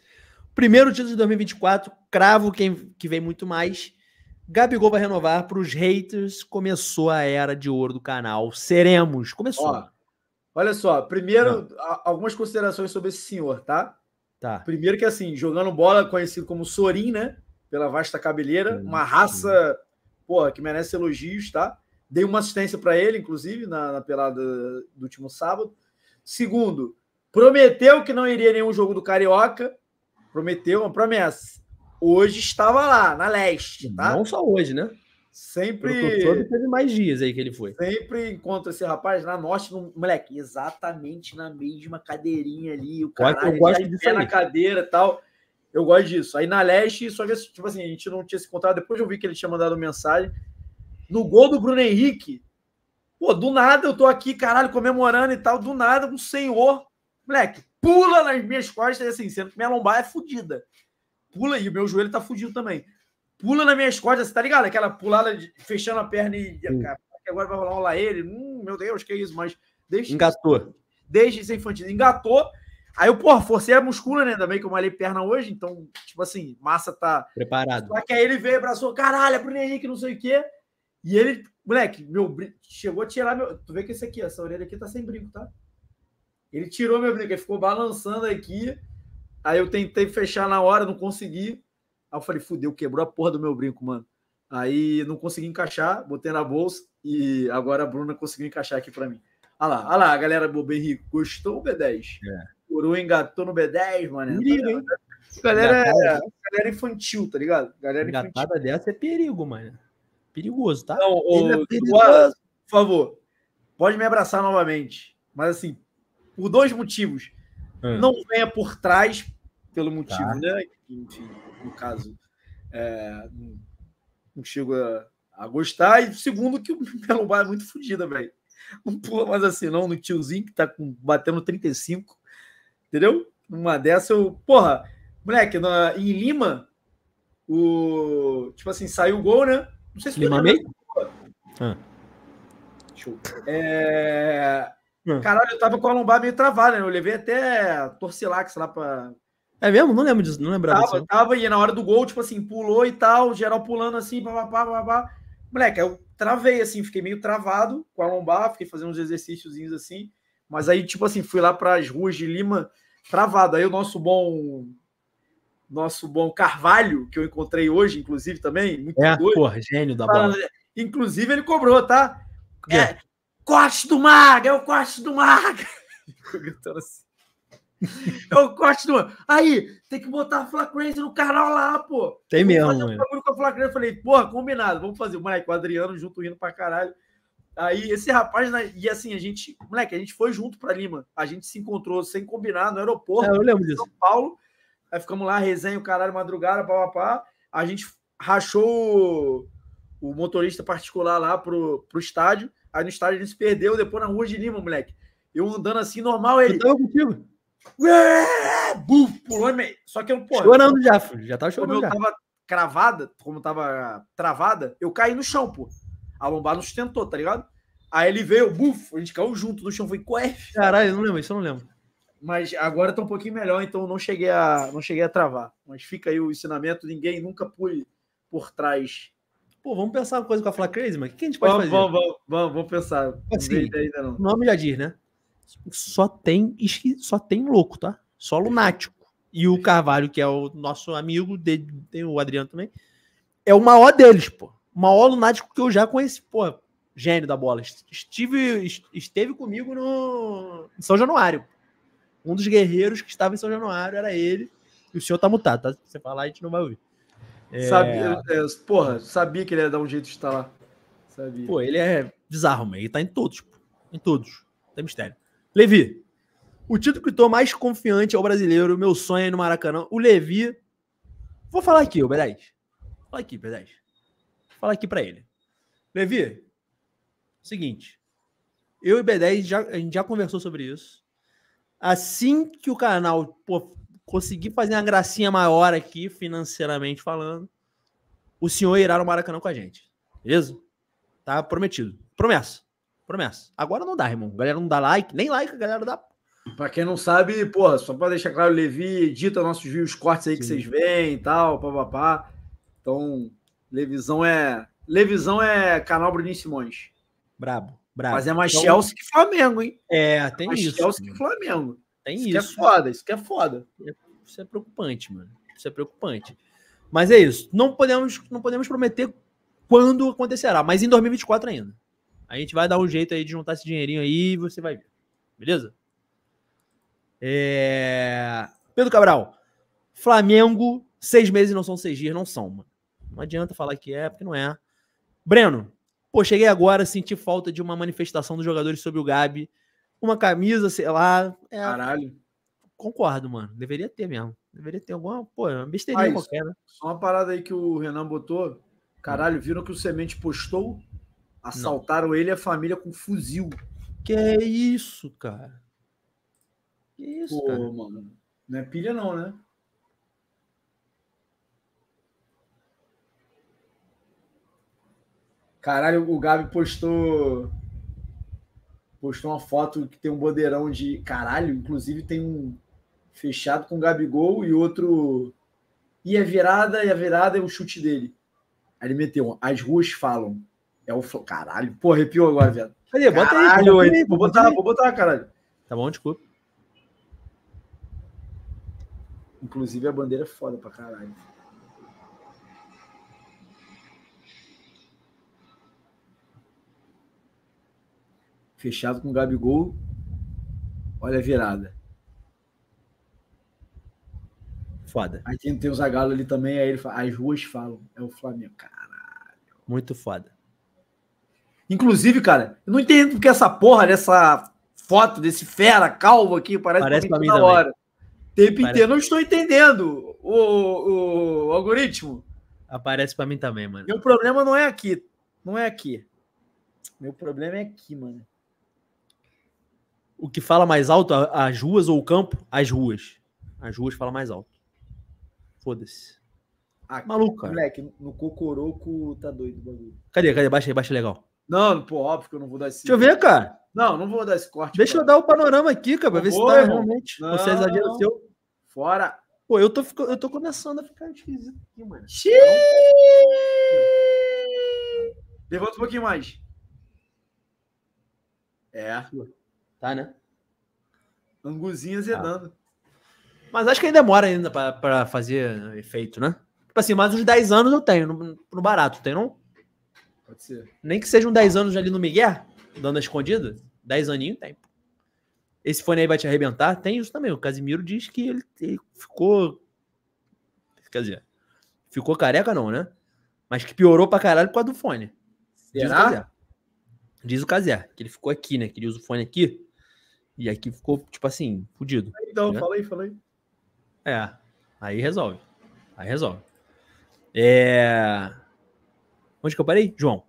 Primeiro título de 2024, cravo quem, que vem muito mais. Gabigol vai renovar para os haters. Começou a era de ouro do canal. Seremos. Começou. Ó, olha só, primeiro, ah. a, algumas considerações sobre esse senhor, tá? Tá. Primeiro que assim, jogando bola, conhecido como Sorin, né? Pela vasta cabeleira, hum, uma raça, sim. porra, que merece elogios, tá? Dei uma assistência para ele, inclusive, na, na pelada do último sábado. Segundo, Prometeu que não iria nenhum jogo do Carioca. Prometeu uma promessa. Hoje estava lá, na leste, tá? Não só hoje, né? Sempre. Todo, teve mais dias aí que ele foi. Sempre encontro esse rapaz na norte, no... moleque, exatamente na mesma cadeirinha ali. O cara gosto disso pé na cadeira e tal. Eu gosto disso. Aí na leste, só que tipo assim, a gente não tinha se encontrado. Depois eu vi que ele tinha mandado mensagem. No gol do Bruno Henrique, pô, do nada eu tô aqui, caralho, comemorando e tal. Do nada, um senhor Moleque, pula nas minhas costas, assim, sendo que minha lombar é fodida. Pula e o meu joelho tá fudido também. Pula nas minhas costas, tá ligado? Aquela pulada de, fechando a perna e cara, agora vai rolar um lá ele. Hum, meu Deus, que isso, mas desde. Engatou. Desde ser infantil. Engatou. Aí eu, porra, forcei a muscula, né? Também que eu malhei perna hoje, então, tipo assim, massa tá. Preparado. Só que aí ele veio, abraçou, caralho, é Bruno Henrique, não sei o quê. E ele, moleque, meu Chegou a tirar meu. Tu vê que esse aqui, essa orelha aqui tá sem brinco, tá? Ele tirou meu brinco, ele ficou balançando aqui. Aí eu tentei fechar na hora, não consegui. Aí eu falei, fudeu, quebrou a porra do meu brinco, mano. Aí não consegui encaixar, botei na bolsa e agora a Bruna conseguiu encaixar aqui para mim. Olha lá, olha lá, galera, Bob gostou o B10? É. engatou no B10, mano. Perigo, hein? Galera, galera infantil, tá ligado? Galera Engatada infantil. dessa é perigo, mano. Perigoso, tá? Não, ô, é perigoso. Por favor, pode me abraçar novamente. Mas assim, por dois motivos. É. Não venha por trás, pelo motivo, tá. né? Enfim, no caso, é, não chego a, a, gostar. E segundo, que o Melo é muito fodida, velho. Não pula mais assim, não, no tiozinho que tá com, batendo 35. Entendeu? Uma dessa eu. Porra, moleque, na, em Lima, o. Tipo assim, saiu o gol, né? Não sei se Lima foi. Lima meio? Ah. Show. É ah. Caralho, eu tava com a lombar meio travada, né? Eu levei até torcilax lá pra. É mesmo? Não lembro disso, não lembrava. Tava, disso. tava, e na hora do gol, tipo assim, pulou e tal, geral pulando assim, papapá, papapá. Moleque, eu travei, assim, fiquei meio travado com a lombar, fiquei fazendo uns exercíciozinhos assim. Mas aí, tipo assim, fui lá para as ruas de Lima travado. Aí o nosso bom nosso bom Carvalho, que eu encontrei hoje, inclusive, também. Muito é, doido. Porra, gênio da bola. Né? Inclusive, ele cobrou, tá? É, corte do Maga, é o corte do Maga. <laughs> Gritando assim. É o corte do. Aí, tem que botar a Fla Crazy no canal lá, pô.
Tem mesmo. Fazer
com a Fla Crazy. Eu falei, porra, combinado, vamos fazer. O moleque, o Adriano junto rindo pra caralho. Aí, esse rapaz, né, e assim, a gente, moleque, a gente foi junto pra Lima. A gente se encontrou sem combinar no aeroporto, é, eu lembro disso. São Paulo. Aí ficamos lá, resenha, o caralho, madrugada, pá, pá, pá. A gente rachou o, o motorista particular lá pro, pro estádio. Aí no estádio ele se perdeu, depois na rua de Lima, moleque. Eu andando assim, normal, ele. Eu tava contigo. Ué, buf, pulou. Só que eu, porra. Chorando eu, já, filho. já tava chorando. Como já. eu tava cravada, como tava travada, eu caí no chão, pô. A lombar não sustentou, tá ligado? Aí ele veio, buf, a gente caiu junto no chão. Foi, ué. Caralho, eu não lembro, isso eu não lembro. Mas agora tá um pouquinho melhor, então não cheguei a, não cheguei a travar. Mas fica aí o ensinamento, ninguém nunca pule por trás Pô, vamos pensar uma coisa com a Fla Crazy, mano. o que a gente pode vamos, fazer? Vamos, vamos, vamos, pensar. Assim, ainda não. O nome já diz, né? Só tem, só tem louco, tá? Só lunático. E o Carvalho, que é o nosso amigo, dele, tem o Adriano também, é o maior deles, pô. O maior lunático que eu já conheci, pô. Gênio da bola. Estive, esteve comigo no em São Januário. Um dos guerreiros que estava em São Januário era ele. E o senhor tá mutado, tá? Se você falar, a gente não vai ouvir sabe Sabia, é, porra, sabia que ele ia dar um jeito de estar lá. Sabia. Pô, ele é bizarro, mano. Ele tá em todos, pô. Em todos. tem mistério. Levi, o título que eu tô mais confiante é o brasileiro, meu sonho aí é no Maracanã. O Levi. Vou falar aqui, o Bedez. Fala aqui, Bedez. 10 falar aqui para ele. Levi, seguinte. Eu e o B10 já, a gente já conversou sobre isso. Assim que o canal pô, consegui fazer uma gracinha maior aqui, financeiramente falando, o senhor irá no Maracanã com a gente. Beleza? Tá prometido. Promessa. Promessa. Agora não dá, irmão. A galera não dá like, nem like, a galera dá. Pra quem não sabe, porra, só pra deixar claro, o Levi edita nossos vídeos, cortes aí Sim. que vocês veem e tal, papapá. Então, Levisão é. Levisão é canal Bruninho Simões. Brabo, brabo. Mas é mais então... Chelsea que Flamengo, hein? É, tem mais isso. Chelsea mano. que Flamengo. Tem isso. Isso que é né? foda, isso que é foda. Isso é preocupante, mano. Isso é preocupante. Mas é isso. Não podemos, não podemos prometer quando acontecerá, mas em 2024 ainda. A gente vai dar um jeito aí de juntar esse dinheirinho aí e você vai ver. Beleza? É... Pedro Cabral. Flamengo, seis meses não são seis dias, não são, mano. Não adianta falar que é, porque não é. Breno, pô, cheguei agora, senti falta de uma manifestação dos jogadores sobre o Gabi uma camisa, sei lá. É, Caralho. Concordo, mano. Deveria ter mesmo. Deveria ter alguma, pô, uma besteirinha ah, qualquer, né? Só uma parada aí que o Renan botou. Caralho, hum. viram que o Semente postou? Assaltaram Não. ele e a família com fuzil. Que é isso, cara? Que é isso, pô, cara? mano. Não é pilha, não, né? Caralho, o Gabi postou postou uma foto que tem um bandeirão de caralho, inclusive tem um fechado com o Gabigol e outro. E a virada, e a virada é o chute dele. Aí ele meteu, as ruas falam. É o caralho, pô, arrepiou agora, velho. Cadê? Bota caralho, aí, aí, vou botar, vou botar, caralho. Tá bom, desculpa. Inclusive a bandeira é foda pra caralho. fechado com o Gabigol. Olha a virada. Foda. Aí tem, tem o Zagallo ali também, aí ele fala, as ruas falam, é o Flamengo. Caralho. Muito foda. Inclusive, cara, eu não entendo porque essa porra dessa foto desse fera calvo aqui parece, parece pra mim toda hora. Tempo parece... inteiro, não estou entendendo o, o, o algoritmo. Aparece para mim também, mano. Meu problema não é aqui. Não é aqui. Meu problema é aqui, mano o que fala mais alto, as ruas ou o campo? As ruas. As ruas fala mais alto. Foda-se. Ah, Maluco, cara. Moleque, no Cocoroco tá doido o bagulho. Cadê, cadê? Baixa aí, baixa legal. Não, pô, óbvio que eu não vou dar esse. Deixa eu ver, cara. Não, não vou dar esse corte. Deixa cara. eu dar o panorama aqui, cara, pra tá ver vou, se tá irmão. realmente. É não, você exagera o seu. Fora. Pô, eu tô, eu tô começando a ficar esquisito aqui, mano. Xiii! Levanta um pouquinho mais. É. Tá, né? Anguzinha ah. zedando. Mas acho que ainda demora ainda para fazer efeito, né? Tipo assim, mais uns 10 anos eu tenho no, no barato, tem não? Pode ser. Nem que sejam 10 anos ali no Miguel, dando a escondida. 10 aninhos tem. Esse fone aí vai te arrebentar? Tem isso também. O Casimiro diz que ele, ele ficou. Quer dizer, ficou careca, não, né? Mas que piorou pra caralho por causa do fone. Será? Diz o Casé. Que ele ficou aqui, né? Que ele usa o fone aqui. E aqui ficou, tipo assim, fudido. Então, né? falei, falei. É, aí resolve. Aí resolve. É... Onde que eu parei? João.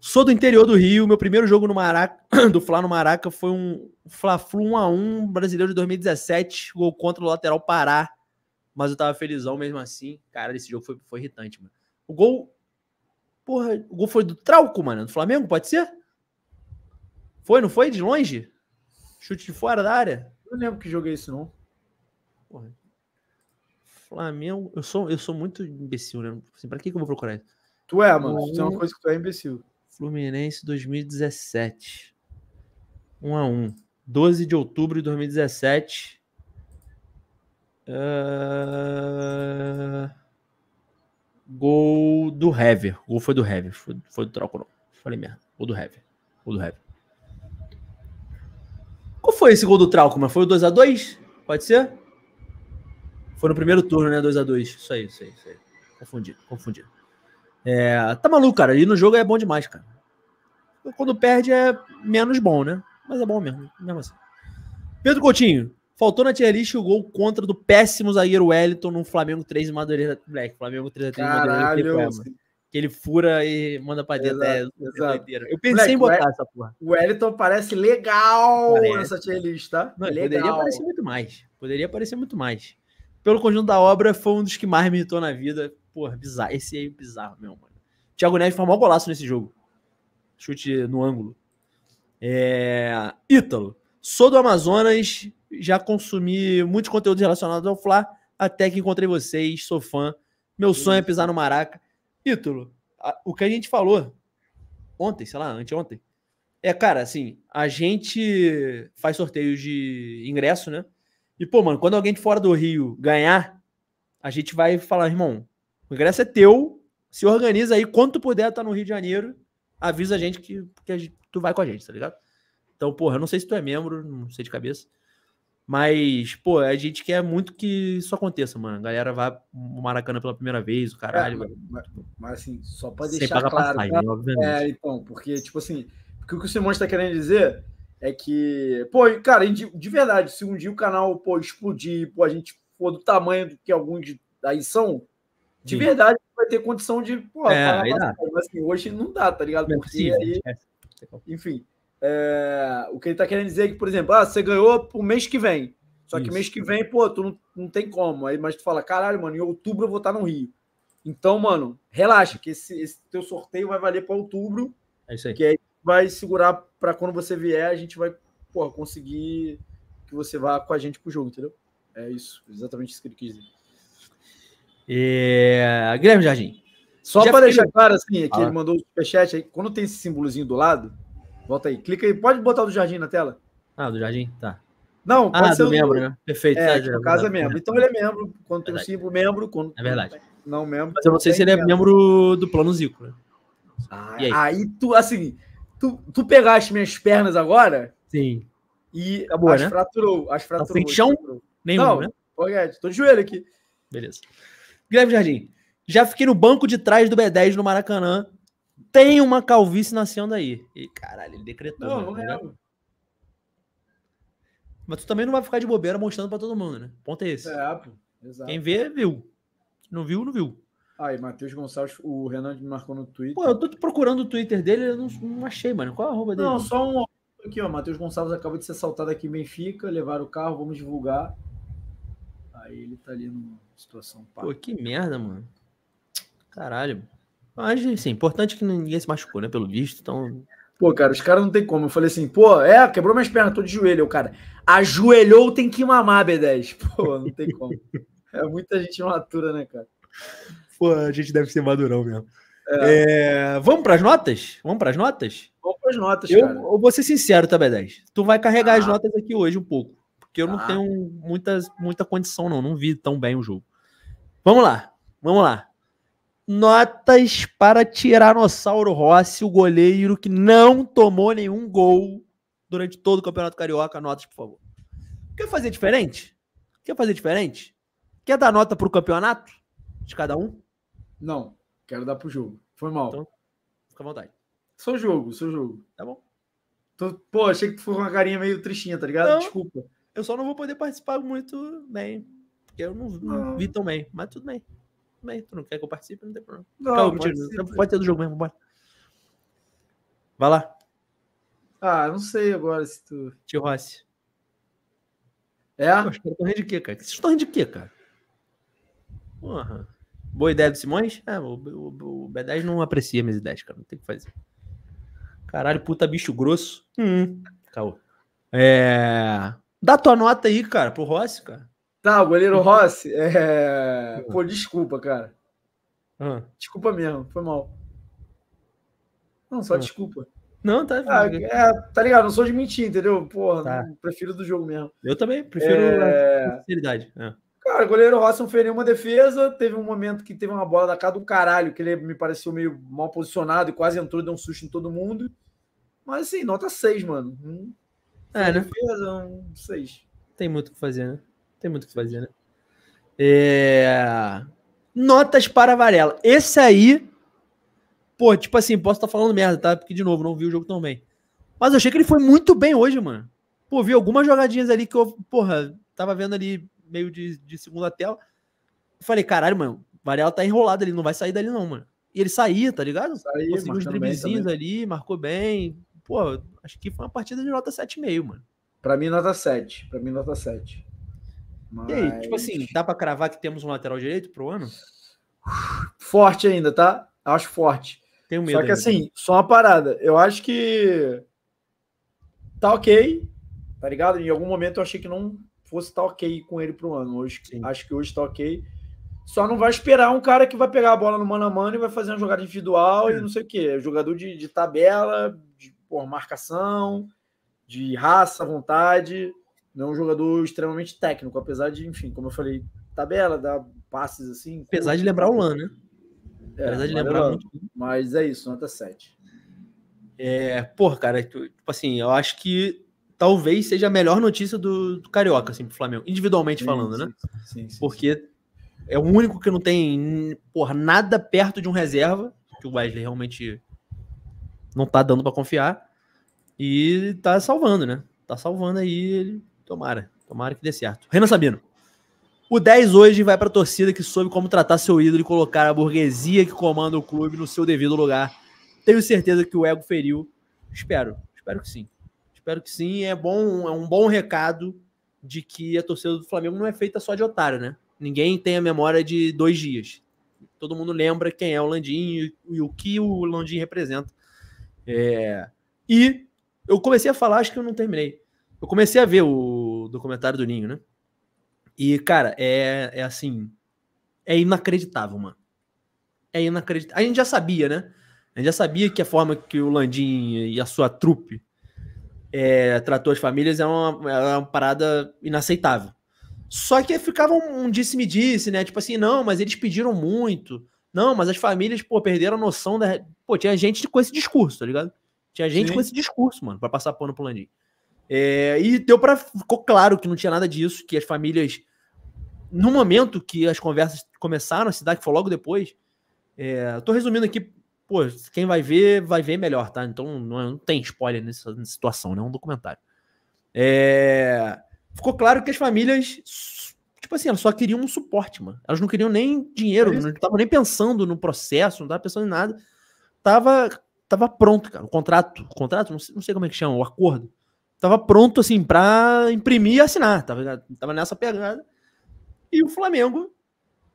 Sou do interior do Rio, meu primeiro jogo no Maraca, <coughs> do Fla no Maraca foi um Fla-Flu 1x1 brasileiro de 2017, gol contra o lateral Pará, mas eu tava felizão mesmo assim. Cara, esse jogo foi, foi irritante, mano. O gol... Porra, o gol foi do Trauco, mano, do Flamengo, pode ser? Foi, não foi? De longe? Chute de fora da área? não lembro que joguei é isso, não. Porra. Flamengo. Eu sou, eu sou muito imbecil, né? Assim, pra que, que eu vou procurar isso? Tu é, mano. Isso é uma coisa que tu é imbecil. Fluminense 2017. 1 a 1 12 de outubro de 2017. Uh... Ah, gol do Hever. gol foi do Hever. Foi, foi do troco, não. Falei merda. Gol do Hever. Gol do Hever. Qual foi esse gol do Trauco? Mas Foi o 2x2? Pode ser? Foi no primeiro turno, né? 2x2. Isso aí, isso aí, isso aí. Confundido, confundido. É, tá maluco, cara. Ali no jogo é bom demais, cara. Quando perde é menos bom, né? Mas é bom mesmo, mesmo assim. Pedro Coutinho, faltou na tier list o gol contra do péssimo zagueiro Wellington no Flamengo 3 e Madureira Black. Flamengo 3 a 3 Caralho, Madureira Black que ele fura e manda pra dentro. Exato, é, exato. eu pensei Moleque, em botar essa porra. O Wellington parece legal parece. nessa tier list, tá? Não, legal. Poderia aparecer muito mais. Poderia aparecer muito mais. Pelo conjunto da obra, foi um dos que mais me irritou na vida. Porra, bizarro. Esse aí é bizarro mesmo, mano. Thiago Neves foi um golaço nesse jogo. Chute no ângulo. É... Ítalo. Sou do Amazonas, já consumi muitos conteúdos relacionados ao Fla, até que encontrei vocês, sou fã. Meu sonho é pisar no Maraca. Ítalo, o que a gente falou ontem, sei lá, anteontem, é, cara, assim, a gente faz sorteios de ingresso, né? E, pô, mano, quando alguém de fora do Rio ganhar, a gente vai falar, irmão, o ingresso é teu, se organiza aí, quanto puder tá no Rio de Janeiro, avisa a gente que, que a gente, tu vai com a gente, tá ligado? Então, porra, eu não sei se tu é membro, não sei de cabeça, mas, pô, a gente quer muito que isso aconteça, mano. A galera vai pro Maracanã pela primeira vez, o é, caralho. É, mas, mas, assim, só pra deixar claro. Tá? obviamente. É, então, porque, tipo assim, porque o que o Simões tá querendo dizer é que, pô, cara, de, de verdade, se um dia o canal, pô, explodir, pô, a gente for do tamanho do que alguns daí são, de Sim. verdade vai ter condição de, pô, é, mas, assim, hoje não dá, tá ligado? É porque é possível, aí, é. enfim. É, o que ele está querendo dizer é que, por exemplo, ah, você ganhou pro mês que vem. Só que Isso. mês que vem, pô, tu não, não tem como. Aí, mas tu fala, caralho, mano, em outubro eu vou estar tá no Rio. Então, mano, relaxa, que esse, esse teu sorteio vai valer para outubro. É isso aí. Que aí vai segurar para quando você vier, a gente vai porra, conseguir que você vá com a gente pro jogo, entendeu? É isso, exatamente isso que ele quis dizer. É... Guilherme Jardim. Só para deixar claro, assim, é que ah. ele mandou o superchat aí, quando tem esse símbolozinho do lado, Volta aí. Clica aí. Pode botar o do Jardim na tela? Ah, do Jardim? Tá. Não, ah, pode ah, ser do membro, né? Perfeito. É, tá, no caso é membro. Então ele é membro. Quando é tem um símbolo, membro. Quando... É verdade. Não membro. Mas eu não sei se ele é membro do plano Zico, né? Ah, aí? aí? tu, assim, tu, tu pegaste minhas pernas agora. Sim. E Acabou, as né? fraturou. As fraturou. Não tem chão nenhum, não, né? Guedes, é, tô de joelho aqui. Beleza. Guilherme Jardim. Já fiquei no banco de trás do B10 no Maracanã tem uma calvície nascendo aí. E caralho, ele decretou. Não, não Mas tu também não vai ficar de bobeira mostrando pra todo mundo, né? ponto é esse. É, pô. Exato. Quem vê, viu. Não viu, não viu. Aí, Matheus Gonçalves, o Renan me marcou no Twitter. Pô, eu tô procurando o Twitter dele, eu não, não achei, mano. Qual é a roupa dele? Não, só um aqui, ó. Matheus Gonçalves acaba de ser assaltado aqui em Benfica, levaram o carro, vamos divulgar. Aí ele tá ali numa situação pá. Pô, que merda, mano. Caralho. Mas, assim, importante que ninguém se machucou, né? Pelo visto, então. Pô, cara, os caras não tem como. Eu falei assim, pô, é, quebrou minhas pernas, tô de joelho. O cara, ajoelhou, tem que mamar, B10. <laughs> Pô, não tem como. É muita gente matura, né, cara? Pô, a gente deve ser madurão mesmo. É. É, vamos para as notas? Vamos para as notas? Vamos para as notas, eu, cara. Eu vou ser sincero, tá, B10? Tu vai carregar ah. as notas aqui hoje um pouco, porque eu ah. não tenho muita, muita condição, não. Não vi tão bem o jogo. Vamos lá, vamos lá. Notas para Tiranossauro Rossi, o goleiro que não tomou nenhum gol durante todo o Campeonato Carioca. Notas, por favor. Quer fazer diferente? Quer fazer diferente? Quer dar nota para o campeonato de cada um? Não, quero dar para o jogo. Foi mal. Então, fica à vontade. Sou jogo, sou jogo. Tá bom. Tô, pô, achei que tu foi com uma carinha meio tristinha, tá ligado? Não, Desculpa. Eu só não vou poder participar muito bem, porque eu não, não vi tão bem, mas tudo bem tudo bem. Tu não quer que eu participe? Não tem problema. Não, Calma, pode, pode ter do jogo mesmo, bora. Vai lá. Ah, não sei agora se tu. Tio Rossi. É? Estou rindo de quê, cara? Vocês estão rindo de quê, cara? Porra. Boa ideia do Simões? É, o, o, o B10 não aprecia minhas ideias, cara. Não tem o que fazer. Caralho, puta bicho grosso. Hum. Caô. É. Dá tua nota aí, cara, pro Rossi, cara. Tá, o goleiro então, Rossi. É... Ah. Pô, desculpa, cara. Ah. Desculpa mesmo, foi mal. Não, só ah. desculpa. Não, tá. Ah, tá é, tá ligado? Não sou de mentir, entendeu? Porra, tá. não, prefiro do jogo mesmo. Eu também prefiro é... a sinceridade. É. Cara, o goleiro Rossi não fez nenhuma defesa. Teve um momento que teve uma bola da cara do caralho, que ele me pareceu meio mal posicionado e quase entrou e deu um susto em todo mundo. Mas assim, nota 6, mano. Hum, é, né? Defesa, um 6. Tem muito o que fazer, né? Tem muito o que fazer, né? É... Notas para Varela. Esse aí, pô, tipo assim, posso estar tá falando merda, tá? Porque, de novo, não vi o jogo tão bem. Mas eu achei que ele foi muito bem hoje, mano. Pô, vi algumas jogadinhas ali que eu, porra, tava vendo ali meio de, de segunda tela. Falei, caralho, mano, Varela tá enrolado, ele não vai sair dali não, mano. E ele saía, tá ligado? Conseguiu uns driblezinhos ali, marcou bem. Pô, acho que foi uma partida de nota 7,5, mano. Pra mim, nota 7. Pra mim, nota 7. Mas... E aí, tipo assim, dá para cravar que temos um lateral direito pro ano? Forte ainda, tá? Acho forte. Tenho medo. Só que ainda. assim, só uma parada. Eu acho que tá ok, tá ligado? Em algum momento eu achei que não fosse tá ok com ele pro ano. Hoje, Sim. acho que hoje tá ok. Só não vai esperar um cara que vai pegar a bola no mano a mano e vai fazer uma jogada individual Sim. e é. não sei o quê. É jogador de, de tabela, de marcação, de raça, vontade. Não é um jogador extremamente técnico, apesar de, enfim, como eu falei, tabela, dá passes assim. Apesar curto, de lembrar o Lan, né? É, apesar de lembrar é muito. Mas é isso, nota 7. É, pô, cara, tipo assim, eu acho que talvez seja a melhor notícia do, do Carioca, assim, pro Flamengo, individualmente sim, falando, né? sim, né? Sim, sim, Porque é o único que não tem, por nada perto de um reserva, que o Wesley realmente não tá dando para confiar, e tá salvando, né? Tá salvando aí ele Tomara, tomara que dê certo. Renan Sabino. O 10 hoje vai para a torcida que soube como tratar seu ídolo e colocar a burguesia que comanda o clube no seu devido lugar. Tenho certeza que o ego feriu. Espero, espero que sim. Espero que sim. É bom, é um bom recado de que a torcida do Flamengo não é feita só de otário, né? Ninguém tem a memória de dois dias. Todo mundo lembra quem é o Landim e o que o Landim representa. É... E eu comecei a falar, acho que eu não terminei. Eu comecei a ver o documentário do Ninho, né? E, cara, é, é assim. É inacreditável, mano. É inacreditável. A gente já sabia, né? A gente já sabia que a forma que o Landim e a sua trupe é, tratou as famílias é uma, uma parada inaceitável. Só que ficava um, disse-me-disse, né? Tipo assim, não, mas eles pediram muito. Não, mas as famílias, pô, perderam a noção da. Pô, tinha gente com esse discurso, tá ligado? Tinha gente Sim. com esse discurso, mano, pra passar pano pro Landim. É, e deu para ficou claro que não tinha nada disso, que as famílias, no momento que as conversas começaram a se dar, que foi logo depois, é, tô resumindo aqui, pô, quem vai ver, vai ver melhor, tá? Então não, não tem spoiler nessa, nessa situação, né? É um documentário. É, ficou claro que as famílias, tipo assim, elas só queriam um suporte, mano. Elas não queriam nem dinheiro, é não estavam nem pensando no processo, não estavam pensando em nada. Tava, tava pronto, cara. O contrato, o contrato, não sei, não sei como é que chama, o acordo tava pronto assim para imprimir e assinar, tava, tava nessa pegada. E o Flamengo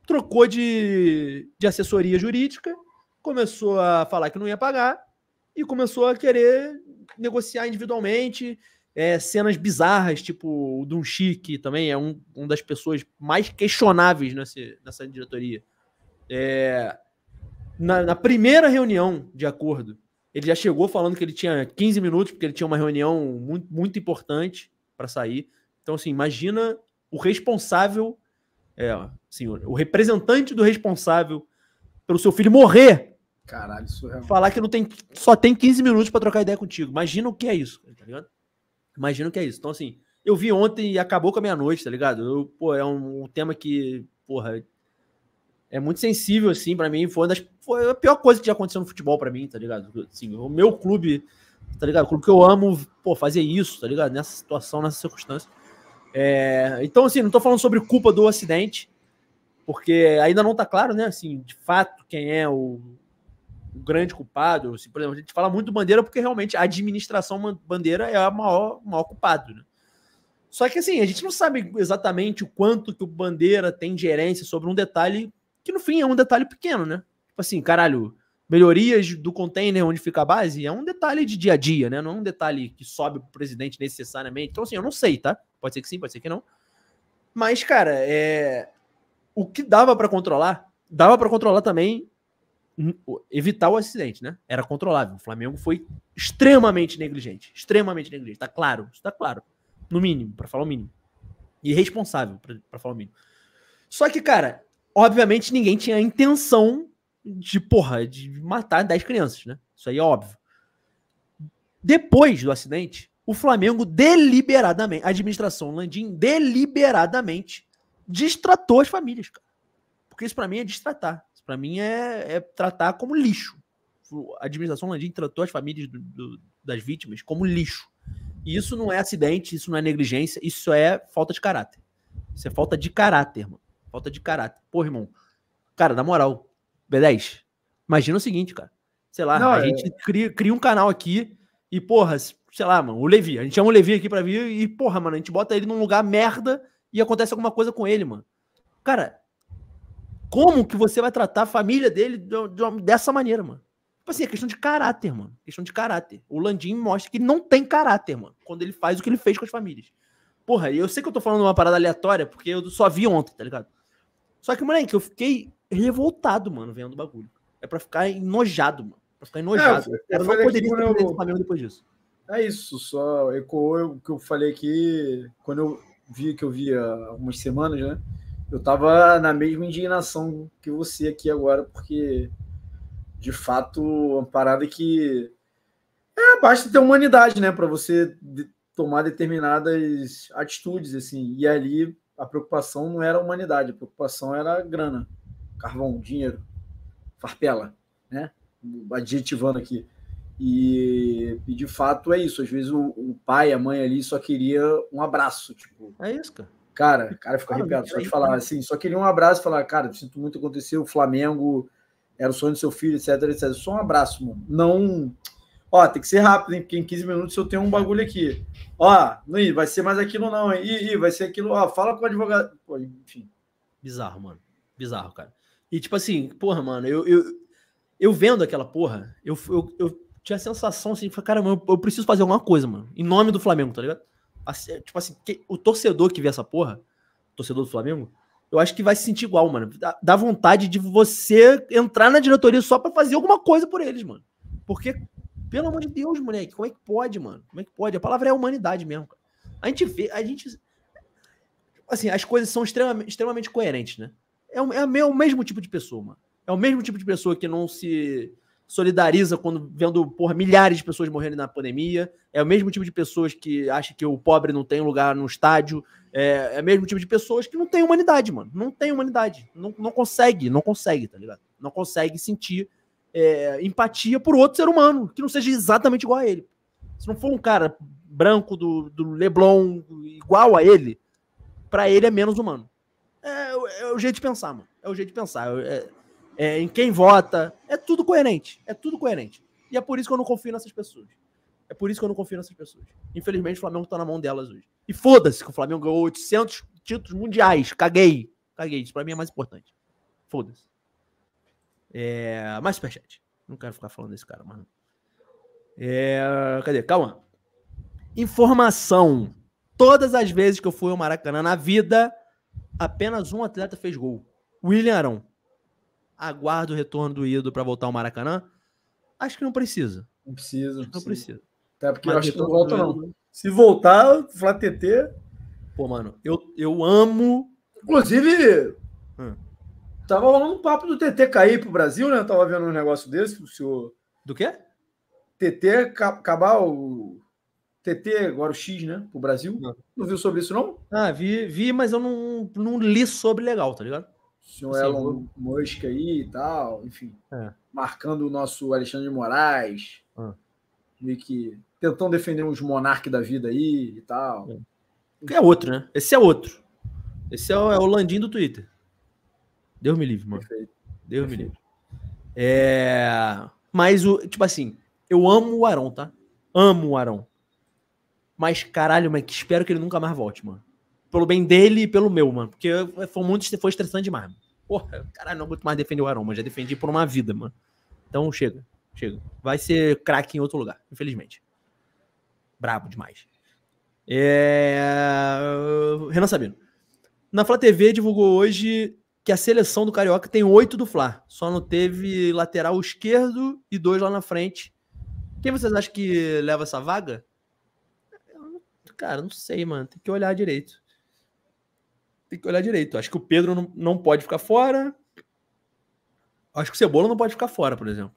trocou de, de assessoria jurídica, começou a falar que não ia pagar e começou a querer negociar individualmente é, cenas bizarras, tipo o Dunchik também é um, um das pessoas mais questionáveis nessa nessa diretoria. É, na, na primeira reunião de acordo, ele já chegou falando que ele tinha 15 minutos, porque ele tinha uma reunião muito, muito importante para sair. Então, assim, imagina o responsável, é, assim, o representante do responsável pelo seu filho morrer. Caralho, isso é. Falar que não tem, só tem 15 minutos para trocar ideia contigo. Imagina o que é isso, tá ligado? Imagina o que é isso. Então, assim, eu vi ontem e acabou com a meia-noite, tá ligado? Eu, pô, é um, um tema que, porra, é muito sensível, assim, para mim. Foi, das, foi a pior coisa que já aconteceu no futebol para mim, tá ligado? Assim, o meu clube, tá ligado? O clube que eu amo, pô, fazer isso, tá ligado? Nessa situação, nessa circunstância. É, então, assim, não tô falando sobre culpa do acidente, porque ainda não tá claro, né, assim, de fato, quem é o, o grande culpado. Assim, por exemplo, a gente fala muito bandeira porque realmente a administração bandeira é a maior, maior culpado, né? Só que assim, a gente não sabe exatamente o quanto que o Bandeira tem gerência sobre um detalhe que no fim é um detalhe pequeno, né? Tipo assim, caralho, melhorias do container onde fica a base é um detalhe de dia a dia, né? Não é um detalhe que sobe pro presidente necessariamente. Então, assim, eu não sei, tá? Pode ser que sim, pode ser que não. Mas, cara, é... o que dava para controlar, dava para controlar também evitar o acidente, né? Era controlável. O Flamengo foi extremamente negligente, extremamente negligente. Tá claro, isso tá claro. No mínimo, para falar o mínimo. Irresponsável, para falar o mínimo. Só que, cara, Obviamente, ninguém tinha a intenção de, porra, de matar 10 crianças, né? Isso aí é óbvio. Depois do acidente, o Flamengo deliberadamente, a administração Landim deliberadamente distratou as famílias, cara. Porque isso para mim é distratar. Isso para mim é, é, tratar como lixo. A administração Landim tratou as famílias do, do, das vítimas como lixo. E isso não é acidente, isso não é negligência, isso é falta de caráter. Isso é falta de caráter, mano. Falta de caráter. Porra, irmão. Cara, na moral, B10, imagina o seguinte, cara. Sei lá, não, a é... gente cria, cria um canal aqui e, porra, sei lá, mano, o Levi. A gente chama o Levi aqui pra vir e, porra, mano, a gente bota ele num lugar merda e acontece alguma coisa com ele, mano. Cara, como que você vai tratar a família dele dessa maneira, mano? Tipo assim, é questão de caráter, mano. Questão de caráter. O Landim mostra que ele não tem caráter, mano, quando ele faz o que ele fez com as famílias. Porra, eu sei que eu tô falando uma parada aleatória, porque eu só vi ontem, tá ligado? Só que, moleque, eu fiquei revoltado, mano, vendo o bagulho. É pra ficar enojado, mano. Pra ficar enojado. É, eu, eu não poderia ter eu... Flamengo depois disso. É isso, só ecoou o que eu falei aqui quando eu vi que eu via algumas semanas, né? Eu tava na mesma indignação que você aqui agora, porque de fato uma parada que é, basta ter humanidade, né, para você de tomar determinadas atitudes assim. E ali a preocupação não era a humanidade, a preocupação era a grana, carvão, dinheiro, farpela, né? Adjetivando aqui. E, e, de fato é isso. Às vezes o, o, pai, a mãe ali só queria um abraço, tipo. É isso, cara. Cara, cara ficou ah, arrepiado é só de falar assim, só queria um abraço e falar, cara, sinto muito acontecer, o Flamengo era o sonho do seu filho, etc, etc. Só um abraço, mano. Não Ó, tem que ser rápido, hein? Porque em 15 minutos eu tenho um bagulho aqui. Ó, não vai ser mais aquilo, não, hein? Ih, ih, vai ser aquilo, ó. Fala com o advogado. Pô, enfim. Bizarro, mano. Bizarro, cara. E tipo assim, porra, mano, eu, eu, eu vendo aquela porra, eu, eu, eu tinha a sensação assim, falei, cara, mano, eu, preciso fazer alguma coisa, mano. Em nome do Flamengo, tá ligado? Assim, tipo assim, que, o torcedor que vê essa porra, torcedor do Flamengo, eu acho que vai se sentir igual, mano. Dá, dá vontade de você entrar na diretoria só para fazer alguma coisa por eles, mano. Porque pelo amor de Deus, moleque, como é que pode, mano? Como é que pode? A palavra é humanidade mesmo. Cara. A gente vê, a gente. Assim, as coisas são extremamente, extremamente coerentes, né? É o, é, é o mesmo tipo de pessoa, mano. É o mesmo tipo de pessoa que não se solidariza quando vendo porra, milhares de pessoas morrendo na pandemia. É o mesmo tipo de pessoas que acha que o pobre não tem lugar no estádio. É, é o mesmo tipo de pessoas que não tem humanidade, mano. Não tem humanidade. Não, não consegue, não consegue, tá ligado? Não consegue sentir é, empatia por outro ser humano que não seja exatamente igual a ele. Se não for um cara branco do, do Leblon igual a ele, para ele é menos humano. É, é, o jeito de pensar, mano. É o jeito de pensar. É, é, é, em quem vota. É tudo coerente. É tudo coerente. E é por isso que eu não confio nessas pessoas. É por isso que eu não confio nessas pessoas. Infelizmente, o Flamengo tá na mão delas hoje. E foda-se que o Flamengo ganhou 800 títulos mundiais. Caguei. Caguei. Isso pra mim é mais importante. Foda-se. É, mais superchat. Não quero ficar falando desse cara, mano. É, cadê? Calma. Informação. Todas as vezes que eu fui ao Maracanã na vida, apenas um atleta fez gol. William Arão. Aguardo o retorno do ídolo para voltar ao Maracanã. Acho que não precisa. Não precisa. Não precisa. precisa. Até porque Mas eu acho que não volta, não. Se voltar, Flá TT. Pô, mano, eu, eu amo. Inclusive, hum. Tava rolando um papo do TT cair pro Brasil, né? Eu tava vendo um negócio desse, o senhor. Do quê? TT acabar o. TT, agora o X, né? Pro Brasil. Não, não viu sobre isso, não? Ah, vi, vi, mas eu não, não li sobre legal, tá ligado? O senhor assim, Elon Musk aí e tal, enfim. É. Marcando o nosso Alexandre de Moraes. Ah. Meio que tentando defender uns monarques da vida aí e tal. É. é outro, né? Esse é outro. Esse é é o Landim do Twitter. Deus me livre, mano. Perfeito. Deus Perfeito. me livre. É... Mas, o tipo assim, eu amo o Arão, tá? Amo o Arão. Mas, caralho, mas espero que ele nunca mais volte, mano. Pelo bem dele e pelo meu, mano. Porque foi muito foi estressante demais. Mano. Porra, caralho, não aguento mais defender o Arão, mano. já defendi por uma vida, mano. Então, chega. Chega. Vai ser craque em outro lugar, infelizmente. Brabo demais. É... Renan Sabino. Na Flá TV divulgou hoje que a seleção do Carioca tem oito do Fla. Só não teve lateral esquerdo e dois lá na frente. Quem vocês acham que leva essa vaga? cara, não sei, mano. Tem que olhar direito. Tem que olhar direito. Acho que o Pedro não, não pode ficar fora. Acho que o Cebola não pode ficar fora, por exemplo.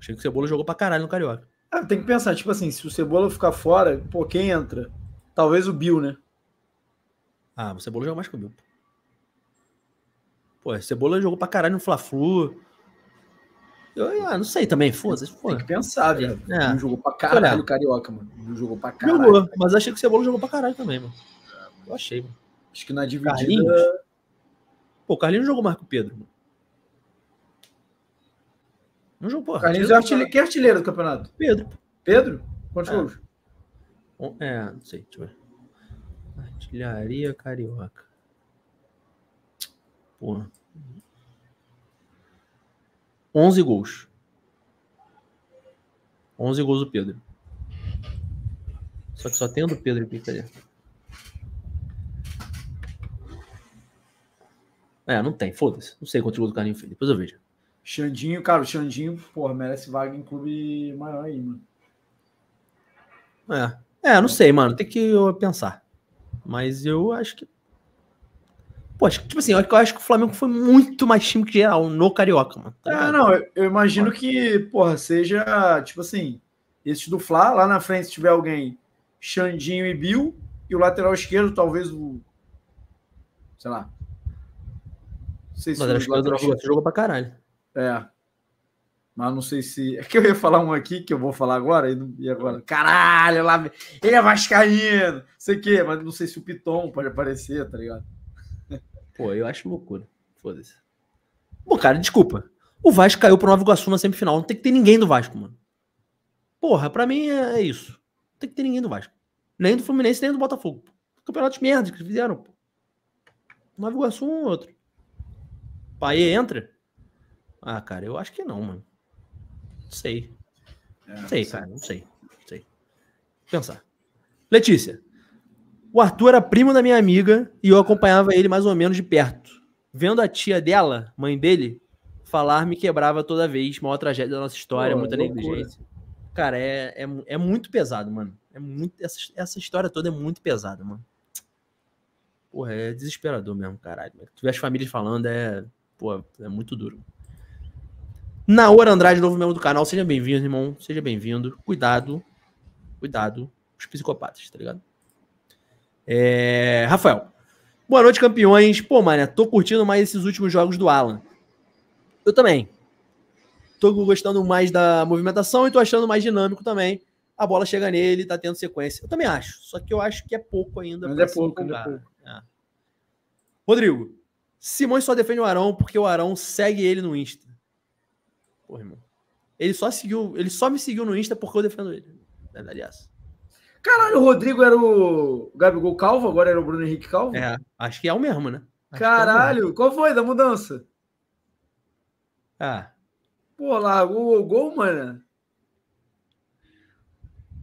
Achei que o Cebola jogou pra caralho no Carioca. Ah, tem que pensar, tipo assim, se o Cebola ficar fora, pô, quem entra? Talvez o Bill, né? Ah, o Cebola joga mais que o Bill. Pô, Cebola jogou pra caralho no Fla-Flu. Eu, ah, não sei também, foda-se. Tem que pensar, é, velho. É. Não jogou pra caralho no Carioca, mano. Não jogou pra caralho. Jogou, mas achei que o Cebola jogou pra caralho também, mano. Eu achei, mano. Acho que na dividida... Carlinhos. Pô, o Carlinhos jogou mais que o Pedro, mano. Não jogou, porra. Carlinhos é artilheiro. Quem é artilheiro do campeonato? Pedro. Pedro? Quantos é. gols? É, não sei, deixa eu ver. Artilharia Carioca. Porra. 11 gols. 11 gols do Pedro. Só que só tem o do Pedro aqui, cadê? É, não tem, foda-se. Não sei quanto gol do Carlinho fez, depois eu vejo. Xandinho, cara, o Xandinho, porra, merece vaga em clube maior aí, mano. É. É, não sei, mano. Tem que pensar. Mas eu acho que Pô, tipo assim, eu acho que o Flamengo foi muito mais time que geral no Carioca, mano. Tá ah, não, eu, eu imagino que, porra, seja, tipo assim, esse do Fla, lá na frente se tiver alguém, Xandinho e Bill, e o lateral esquerdo, talvez o. Sei lá. Não sei se o lateral esquerdo jogou, jogou pra caralho. É. Mas não sei se. É que eu ia falar um aqui que eu vou falar agora, e agora. Caralho, lá. Ele é Vascaíno, sei o quê, mas não sei se o Piton pode aparecer, tá ligado? Pô, eu acho loucura. Foda-se. Bom, cara, desculpa. O Vasco caiu pro Nova Iguaçu na semifinal. Não tem que ter ninguém do Vasco, mano. Porra, pra mim é, é isso. Não tem que ter ninguém do Vasco. Nem do Fluminense, nem do Botafogo. Campeonatos merdas que fizeram, pô. Nova Iguaçu um outro. Paê entra? Ah, cara, eu acho que não, mano. Não sei. É, não sei, cara, não sei. Não sei. Pensar. Letícia, o Arthur era primo da minha amiga e eu acompanhava ele mais ou menos de perto. Vendo a tia dela, mãe dele, falar me quebrava toda vez. Maior tragédia da nossa história, Pô, muita negligência. Cara, é, é, é, muito pesado, mano. É muito, essa, essa história toda é muito pesada, mano. Porra, é desesperador mesmo, caralho. Tu vê as famílias falando, é. Pô, é muito duro. Naor Andrade, novo membro do canal. Seja bem-vindo, irmão. Seja bem-vindo. Cuidado. Cuidado. Os psicopatas, tá ligado? É... Rafael, boa noite, campeões. Pô, Maria, tô curtindo mais esses últimos jogos do Alan. Eu também. Tô gostando mais da movimentação e tô achando mais dinâmico também. A bola chega nele, tá tendo sequência. Eu também acho. Só que eu acho que é pouco ainda. Mas é pouco, ainda é pouco. É. Rodrigo, Simões só defende o Arão porque o Arão segue ele no Insta. Porra, irmão. Ele só seguiu, ele só me seguiu no Insta porque eu defendo ele. Aliás. Caralho, o Rodrigo era o Gabigol Calvo, agora era o Bruno Henrique Calvo? É, acho que é o mesmo, né? Acho é Caralho, é qual foi da mudança? Ah. Pô, largou o gol, mano.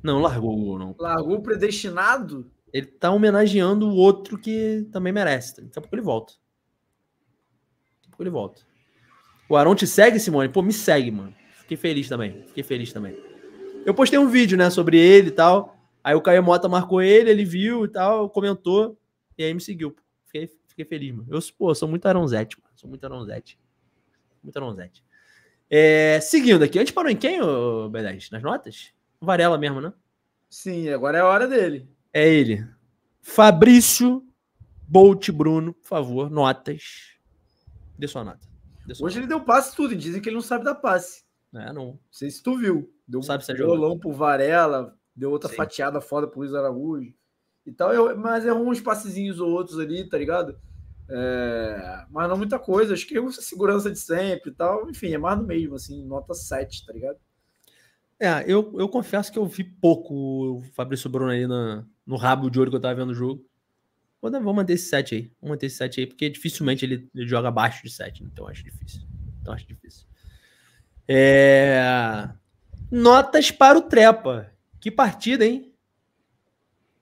Não, largou o gol, não. Largou o predestinado? Ele tá homenageando o outro que também merece. Daqui a pouco ele volta. Daqui a pouco ele volta. O Arão te segue, Simone? Pô, me segue, mano. Fiquei feliz também. Fiquei feliz também. Eu postei um vídeo, né, sobre ele e tal. Aí o Caio Mota marcou ele, ele viu e tal, comentou, e aí me seguiu. Fiquei, fiquei feliz, mano. Eu pô, sou muito Aronzete, mano. Sou muito Aronzete. Muito Aronzete. É, seguindo aqui, antes parou em quem, ô B10? Nas notas? Varela mesmo, né? Sim, agora é a hora dele. É ele. Fabrício Bolt Bruno, por favor, notas. Dê sua nota. Dê sua Hoje nota. ele deu passe tudo, e dizem que ele não sabe dar passe. É, não. Não sei se tu viu. Deu não sabe um violão é pro Varela, deu outra Sim. fatiada foda pro Luiz Araújo e tal. Eu, mas errou é uns passezinhos ou outros ali, tá ligado? É, mas não muita coisa. Acho que eu, segurança de sempre e tal. Enfim, é mais do mesmo, assim, nota 7, tá ligado? É, eu, eu confesso que eu vi pouco o Fabrício Bruno aí na, no rabo de ouro que eu tava vendo o jogo. Vou, vou manter esse 7 aí. Vou manter esse 7 aí, porque dificilmente ele, ele joga abaixo de 7, então acho difícil. Então acho difícil. É... Notas para o Trepa. Que partida, hein?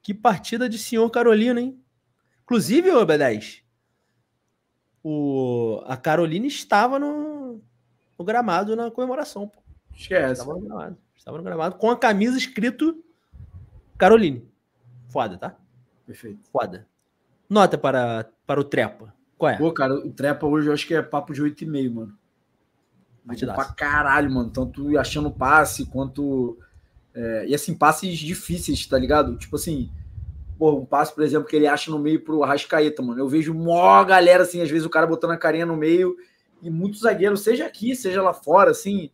Que partida de senhor Carolina, hein? Inclusive, ô B10, o, a Carolina estava no, no gramado na comemoração. Pô. Esquece. Estava no, gramado, estava no gramado com a camisa escrito Caroline. Foda, tá? Perfeito. Foda. Nota para, para o Trepa. Qual é? Pô, cara, o Trepa hoje eu acho que é papo de 8,5, mano. Partidaço. Pra caralho, mano. Tanto achando passe quanto é, e assim, passes difíceis, tá ligado? Tipo assim, pô, um passe, por exemplo, que ele acha no meio pro Arrascaeta, mano. Eu vejo mó galera, assim, às vezes o cara botando a carinha no meio e muitos zagueiros, seja aqui, seja lá fora, assim,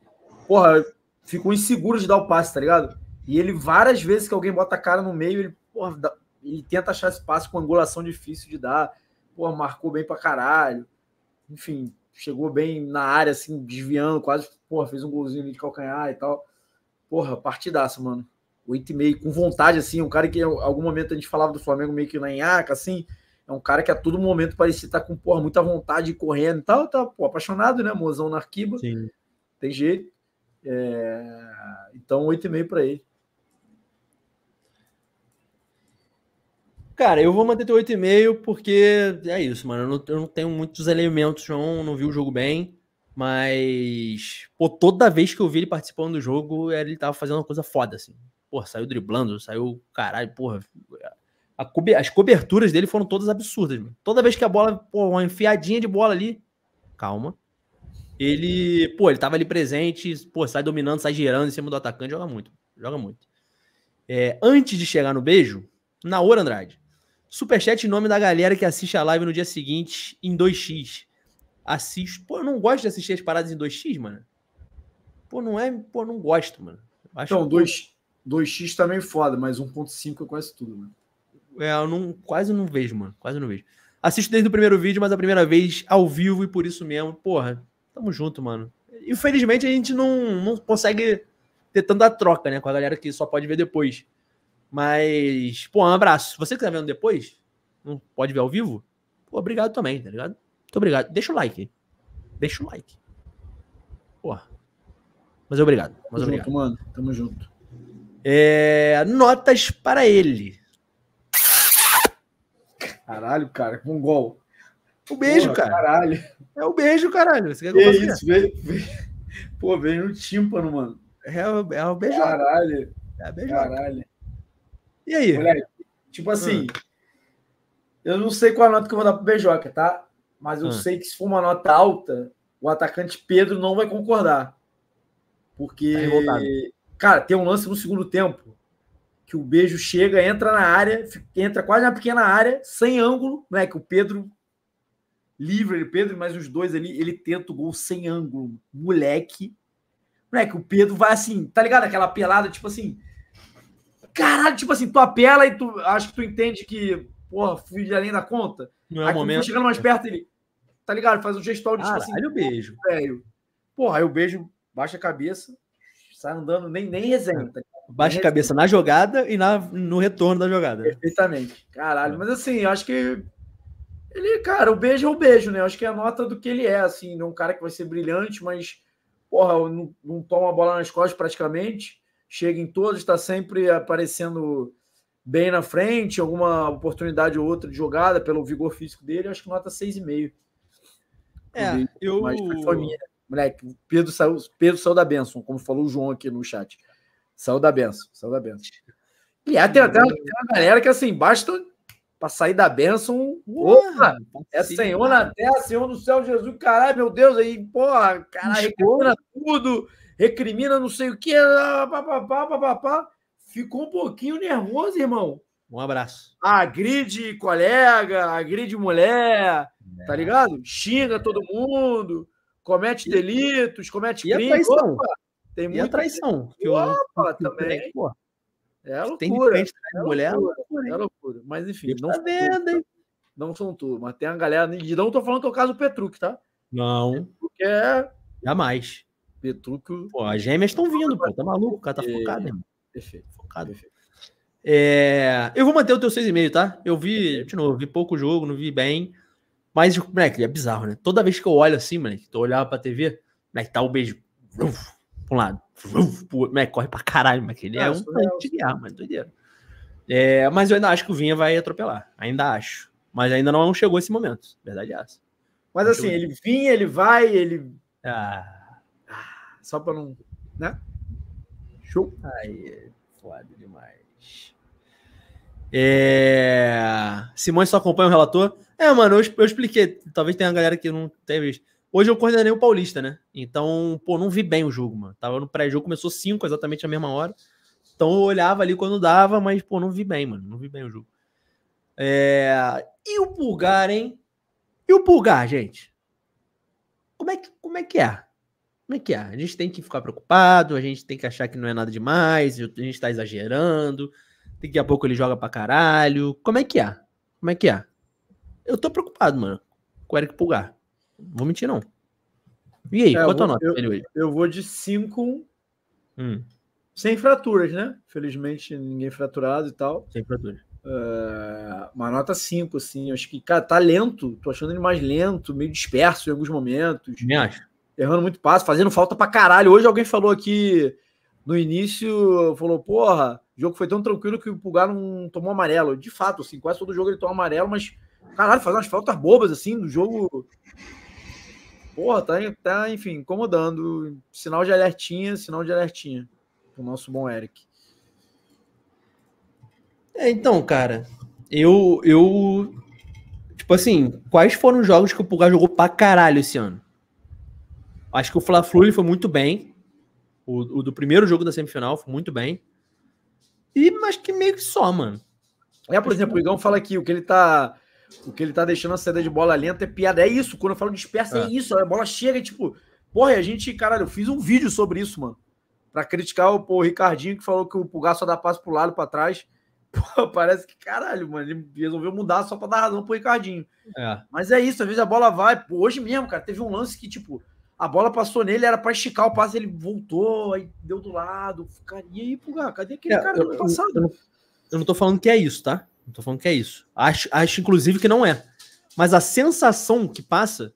porra, ficam inseguros de dar o passe, tá ligado? E ele, várias vezes que alguém bota a cara no meio, ele, porra, dá, ele tenta achar esse passe com angulação difícil de dar. Porra, marcou bem pra caralho. Enfim, chegou bem na área, assim, desviando, quase, porra, fez um golzinho de calcanhar e tal. Porra, partidaço, mano. Oito e meio, com vontade, assim. Um cara que em algum momento a gente falava do Flamengo meio que na nhaca, assim. É um cara que a todo momento parecia estar tá com, porra, muita vontade, correndo e tal. Tá, pô, apaixonado, né? Mozão na arquiba. Sim. Tem jeito. É... Então, oito e meio para ele. Cara, eu vou manter teu 8,5 porque é isso, mano. Eu não, eu não tenho muitos elementos, não, não vi o jogo bem. Mas, pô, toda vez que eu vi ele participando do jogo, ele tava fazendo uma coisa foda, assim. Pô, saiu driblando, saiu caralho, porra. Co as coberturas dele foram todas absurdas, mano. Toda vez que a bola, pô, uma enfiadinha de bola ali, calma. Ele, pô, ele tava ali presente, pô, sai dominando, sai girando em cima do atacante, joga muito, joga muito. É, antes de chegar no beijo, na hora, Andrade. Superchat em nome da galera que assiste a live no dia seguinte em 2x assisto. Pô, eu não gosto de assistir as paradas em 2x, mano. Pô, não é. Pô, não gosto, mano. Acho então, 2, 2x também é foda, mas 1.5 é quase tudo, mano. É, eu não, quase não vejo, mano. Quase não vejo. Assisto desde o primeiro vídeo, mas a primeira vez ao vivo e por isso mesmo. Porra, tamo junto, mano. Infelizmente a gente não, não consegue ter tanta troca, né? Com a galera que só pode ver depois. Mas, pô, um abraço. Você que tá vendo depois, não pode ver ao vivo, pô, obrigado também, tá ligado? Muito obrigado. Deixa o like. Deixa o like. Porra. Mas obrigado. Mas Tamo obrigado. Junto, mano. Tamo junto. É... Notas para ele. Caralho, cara, com um gol. O um beijo, Porra, cara. Caralho. É o um beijo, caralho. Você quer que é isso, vem, Pô, vem no tímpano, mano. É, o é um beijo. Caralho. É beijo. Caralho. E aí? Moleque, tipo assim, hum. eu não sei qual a nota que eu vou dar pro beijoca, tá? mas eu hum. sei que se for uma nota alta, o atacante Pedro não vai concordar. Porque, tá cara, tem um lance no segundo tempo que o beijo chega, entra na área, entra quase na pequena área, sem ângulo, né? Que o Pedro livre, ele, Pedro, mais os dois ali, ele tenta o gol sem ângulo, moleque. Moleque, o Pedro vai assim, tá ligado? Aquela pelada, tipo assim. Caralho, tipo assim, tu apela e tu acho que tu entende que, porra, fui além da conta. Não é o momento. Chegando mais perto, ele. Tá ligado? Faz um gestual de Caralho, tipo assim. beijo. Velho. Porra, aí o beijo baixa a cabeça, sai andando, nem, nem resenha. Tá baixa a cabeça na jogada e na, no retorno da jogada. Perfeitamente. Caralho, é. mas assim, eu acho que ele, cara, o beijo é o beijo, né? Eu acho que é a nota do que ele é, assim, um cara que vai ser brilhante, mas, porra, não, não toma a bola nas costas praticamente, chega em todos, está sempre aparecendo bem na frente, alguma oportunidade ou outra de jogada, pelo vigor físico dele, eu acho que nota 6,5. É, eu. Mas foi minha. Moleque, Pedro saiu, Pedro saiu da benção, como falou o João aqui no chat. Saiu da benção, saiu da benção. E é, até, até uma, galera que assim, basta para sair da bênção. Opa! É sim, Senhor mano. na né? terra, Senhor no céu, Jesus, caralho, meu Deus, aí, porra, caralho, tudo, recrimina não sei o que, papapá, papapá. Ficou um pouquinho nervoso, irmão. Um abraço. Ah, agride colega, agride mulher, é. tá ligado? Xinga todo mundo, comete delitos, comete e crimes. tem muita... traição. Que Opa, que também. É tem, É loucura. Tem é mulher. Loucura, é loucura, Mas enfim, não tá vendo, hein? Não são tudo, mas tem a galera. não tô falando que é o caso do Petruc, tá? Não. Porque é. Jamais. Petruc. Pô, as gêmeas estão vindo, pô. Tá maluco? O cara tá focado, irmão. Perfeito. Focado. Perfeito. É, eu vou manter o teu 6,5, tá? Eu vi, de novo, vi pouco jogo, não vi bem. Mas, moleque, é bizarro, né? Toda vez que eu olho assim, moleque, tô olhando pra TV, moleque, tá o um beijo. Uf, um lado. Uf, outro. Moleque, corre pra caralho, moleque. Ele é, é um guiar, mano, doideiro. É, mas eu ainda acho que o Vinha vai atropelar. Ainda acho. Mas ainda não chegou esse momento. Verdade é essa. Mas assim, ele vinha, ele vai, ele. Ah. ah. Só pra não. Né? Show. Aí, foda demais. É... Simões só acompanha o relator. É, mano, eu, eu expliquei. Talvez tenha uma galera que não tenha visto. Hoje eu coordenei o Paulista, né? Então, pô, não vi bem o jogo, mano. Tava no pré-jogo, começou 5 exatamente a mesma hora. Então eu olhava ali quando dava, mas, pô, não vi bem, mano. Não vi bem o jogo. É... E o Pulgar, hein? E o Pulgar, gente? Como é, que, como é que é? Como é que é? A gente tem que ficar preocupado, a gente tem que achar que não é nada demais, a gente tá exagerando. Daqui a pouco ele joga pra caralho. Como é que é? Como é que é? Eu tô preocupado, mano, com o Eric Pulgar. Não vou mentir, não. E aí, é, qual a tua nota? Eu, eu, vou de 5 hum. sem fraturas, né? Felizmente, ninguém fraturado e tal. Sem fraturas. Uh, é, uma nota 5, assim. Acho que, cara, tá lento. Tô achando ele mais lento, meio disperso em alguns momentos. Me acho. Errando muito passo, fazendo falta pra caralho. Hoje alguém falou aqui no início, falou, porra, o jogo foi tão tranquilo que o Pulgar não tomou amarelo. De fato, assim, quase todo jogo ele toma amarelo, mas, caralho, faz umas faltas bobas, assim, no jogo. Porra, tá, tá, enfim, incomodando. Sinal de alertinha, sinal de alertinha. O nosso bom Eric. É, então, cara, eu, eu. Tipo assim, quais foram os jogos que o Pulgar jogou pra caralho esse ano? Acho que o Fla-Flu foi muito bem. O, o do primeiro jogo da semifinal foi muito bem. E mas que meio que só, mano. É, por exemplo, o Igão fala aqui, o que ele tá. O que ele tá deixando a saída de bola lenta é piada. É isso, quando eu falo dispersa, é, é isso. A bola chega, tipo, porra, a gente, caralho, eu fiz um vídeo sobre isso, mano. Pra criticar o, pô, o Ricardinho que falou que o Pulgar só dá passo pro lado para trás. <laughs> Pô, parece que, caralho, mano, ele resolveu mudar só pra dar razão pro Ricardinho. É. Mas é isso, às vezes a bola vai. Pô, hoje mesmo, cara, teve um lance que, tipo, a bola passou nele, era para esticar o passe, ele voltou, aí deu do lado. ficaria e aí, Pulgar, cadê aquele é, cara eu, do ano passado? Eu, eu, não tô falando que é isso, tá? Não tô falando que é isso. Acho, acho, inclusive, que não é. Mas a sensação que passa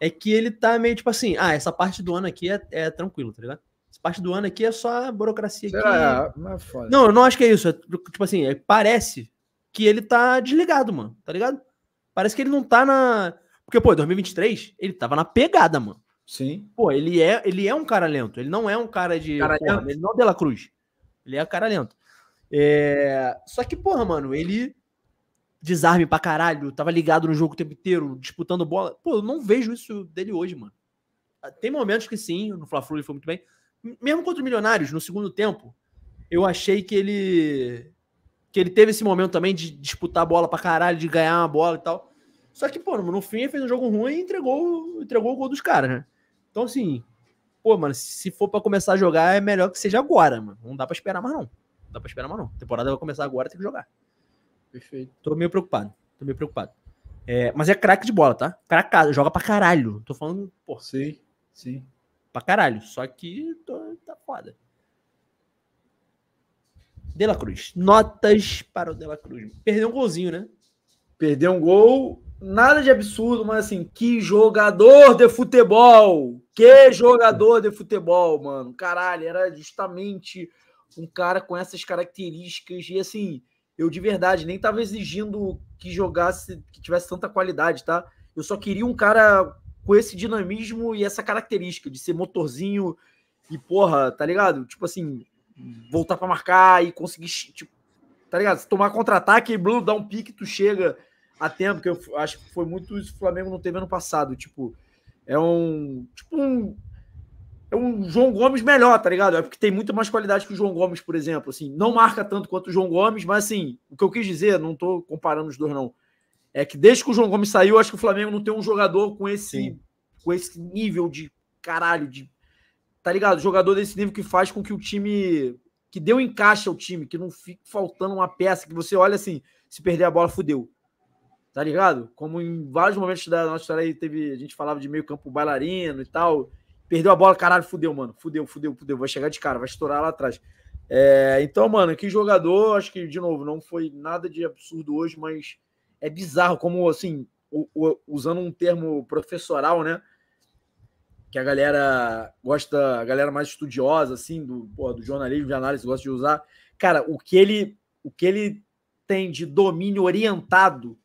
é que ele tá meio tipo assim: ah, essa parte do ano aqui é, é tranquilo, tá ligado? Essa parte do ano aqui é só a burocracia. Será? Que... Não, é, é não, eu não acho que é isso. É, tipo assim, é, parece que ele tá desligado, mano, tá ligado? Parece que ele não tá na. Porque, pô, 2023, ele tava na pegada, mano. Sim. Pô, ele é, ele é um cara lento. Ele não é um cara de. Cara porra, ele não é de La Cruz. Ele é um cara lento. É... Só que, porra, mano, ele desarme pra caralho, tava ligado no jogo o tempo inteiro, disputando bola. Pô, eu não vejo isso dele hoje, mano. Ah, tem momentos que sim, no Fla-Flu ele foi muito bem. Mesmo contra o Milionários, no segundo tempo, eu achei que ele que ele teve esse momento também de disputar a bola pra caralho, de ganhar uma bola e tal. Só que, pô, no fim fez um jogo ruim e entregou, entregou o gol dos caras, né? Então, assim, pô, mano, se for para começar a jogar, é melhor que seja agora, mano. Não dá para esperar mais, não. Não dá pra esperar mais, não. A temporada vai começar agora, tem que jogar. Perfeito. Tô meio preocupado. Tô meio preocupado. É, mas é craque de bola, tá? Cracado, joga pra caralho. Tô falando, pô. Sim, sim. Pra caralho. Só que tô, tá foda. De La Cruz. Notas para o De La Cruz. Perdeu um golzinho, né? Perdeu um gol nada de absurdo, mas assim, que jogador de futebol! Que jogador de futebol, mano! Caralho, era justamente um cara com essas características e assim, eu de verdade nem tava exigindo que jogasse, que tivesse tanta qualidade, tá? Eu só queria um cara com esse dinamismo e essa característica de ser motorzinho e porra, tá ligado? Tipo assim, voltar para marcar e conseguir, tipo, tá ligado? Se tomar contra-ataque e Bruno dá um pique, tu chega há tempo, que eu acho que foi muito isso que o Flamengo não teve ano passado. Tipo, é um. Tipo um. É um João Gomes melhor, tá ligado? É porque tem muito mais qualidade que o João Gomes, por exemplo. Assim, não marca tanto quanto o João Gomes, mas assim, o que eu quis dizer, não tô comparando os dois, não. É que desde que o João Gomes saiu, acho que o Flamengo não tem um jogador com esse, Sim. com esse nível de caralho, de. Tá ligado? Jogador desse nível que faz com que o time. Que deu um encaixe ao time, que não fique faltando uma peça, que você olha assim, se perder a bola, fudeu tá ligado? Como em vários momentos da nossa história aí teve, a gente falava de meio campo bailarino e tal, perdeu a bola, caralho, fudeu, mano, fudeu, fudeu, fudeu, vai chegar de cara, vai estourar lá atrás. É, então, mano, que jogador, acho que, de novo, não foi nada de absurdo hoje, mas é bizarro como, assim, o, o, usando um termo professoral, né, que a galera gosta, a galera mais estudiosa, assim, do, pô, do jornalismo, de análise, gosta de usar, cara, o que ele, o que ele tem de domínio orientado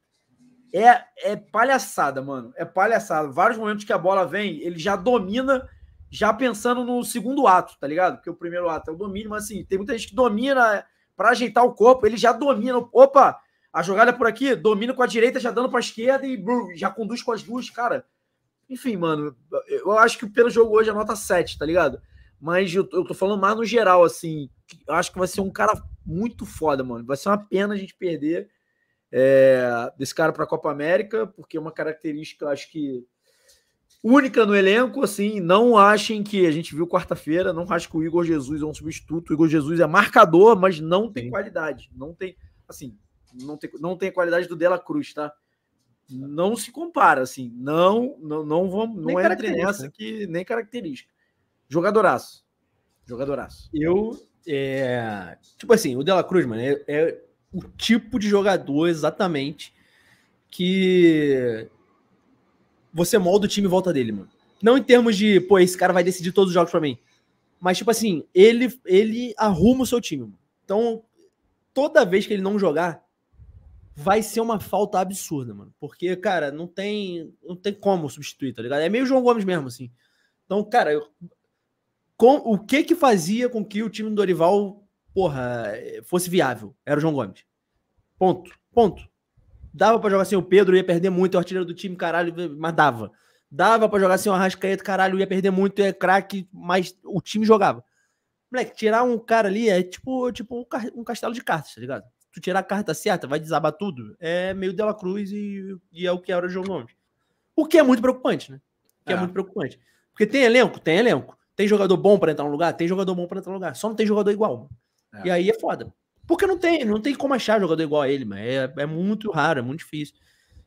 é, é palhaçada, mano. É palhaçada. Vários momentos que a bola vem, ele já domina, já pensando no segundo ato, tá ligado? Porque o primeiro ato é o domínio, mas assim, tem muita gente que domina para ajeitar o corpo, ele já domina. Opa, a jogada é por aqui, domina com a direita, já dando para esquerda e já conduz com as duas, cara. Enfim, mano, eu acho que pelo jogo hoje a é nota 7, tá ligado? Mas eu, eu tô falando mais no geral, assim. Eu acho que vai ser um cara muito foda, mano. Vai ser uma pena a gente perder é, desse cara para a Copa América, porque é uma característica, acho que única no elenco, assim, não achem que a gente viu quarta-feira, não acho que o Igor Jesus é um substituto, o Igor Jesus é marcador, mas não tem Sim. qualidade, não tem, assim, não tem, não tem a qualidade do Dela Cruz, tá? Não se compara, assim, não, não, não vamos, não é nessa né? que nem característica. Jogadoraço. Jogadoraço. Eu, é, tipo assim, o Dela Cruz, mano, é, é o tipo de jogador exatamente que você molda o time em volta dele, mano. Não em termos de, pô, esse cara vai decidir todos os jogos para mim. Mas, tipo assim, ele, ele arruma o seu time. Mano. Então, toda vez que ele não jogar, vai ser uma falta absurda, mano. Porque, cara, não tem, não tem como substituir, tá ligado? É meio João Gomes mesmo, assim. Então, cara, eu, com, o que que fazia com que o time do Dorival porra, fosse viável, era o João Gomes. Ponto. Ponto. Dava para jogar sem o Pedro, ia perder muito, é o artilheiro do time, caralho, mas dava. Dava para jogar sem o Arrascaeta, caralho, ia perder muito, é craque, mas o time jogava. Moleque, tirar um cara ali é tipo, tipo um castelo de cartas, tá ligado? Tu tirar a carta certa, vai desabar tudo. É meio Dela Cruz e, e é o que era o João Gomes. O que é muito preocupante, né? O que é, é muito preocupante. Porque tem elenco? Tem elenco. Tem jogador bom para entrar no lugar? Tem jogador bom para entrar no lugar. Só não tem jogador igual. É. E aí é foda. Porque não tem, não tem como achar jogador igual a ele, mas é, é muito raro, é muito difícil.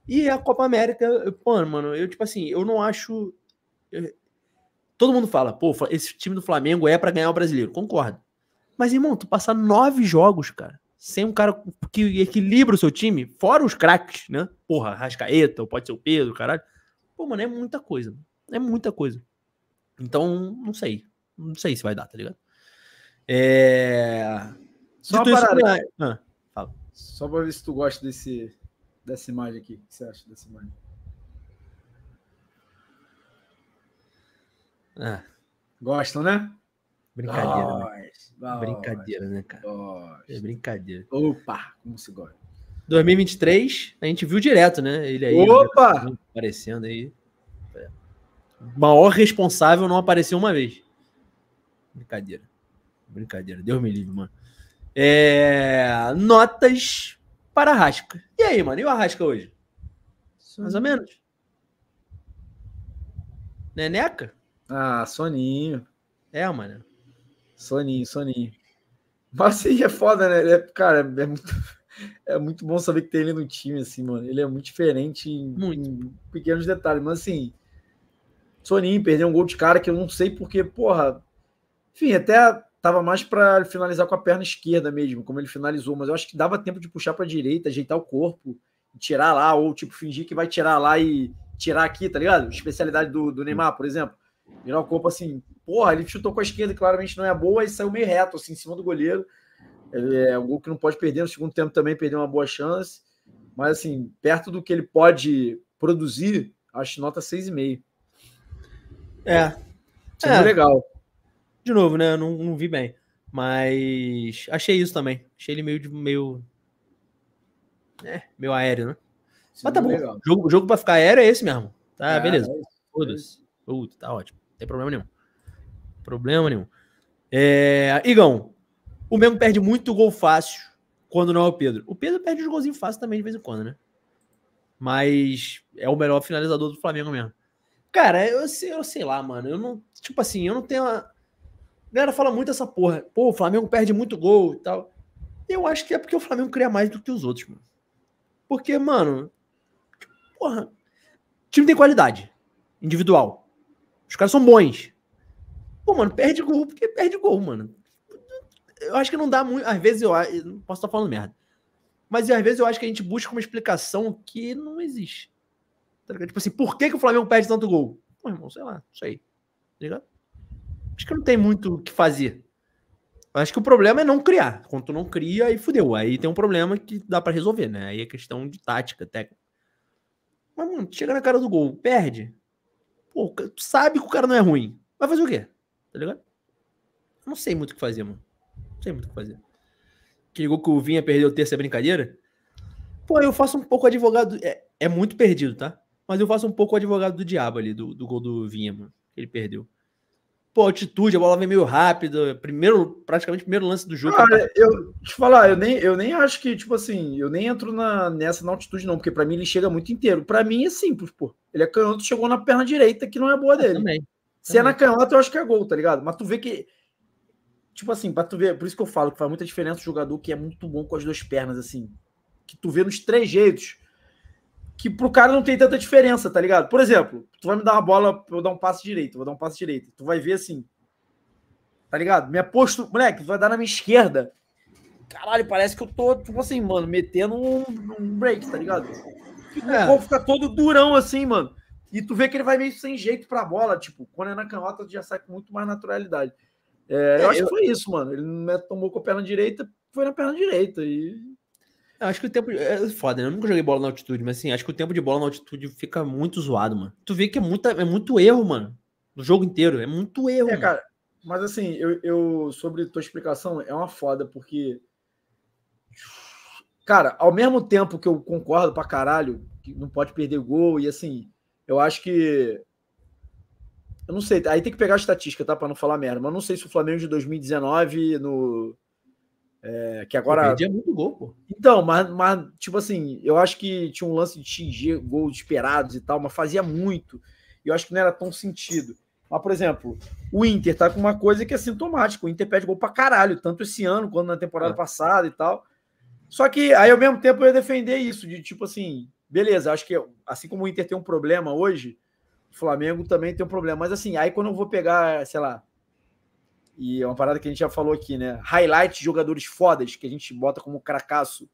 E a Copa América, pô, mano, eu tipo assim, eu não acho. Eu, eh, todo mundo fala, pô, esse time do Flamengo é para ganhar o brasileiro, concordo. Mas, irmão, tu passar nove jogos, cara, sem um cara que equilibra o seu time, fora os craques, né? Porra, Rascaeta, ou pode ser o Pedro, caralho. Pô, mano, é muita coisa. É muita coisa. Então, não sei. Não sei se vai dar, tá ligado? É... Só para... Né? ah, fala. Só para ver se tu gosta desse, dessa imagem aqui. O que você acha dessa imagem? Ah. Gostam, né? Brincadeira. né? brincadeira, né, cara? É brincadeira. Opa, como se gosta. 2023, a gente viu direto, né? Ele aí. Opa! Tá aparecendo aí. O é. maior responsável não apareceu uma vez. Brincadeira. Brincadeira, Deus me livre, mano. É... Notas para Arrasca. E aí, mano? E o Arrasca hoje? Soninho. Mais ou menos? Neneca? Ah, soninho. É, mano. Soninho, soninho. Mas assim, é foda, né? Ele é, cara, é muito, é muito bom saber que tem ele no time, assim, mano. Ele é muito diferente em, muito. em pequenos detalhes. Mas assim, soninho, perder um gol de cara que eu não sei porque, porra. Enfim, até tava mais para finalizar com a perna esquerda mesmo, como ele finalizou, mas eu acho que dava tempo de puxar para a direita, ajeitar o corpo, tirar lá, ou tipo, fingir que vai tirar lá e tirar aqui, tá ligado? Especialidade do, do Neymar, por exemplo. Virar o corpo assim, porra, ele chutou com a esquerda, claramente não é boa, e saiu meio reto, assim, em cima do goleiro. É um gol que não pode perder, no segundo tempo também perdeu uma boa chance, mas assim, perto do que ele pode produzir, acho nota 6,5. É. Isso é. legal. De novo, né? Eu não, não vi bem. Mas achei isso também. Achei ele meio. meio... É, meio aéreo, né? Mas tá bom. O jogo, jogo pra ficar aéreo é esse mesmo. Tá, ah, beleza. É é Foda-se. Uh, tá ótimo. Não tem problema nenhum. Problema nenhum. É... Igão, o mesmo perde muito gol fácil quando não é o Pedro. O Pedro perde os golzinhos fáceis também de vez em quando, né? Mas é o melhor finalizador do Flamengo mesmo. Cara, eu, eu sei lá, mano. Eu não. Tipo assim, eu não tenho. Uma... A galera fala muito essa porra. Pô, o Flamengo perde muito gol e tal. Eu acho que é porque o Flamengo cria mais do que os outros, mano. Porque, mano. Porra. O time tem qualidade individual. Os caras são bons. Pô, mano, perde gol porque perde gol, mano. Eu acho que não dá muito. Às vezes eu. eu posso estar tá falando merda. Mas às vezes eu acho que a gente busca uma explicação que não existe. Tá tipo assim, por que, que o Flamengo perde tanto gol? Pô, irmão, sei lá, isso aí. Tá ligado? acho que não tem muito o que fazer. Acho que o problema é não criar. Quando tu não cria, aí fudeu. Aí tem um problema que dá para resolver, né? Aí é questão de tática, técnica. Mas, mano, chega na cara do gol, perde. Pô, tu sabe que o cara não é ruim. Vai fazer o quê? Tá ligado? Eu não sei muito o que fazer, mano. Não sei muito o que fazer. Que ligou que o Vinha perdeu terça é brincadeira? Pô, eu faço um pouco advogado. É, é muito perdido, tá? Mas eu faço um pouco advogado do diabo ali, do, do gol do Vinha, mano. Que ele perdeu pô, altitude, a bola vem meio rápido, primeiro, praticamente primeiro lance do jogo. Cara, eu te falar, eu nem, eu nem acho que, tipo assim, eu nem entro na, nessa na altitude, não, porque para mim ele chega muito inteiro. Para mim é simples, pô. Ele é canhoto, chegou na perna direita, que não é boa dele. também. Se é na canhota, eu acho que é gol, tá ligado? Mas tu vê que. Tipo assim, pra tu ver, por isso que eu falo que faz muita diferença o jogador que é muito bom com as duas pernas, assim. Que tu vê nos três jeitos que pro cara não tem tanta diferença, tá ligado? Por exemplo, tu vai me dar uma bola, eu vou dar um passo direito, vou dar um passo direito. Tu vai ver assim, tá ligado? Me aposto, moleque, tu vai dar na minha esquerda. Caralho, parece que eu tô, tipo assim, mano, metendo um, um break, tá ligado? É. O é. fica todo durão assim, mano. E tu vê que ele vai meio sem jeito pra bola, tipo, quando é na canhota, tu já sai com muito mais naturalidade.
É, eu é, acho eu... que
foi isso, mano. Ele tomou com a perna direita, foi na perna direita. E eu acho que o tempo. É foda, né? Eu nunca joguei bola na altitude, mas assim, acho que o tempo de bola na altitude fica muito zoado, mano. Tu vê que é, muita, é muito erro, mano. No jogo inteiro. É muito erro. É, mano. cara. Mas assim, eu, eu. Sobre tua explicação, é uma foda, porque. Cara, ao mesmo tempo que eu concordo pra caralho, que não pode perder o gol, e assim, eu acho que. Eu não sei, aí tem que pegar a estatística, tá? Pra não falar merda, mas eu não sei se o Flamengo de 2019, no, é, que agora. Perdia muito gol, pô. Então, mas, mas, tipo assim, eu acho que tinha um lance de xingir gols esperados e tal, mas fazia muito. E eu acho que não era tão sentido. Mas, por exemplo, o Inter tá com uma coisa que é sintomática. O Inter pede gol pra caralho, tanto esse ano quanto na temporada é. passada e tal. Só que aí, ao mesmo tempo, eu ia defender isso, de tipo assim, beleza, acho que assim como o Inter tem um problema hoje, o Flamengo também tem um problema. Mas assim, aí quando eu vou pegar, sei lá, e é uma parada que a gente já falou aqui, né? Highlight jogadores fodas que a gente bota como cracaço.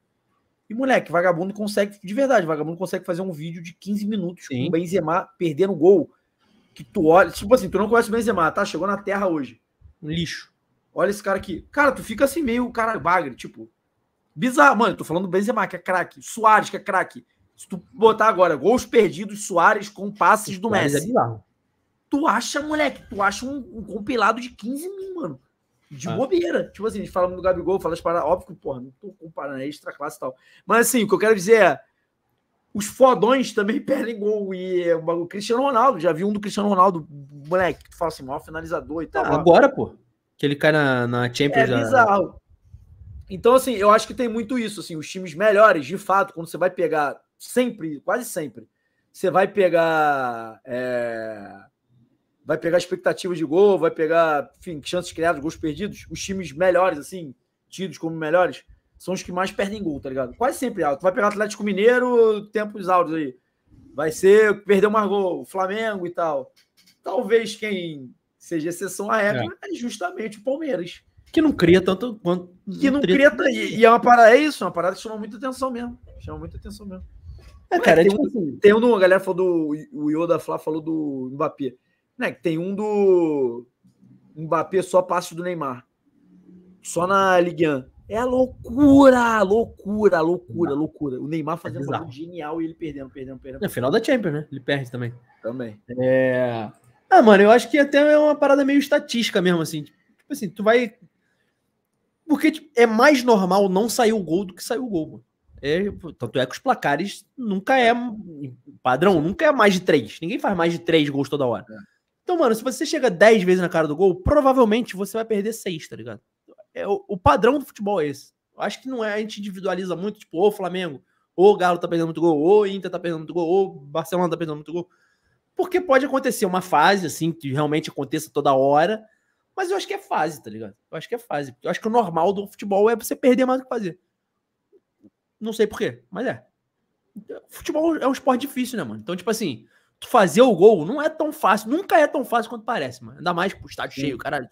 E, moleque, vagabundo consegue, de verdade, vagabundo consegue fazer um vídeo de 15 minutos Sim. com o Benzema perdendo gol. Que tu olha, tipo assim, tu não conhece o Benzema, tá? Chegou na terra hoje. Um lixo. Olha esse cara aqui. Cara, tu fica assim meio, cara, bagre, tipo. Bizarro, mano. Tô falando do Benzema, que é craque. Soares, que é craque. Se tu botar agora gols perdidos, Soares com passes do é Messi. É bizarro tu acha, moleque, tu acha um, um compilado de 15 mil, mano. De ah. bobeira. Tipo assim, a gente fala do Gabigol, fala as paradas. Óbvio que, porra, não tô comparando, é extra classe e tal. Mas assim, o que eu quero dizer é. Os fodões também <laughs> perdem gol. E é o Cristiano Ronaldo, já vi um do Cristiano Ronaldo, moleque, que tu fala assim, maior finalizador e tal. Ah, agora, pô. Que ele cai na, na Champions. É já... bizarro. Então, assim, eu acho que tem muito isso. Assim, os times melhores, de fato, quando você vai pegar sempre, quase sempre, você vai pegar. É vai pegar expectativas de gol, vai pegar, enfim, chances criadas, gols perdidos. Os times melhores, assim, tidos como melhores, são os que mais perdem gol, tá ligado? Quase sempre alto. Vai pegar o Atlético Mineiro, tempos áureos aí. Vai ser perdeu mais gol, Flamengo e tal. Talvez quem seja exceção à época é, é justamente o Palmeiras. Que não cria tanto quanto. Que não, não cria. Tanto. E, é uma parada, é isso, é uma parada que chama muita atenção mesmo. Chama muita atenção mesmo. É, cara, é tem, tipo um, assim. tem um, a galera falou do. O Yoda falou do Mbappé. Né, que tem um do Mbappé só passe do Neymar. Só na Ligue 1. É loucura, loucura, loucura, loucura. O Neymar é fazendo é um genial e ele perdendo, perdendo, perdendo. No é, final da Champions, né? Ele perde também. Também. É... Ah, mano, eu acho que até é uma parada meio estatística mesmo, assim. Tipo assim, tu vai. Porque tipo, é mais normal não sair o gol do que sair o gol, mano. É, tanto é que os placares nunca é, é padrão, nunca é mais de três. Ninguém faz mais de três gols toda hora. É. Então, mano, se você chega 10 vezes na cara do gol, provavelmente você vai perder 6, tá ligado? É, o, o padrão do futebol é esse. Eu acho que não é, a gente individualiza muito, tipo, o Flamengo, ou o Galo tá perdendo muito gol, ou o Inter tá perdendo muito gol, ou o Barcelona tá perdendo muito gol. Porque pode acontecer uma fase, assim, que realmente aconteça toda hora, mas eu acho que é fase, tá ligado? Eu acho que é fase. Eu acho que o normal do futebol é você perder mais do que fazer. Não sei porquê, mas é. Futebol é um esporte difícil, né, mano? Então, tipo assim, fazer o gol não é tão fácil, nunca é tão fácil quanto parece, mano. Ainda mais pro estádio Sim. cheio, caralho.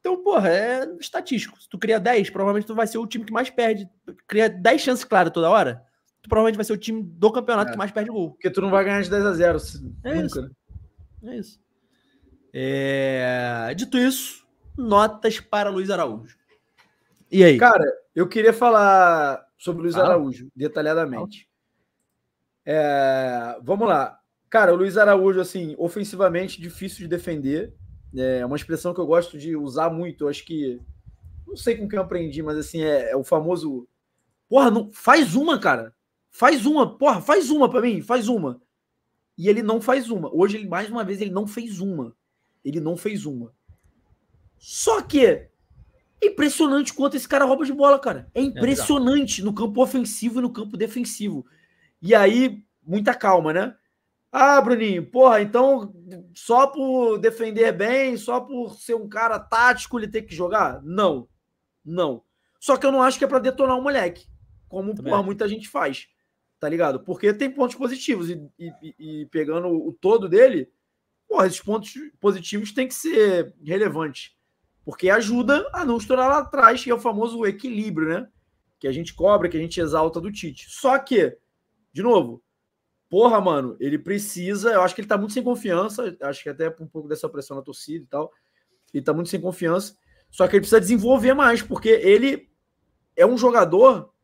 então, porra, é estatístico. Se tu cria 10, provavelmente tu vai ser o time que mais perde. Cria 10 chances, claro, toda hora. Tu provavelmente vai ser o time do campeonato é. que mais perde gol. Porque tu não vai ganhar de 10 a 0 é nunca, isso. né? É isso. É... Dito isso, notas para Luiz Araújo. E aí? Cara, eu queria falar sobre Luiz Araújo detalhadamente. É... Vamos lá. Cara, o Luiz Araújo, assim, ofensivamente difícil de defender. É uma expressão que eu gosto de usar muito. Eu acho que. Não sei com quem eu aprendi, mas assim, é, é o famoso. Porra, não... faz uma, cara. Faz uma, porra, faz uma para mim, faz uma. E ele não faz uma. Hoje, ele, mais uma vez, ele não fez uma. Ele não fez uma. Só que é impressionante quanto esse cara rouba de bola, cara. É, é impressionante é no campo ofensivo e no campo defensivo. E aí, muita calma, né? Ah, Bruninho, porra, então só por defender bem, só por ser um cara tático ele tem que jogar? Não. Não. Só que eu não acho que é para detonar o um moleque, como porra, muita gente faz. Tá ligado? Porque tem pontos positivos e, e, e pegando o todo dele, porra, esses pontos positivos têm que ser relevantes. Porque ajuda a não estourar lá atrás, que é o famoso equilíbrio, né? Que a gente cobra, que a gente exalta do Tite. Só que, de novo, porra, mano, ele precisa. Eu acho que ele tá muito sem confiança. Acho que até por um pouco dessa pressão na torcida e tal. Ele tá muito sem confiança. Só que ele precisa desenvolver mais, porque ele é um jogador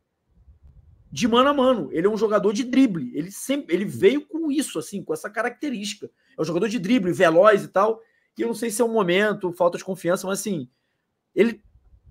de mano a mano. Ele é um jogador de drible. Ele sempre ele veio com isso, assim, com essa característica. É um jogador de drible, veloz e tal. E eu não sei se é um momento, falta de confiança, mas assim, ele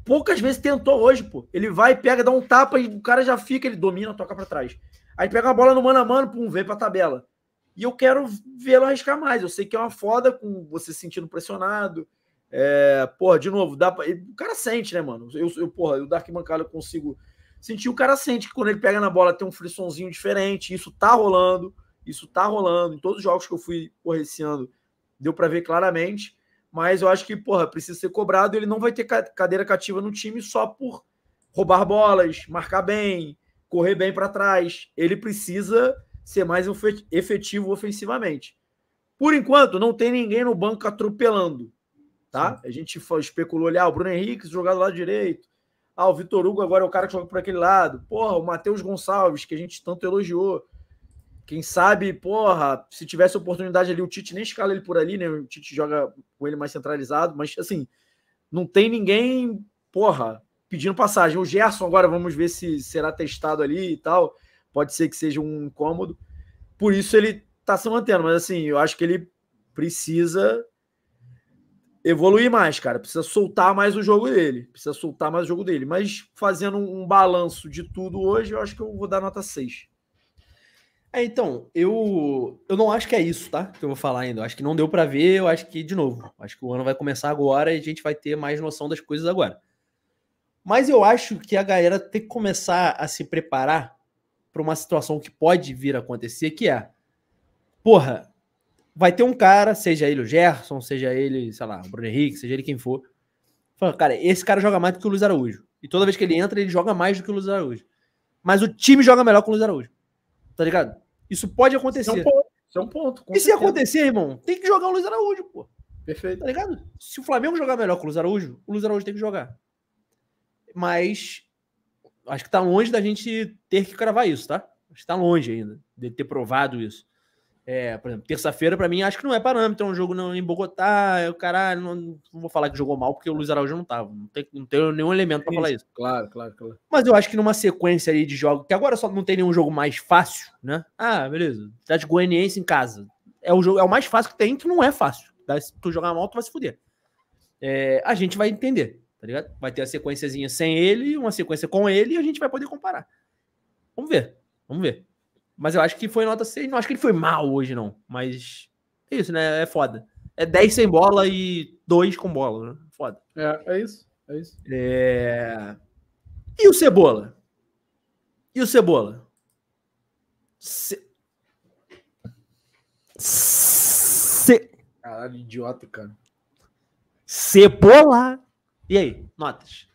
poucas vezes tentou hoje, pô. Ele vai, pega, dá um tapa e o cara já fica, ele domina, toca para trás. Aí pega uma bola no mano a mano, pum, vem pra tabela. E eu quero vê-lo arriscar mais. Eu sei que é uma foda com você se sentindo pressionado. É, porra, de novo, dá pra... o cara sente, né, mano? Eu, eu porra, eu da arquibancada eu consigo sentir. O cara sente que quando ele pega na bola tem um frissonzinho diferente. Isso tá rolando, isso tá rolando. Em todos os jogos que eu fui, porra, esse ano, deu para ver claramente. Mas eu acho que, porra, precisa ser cobrado. Ele não vai ter cadeira cativa no time só por roubar bolas, marcar bem, correr bem para trás. Ele precisa ser mais efetivo ofensivamente. Por enquanto, não tem ninguém no banco atropelando. Tá? A gente especulou ali, ah, o Bruno Henrique jogado do lado direito. Ah, o Vitor Hugo agora é o cara que joga por aquele lado. Porra, o Matheus Gonçalves, que a gente tanto elogiou. Quem sabe, porra, se tivesse oportunidade ali, o Tite nem escala ele por ali, né? O Tite joga com ele mais centralizado, mas assim, não tem ninguém, porra, pedindo passagem. O Gerson, agora vamos ver se será testado ali e tal. Pode ser que seja um incômodo. Por isso ele está se mantendo, mas assim, eu acho que ele precisa evoluir mais, cara. Precisa soltar mais o jogo dele. Precisa soltar mais o jogo dele. Mas fazendo um balanço de tudo hoje, eu acho que eu vou dar nota 6. É, então, eu eu não acho que é isso, tá? Que eu vou falar ainda. Eu acho que não deu para ver, eu acho que de novo, acho que o ano vai começar agora e a gente vai ter mais noção das coisas agora. Mas eu acho que a galera tem que começar a se preparar para uma situação que pode vir a acontecer, que é, porra, vai ter um cara, seja ele o Gerson, seja ele, sei lá, o Bruno Henrique, seja ele quem for, fala, cara, esse cara joga mais do que o Luiz Araújo. E toda vez que ele entra, ele joga mais do que o Luiz Araújo. Mas o time joga melhor que o Luiz Araújo. Tá ligado? Isso pode é acontecer. Isso é um ponto. É um ponto e certeza. se acontecer, irmão, tem que jogar o Luiz Araújo, pô. Perfeito. Tá ligado? Se o Flamengo jogar melhor que o Luiz Araújo, o Luiz Araújo tem que jogar mas acho que está longe da gente ter que cravar isso, tá? Acho que está longe ainda de ter provado isso. É, por exemplo, terça-feira, para mim, acho que não é parâmetro. É um jogo não, em Bogotá. Eu, é caralho, não, não, vou falar que jogou mal, porque o Luiz Araújo não tava. Não tem, não tem nenhum elemento para falar isso. Claro, claro, claro. Mas eu acho que numa sequência aí de jogos, que agora só não tem nenhum jogo mais fácil, né? Ah, beleza. Tá de Goianiense em casa. É o, jogo, é o mais fácil que tem, que não é fácil. Se tu jogar mal, tu vai se fuder. É, a gente vai entender. Tá ligado? Vai ter a sequenciazinha sem ele, uma sequência com ele, e a gente vai poder comparar. Vamos ver. Vamos ver. Mas eu acho que foi nota 6. Não acho que ele foi mal hoje, não. Mas é isso, né? É foda. É 10 sem bola e 2 com bola. Né? Foda. É, é isso. É isso. É... E o Cebola? E o Cebola? Ce... Ce... Caralho, idiota, cara. Cebola! E aí, notas?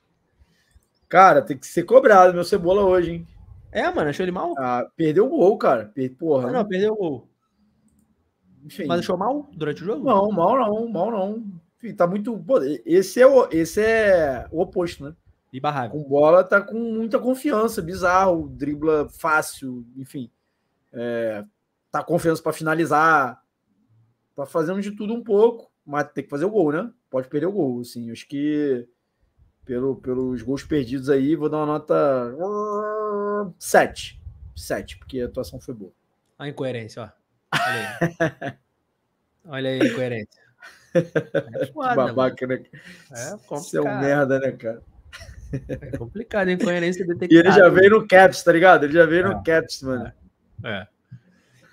Cara, tem que ser cobrado meu cebola hoje, hein? É, mano, achou ele mal? Ah, perdeu o gol, cara. Per... Porra. Ah, não, perdeu o gol. Enfim. Mas achou mal durante o jogo? Não, mal não, mal não. Enfim, tá muito. Pô, esse, é o... esse é o oposto, né? barraga. Com bola, tá com muita confiança, bizarro, dribla fácil, enfim. É... Tá confiança para finalizar. Tá fazendo de tudo um pouco, mas tem que fazer o gol, né? pode perder o gol. Assim, acho que pelo, pelos gols perdidos aí, vou dar uma nota 7. Ah, 7, porque a atuação foi boa. A incoerência, ó. Olha aí. Olha aí a incoerência. É <laughs> foda, babaca, mano. né? É complicado. Você é um merda, né, cara? É complicado, a incoerência detectada. <laughs> E ele já veio no caps, tá ligado? Ele já veio é. no caps, mano. É. é.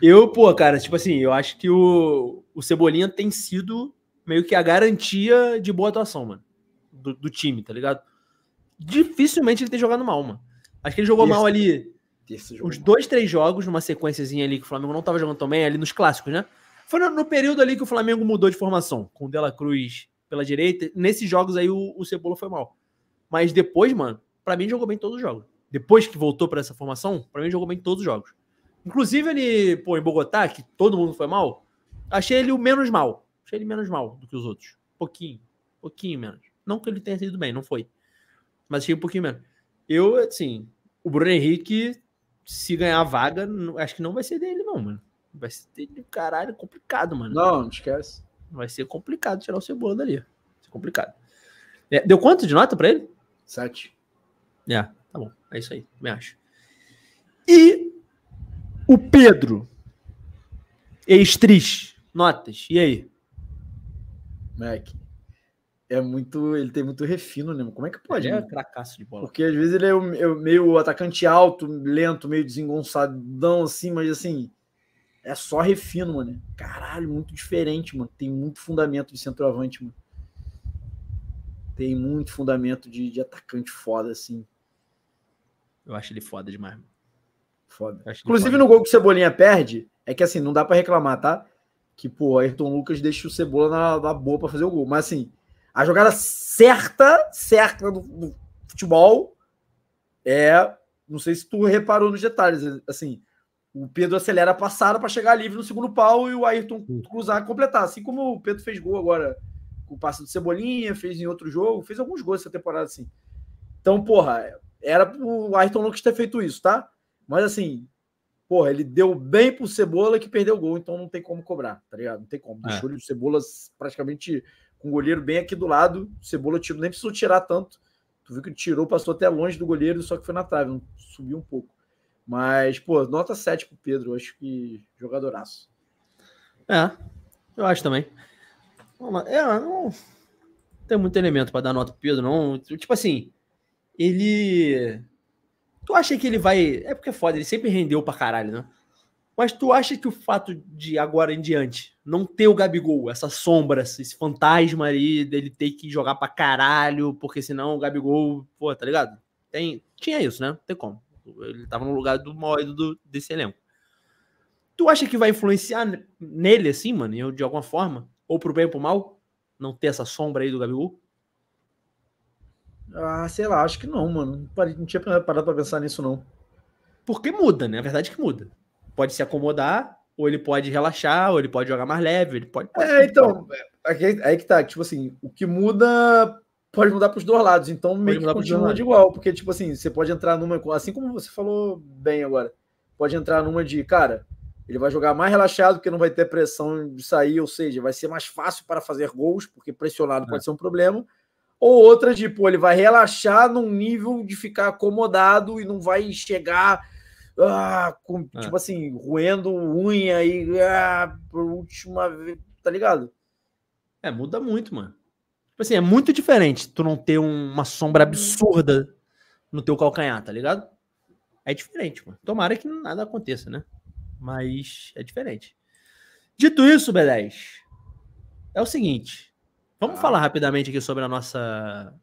Eu, pô, cara, tipo assim, eu acho que o, o Cebolinha tem sido meio que a garantia de boa atuação, mano. Do, do time, tá ligado? Dificilmente ele tem jogado mal, mano. Acho que ele jogou Isso. mal ali os é dois, três jogos, numa sequenciazinha ali que o Flamengo não estava jogando também, ali nos clássicos, né? Foi no, no, período ali que o Flamengo mudou de formação, com o Dela Cruz pela direita. Nesses jogos aí o, o Cebola foi mal. Mas depois, mano, para mim jogou bem todos os jogos. Depois que voltou para essa formação, para mim jogou bem todos os jogos. Inclusive ele, pô, em Bogotá, que todo mundo foi mal, achei ele o menos mal. Achei ele menos mal do que os outros. Pouquinho. Pouquinho menos. Não que ele tenha sido bem, não foi. Mas achei um pouquinho menos. Eu, assim, o Bruno Henrique, se ganhar a vaga, acho que não vai ser dele, não, mano. Vai ser dele, caralho, complicado, mano. Não, não esquece. Vai ser complicado tirar o Cebola dali. Vai ser complicado. É, deu quanto de nota pra ele? Sete. É, tá bom. É isso aí, me acho. E o Pedro. Ex-Tris. Notas. E aí? Mac, é muito. Ele tem muito refino, né? Como é que pode? Ele é um fracasso de bola. Porque às vezes ele é, é meio atacante alto, lento, meio desengonçadão, assim, mas assim. É só refino, mano. Caralho, muito diferente, mano. Tem muito fundamento de centroavante, mano. Tem muito fundamento de, de atacante foda, assim. Eu acho ele foda demais, mano. Foda. Inclusive foda. no gol que o Cebolinha perde, é que assim, não dá para reclamar, tá? que, pô, Ayrton Lucas deixa o Cebola na, na boa para fazer o gol. Mas, assim, a jogada certa, certa do, do, futebol é. Não sei se tu reparou nos detalhes. Assim, o Pedro acelera a passada para chegar livre no segundo pau e o Ayrton hum. cruzar completar. Assim como o Pedro fez gol agora com o passe do Cebolinha, fez em outro jogo, fez alguns gols essa temporada assim. Então, porra, era o Ayrton Lucas ter feito isso, tá? Mas assim, porra, ele deu bem pro Cebola que perdeu o gol, então não tem como cobrar, tá ligado? Não tem como. É. Deixou é. o Cebola praticamente com o goleiro bem aqui do lado. O Cebola tirou, nem precisou tirar tanto. Tu viu que ele tirou, passou até longe do goleiro, só que foi na trave, subiu um pouco. Mas, pô, nota 7 pro Pedro, acho que jogadoraço. É, eu acho também. É, não tem muito elemento para dar nota pro Pedro, não. Tipo assim, ele Tu acha que ele vai. É porque é foda, ele sempre rendeu pra caralho, né? Mas tu acha que o fato de agora em diante não ter o Gabigol, essa sombra, esse fantasma ali dele ter que jogar pra caralho, porque senão o Gabigol, pô, tá ligado? Tem, tinha isso, né? Não tem como. Ele tava no lugar do maior do, desse elenco. Tu acha que vai influenciar nele assim, mano, de alguma forma? Ou pro bem ou pro mal? Não ter essa sombra aí do Gabigol? Ah, sei lá, acho que não, mano. Não tinha parado pra pensar nisso, não. Porque muda, né? A verdade é que muda. Pode se acomodar, ou ele pode relaxar, ou ele pode jogar mais leve, ele pode. pode é, então, aí, é é aí que tá, tipo assim, o que muda pode mudar para os dois lados, então pode meio que continua de igual, porque, tipo assim, você pode entrar numa, assim como você falou bem agora, pode entrar numa de, cara, ele vai jogar mais relaxado, porque não vai ter pressão de sair, ou seja, vai ser mais fácil para fazer gols, porque pressionado é. pode ser um problema ou outra de, tipo, pô, ele vai relaxar num nível de ficar acomodado e não vai chegar ah, com, é. tipo assim, roendo unha e ah, por última vez, tá ligado? É, muda muito, mano. Tipo assim, é muito diferente tu não ter uma sombra uhum. absurda no teu calcanhar, tá ligado? É diferente, mano. Tomara que nada aconteça, né? Mas é diferente. Dito isso, B10, é o seguinte. Vamos ah. falar rapidamente aqui sobre a nossa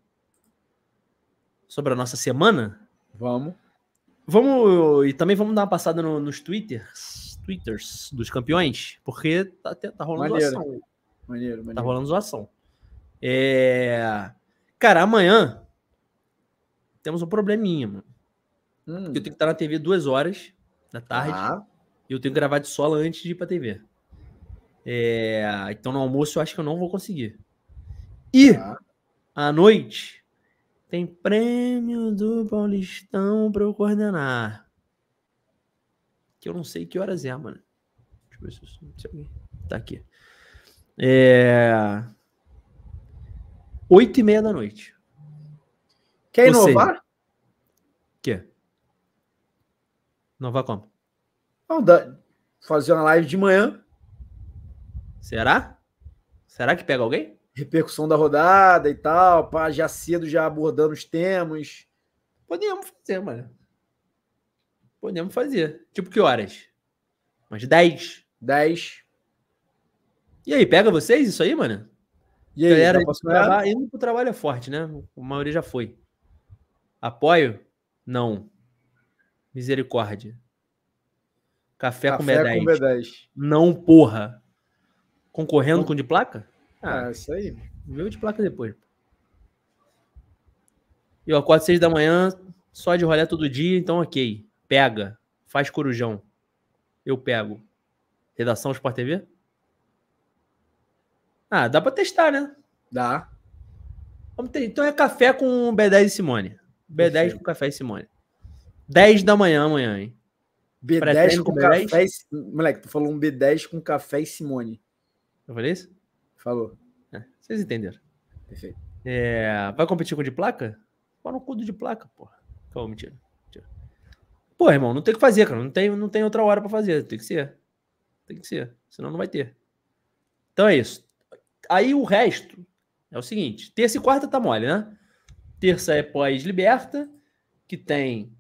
sobre a nossa semana? Vamos. Vamos e também vamos dar uma passada no, nos twitters, twitters dos campeões, porque tá, tá rolando maneiro. zoação. Maneiro, tá maneiro. Tá rolando zoação. É... Cara, amanhã temos um probleminha, mano. Hum. Eu tenho que estar na TV duas horas da tarde. Ah. E eu tenho que gravar de sola antes de ir pra TV. É... Então no almoço eu acho que eu não vou conseguir. E tá. à noite tem prêmio do Paulistão para eu coordenar. Que eu não sei que horas é, mano. Deixa eu ver se, eu, alguém. Tá aqui. É. Oito e meia da noite. Quer inovar? Seja, quê? Inovar como? Fazer uma live de manhã. Será? Será que pega alguém? repercussão da rodada e tal, pá, já cedo já abordando os temas. Podemos fazer, mano. Podemos fazer. Tipo que horas? Umas 10. 10. E aí, pega vocês isso aí, mano? E aí, galera, gravar, indo pro trabalho é forte, né? A maioria já foi. Apoio? Não. Misericórdia. Café, Café com B10. com B10. Não, porra. Concorrendo com, com de placa? Ah, isso aí. Meu de placa depois. E ó, acordo 6 da manhã, só de rolé todo dia, então ok. Pega. Faz corujão. Eu pego. Redação Sport TV? Ah, dá pra testar, né? Dá. Então é café com B10 e Simone. B10 Perfeito. com café e Simone. 10 da manhã amanhã, hein? B10 com B10? café e... Moleque, tu falou um B10 com café e Simone. Eu falei isso? Falou. É, vocês entenderam. Perfeito. É, vai competir com de placa? Fala um cudo de placa, porra. Calma, mentira. mentira. Pô, irmão, não tem o que fazer, cara. Não tem, não tem outra hora para fazer. Tem que ser. Tem que ser. Senão não vai ter. Então é isso. Aí o resto é o seguinte: terça e quarta tá mole, né? Terça é pós-liberta, que tem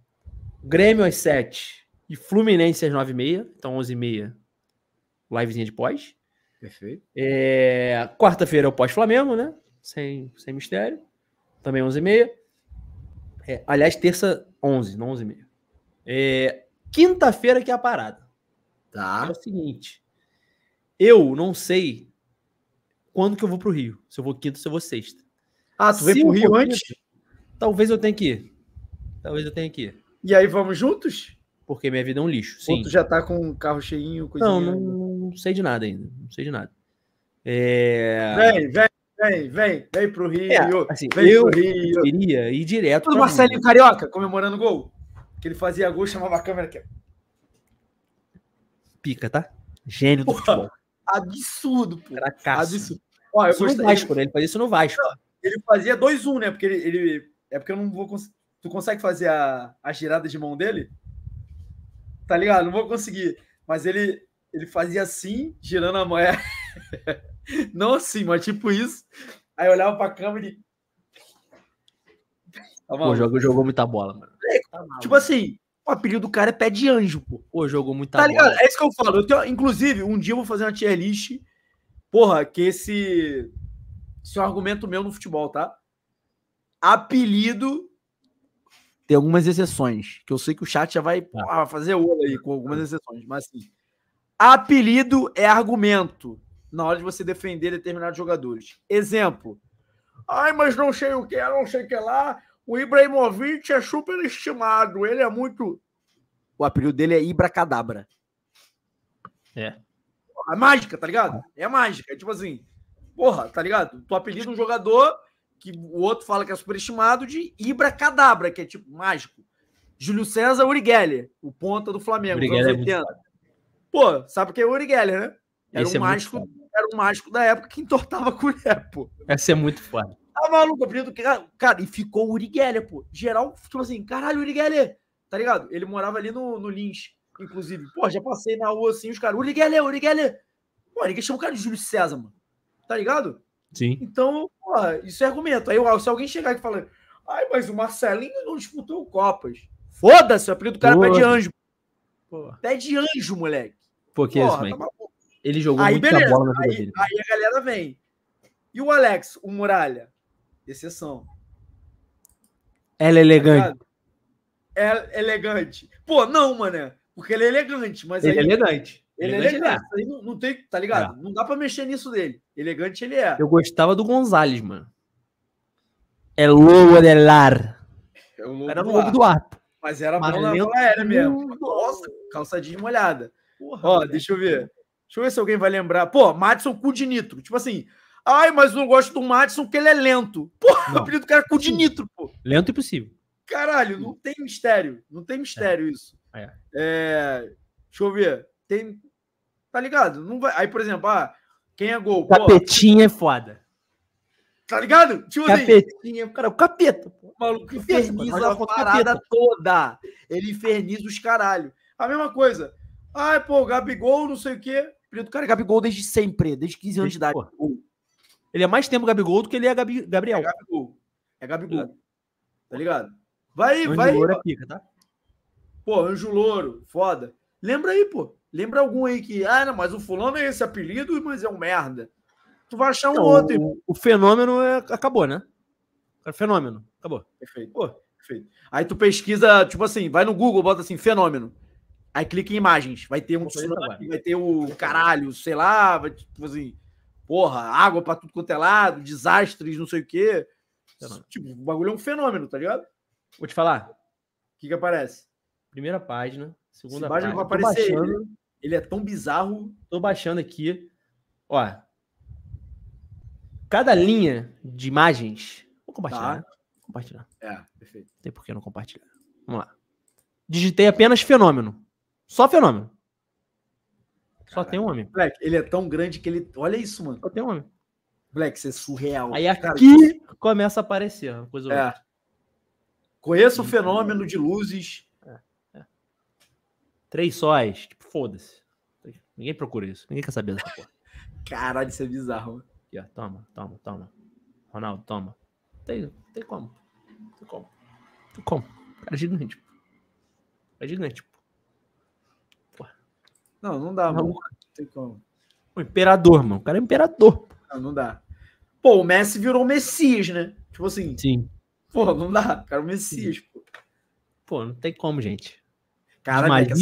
Grêmio às 7 e Fluminense às 9h30, então 11h30, livezinha de pós. Perfeito. É, Quarta-feira é o pós-Flamengo, né? Sem, sem mistério. Também 11h30. É, aliás, terça 11, não 11h30. É, Quinta-feira que é a parada. Tá. É o seguinte. Eu não sei quando que eu vou pro Rio. Se eu vou quinta, ou se eu vou sexta. Ah, tu veio pro Rio quinta, antes? Talvez eu tenha que ir. Talvez eu tenha que ir. E aí vamos juntos? Porque minha vida é um lixo. Sim. Ou tu já tá com o carro cheinho, coisinha. Não, não, não sei de nada ainda. Não sei de nada. É... Vem, vem, vem, vem, vem pro Rio. É, assim, vem eu pro Rio. queria ir direto. O Marcelinho Carioca comemorando gol. Que ele fazia gol, chamava a câmera aqui. Pica, tá? Gênio do Porra, futebol. Absurdo, pô. era Absurdo. Ó, eu isso gostei. no Vasco, ele... né? Ele fazia isso no Vasco. ele fazia 2-1, um, né? Porque ele, ele, É porque eu não vou conseguir. Tu consegue fazer a, a girada de mão dele? Tá ligado? Não vou conseguir. Mas ele, ele fazia assim, girando a moeda. É. <laughs> Não assim, mas tipo isso. Aí eu olhava pra câmera e. Tá pô, jogou, jogou muita bola, mano. É, tá tipo assim, o apelido do cara é pé de anjo, pô. Pô, jogou muita tá bola. Ligado? É isso que eu falo. Eu tenho, inclusive, um dia eu vou fazer uma tier list. Porra, que esse. Esse é um argumento meu no futebol, tá? Apelido. Tem algumas exceções, que eu sei que o chat já vai tá. fazer ouro aí, com algumas exceções, mas assim Apelido é argumento na hora de você defender determinados jogadores. Exemplo. Ai, mas não sei o que é, não sei o que é lá. O Ibrahimovic é super estimado. Ele é muito. O apelido dele é Ibracadabra É. É mágica, tá ligado? É mágica. É tipo assim. Porra, tá ligado? Tu apelida um jogador que o outro fala que é superestimado de Ibracadabra que é tipo mágico. Júlio César Urighelli, o ponta do Flamengo. Urighelli é muito... Pô, sabe que é o Uri Geller, né?
Era um, é mágico,
era um mágico da época que entortava colher, pô. Essa é muito foda. Tá maluco, que ah, Cara, e ficou o Uri Geller, pô. Geral, tipo assim, caralho, Uri Geller, tá ligado? Ele morava ali no, no Lins, inclusive. Pô, já passei na rua assim, os caras, Uri Geller, Uri Geller. Pô, ninguém chama o cara de Júlio César, mano. Tá ligado? Sim. Então, pô, isso é argumento. Aí, se alguém chegar aqui e falar, ai, mas o Marcelinho não disputou Copas. Foda-se, o apelido do cara pé de anjo. Pé de anjo, moleque.
Porque Porra, isso, assim, tá
ele jogou aí, muita beleza. bola na vida aí, dele. Aí a galera vem. E o Alex, o Muralha? Exceção.
Ela é tá elegante.
Ela é, é elegante. Pô, não, mano. Porque ele é elegante, mas ele aí, é elegante. Ele é elegante. Não, não, tem, tá ligado? É. Não dá para mexer nisso dele. Elegante ele é. Eu gostava do Gonzalez, mano. É lobo de lar. É o lobo era o lobo do ar. Mas era Marleu... bola era mesmo. Nossa, calçadinha molhada. Porra, Ó, deixa eu ver. Deixa eu ver se alguém vai lembrar. Pô, Madison cu de nitro. Tipo assim, ai, mas eu não gosto do Madison porque ele é lento. Porra, <laughs> o apelido do cara é cu de nitro, pô. Lento impossível. Caralho, não tem mistério. Não tem mistério é. isso. É. é. Deixa eu ver. Tem. Tá ligado? Não vai... Aí, por exemplo, ah, quem é gol? Capetinha pô, é foda. Tá ligado? Tipo assim, Capetinha, assim, cara, o capeta, pô. O maluco inferniza a parada capeta. toda. Ele inferniza os caralho. A mesma coisa. Ah, pô, Gabigol, não sei o quê. Cara, Gabigol desde sempre, desde 15 anos de idade. Pô. Ele é mais tempo Gabigol do que ele é Gabi... Gabriel. É Gabigol. É Gabigol. Tá ligado? Vai, Anjo vai. Louro é pica, tá? Pô, Anjo Louro, foda. Lembra aí, pô. Lembra algum aí que, ah, não, mas o fulano é esse apelido, mas é um merda. Tu vai achar um outro. O, o fenômeno é... acabou, né? É fenômeno. Acabou. Perfeito. Pô, perfeito. Aí tu pesquisa, tipo assim, vai no Google, bota assim, fenômeno. Aí clica em imagens. Vai ter um tsunami, vai ter o caralho, sei lá, vai, tipo assim, porra, água pra tudo quanto é lado, desastres, não sei o quê. Tipo, o bagulho é um fenômeno, tá ligado? Vou te falar. O que que aparece? Primeira página, segunda página. Vai aparecer ele. ele é tão bizarro. Tô baixando aqui. Ó. Cada linha de imagens. Vou compartilhar. Tá. Né? Vou compartilhar. É, perfeito. Não tem por que não compartilhar. Vamos lá. Digitei apenas fenômeno. Só fenômeno. Só tem um homem. Black, ele é tão grande que ele. Olha isso, mano. Só tem um homem. Black, você é surreal. Aí aqui Cara, começa a aparecer uma coisa é. Conheço o fenômeno de luzes. É. É. Três sóis. Tipo, foda-se. Ninguém procura isso. Ninguém quer saber dessa porra. <laughs> Caralho, isso é bizarro. Aqui, ó. Toma, toma, toma. Ronaldo, toma. Tem, tem como. Tem como. Tem como. Cara, é gigante. É gigante. Não, não dá, não. Mano. tem como. O imperador, mano. O cara é imperador. Não, não dá. Pô, o Messi virou o Messias, né? Tipo assim. Sim. Pô, não dá. O cara é o Messias, pô. Pô, não tem como, gente. Cara, Essa,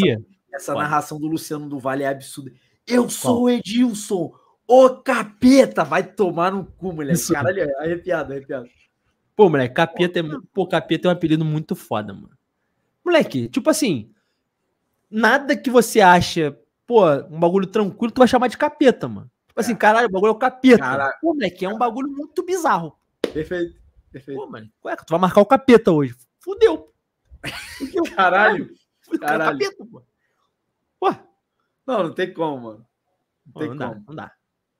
essa narração do Luciano do Vale é absurda. Eu Qual? sou o Edilson, o capeta! Vai tomar no cu, moleque. Caralho, é arrepiado, é arrepiado. Pô, moleque, capeta é, pô, capeta é um apelido muito foda, mano. Moleque, tipo assim, nada que você acha pô, um bagulho tranquilo, tu vai chamar de capeta, mano. Tipo assim, é. caralho, o bagulho é o capeta. Caralho. Pô, moleque, é um bagulho muito bizarro. Perfeito, perfeito. Pô, mano, ué, tu vai marcar o capeta hoje. Fudeu. Fudeu <laughs> caralho. Fudeu, é caralho. capeta, pô. Pô. Não, não tem como, mano. Não, tem não como. Dá, não dá.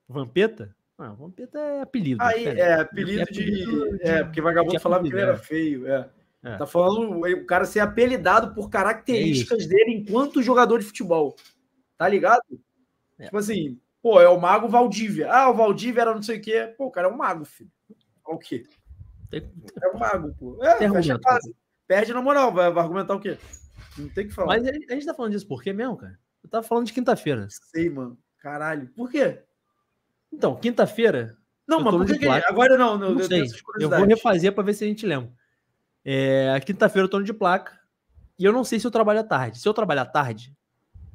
Vampeta? Não, ah, Vampeta é apelido. Aí, é, é apelido, é apelido de, de, É, porque vagabundo falava que ele era feio, é. É. Tá falando o cara ser apelidado por características é dele enquanto jogador de futebol. Tá ligado? É. Tipo assim, pô, é o Mago Valdívia. Ah, o Valdívia era não sei o quê. Pô, o cara é um mago, filho. É o quê? É um mago, pô. É, fecha a Perde na moral, vai, vai, argumentar o quê? Não tem que falar. Mas a gente tá falando disso por quê mesmo, cara? Eu tava falando de quinta-feira. Sei, mano. Caralho. Por quê? Então, quinta-feira. Não, mas por que, agora não, não, não eu, sei. eu vou refazer para ver se a gente lembra. É, quinta-feira eu tô no de placa e eu não sei se eu trabalho à tarde. Se eu trabalhar à tarde,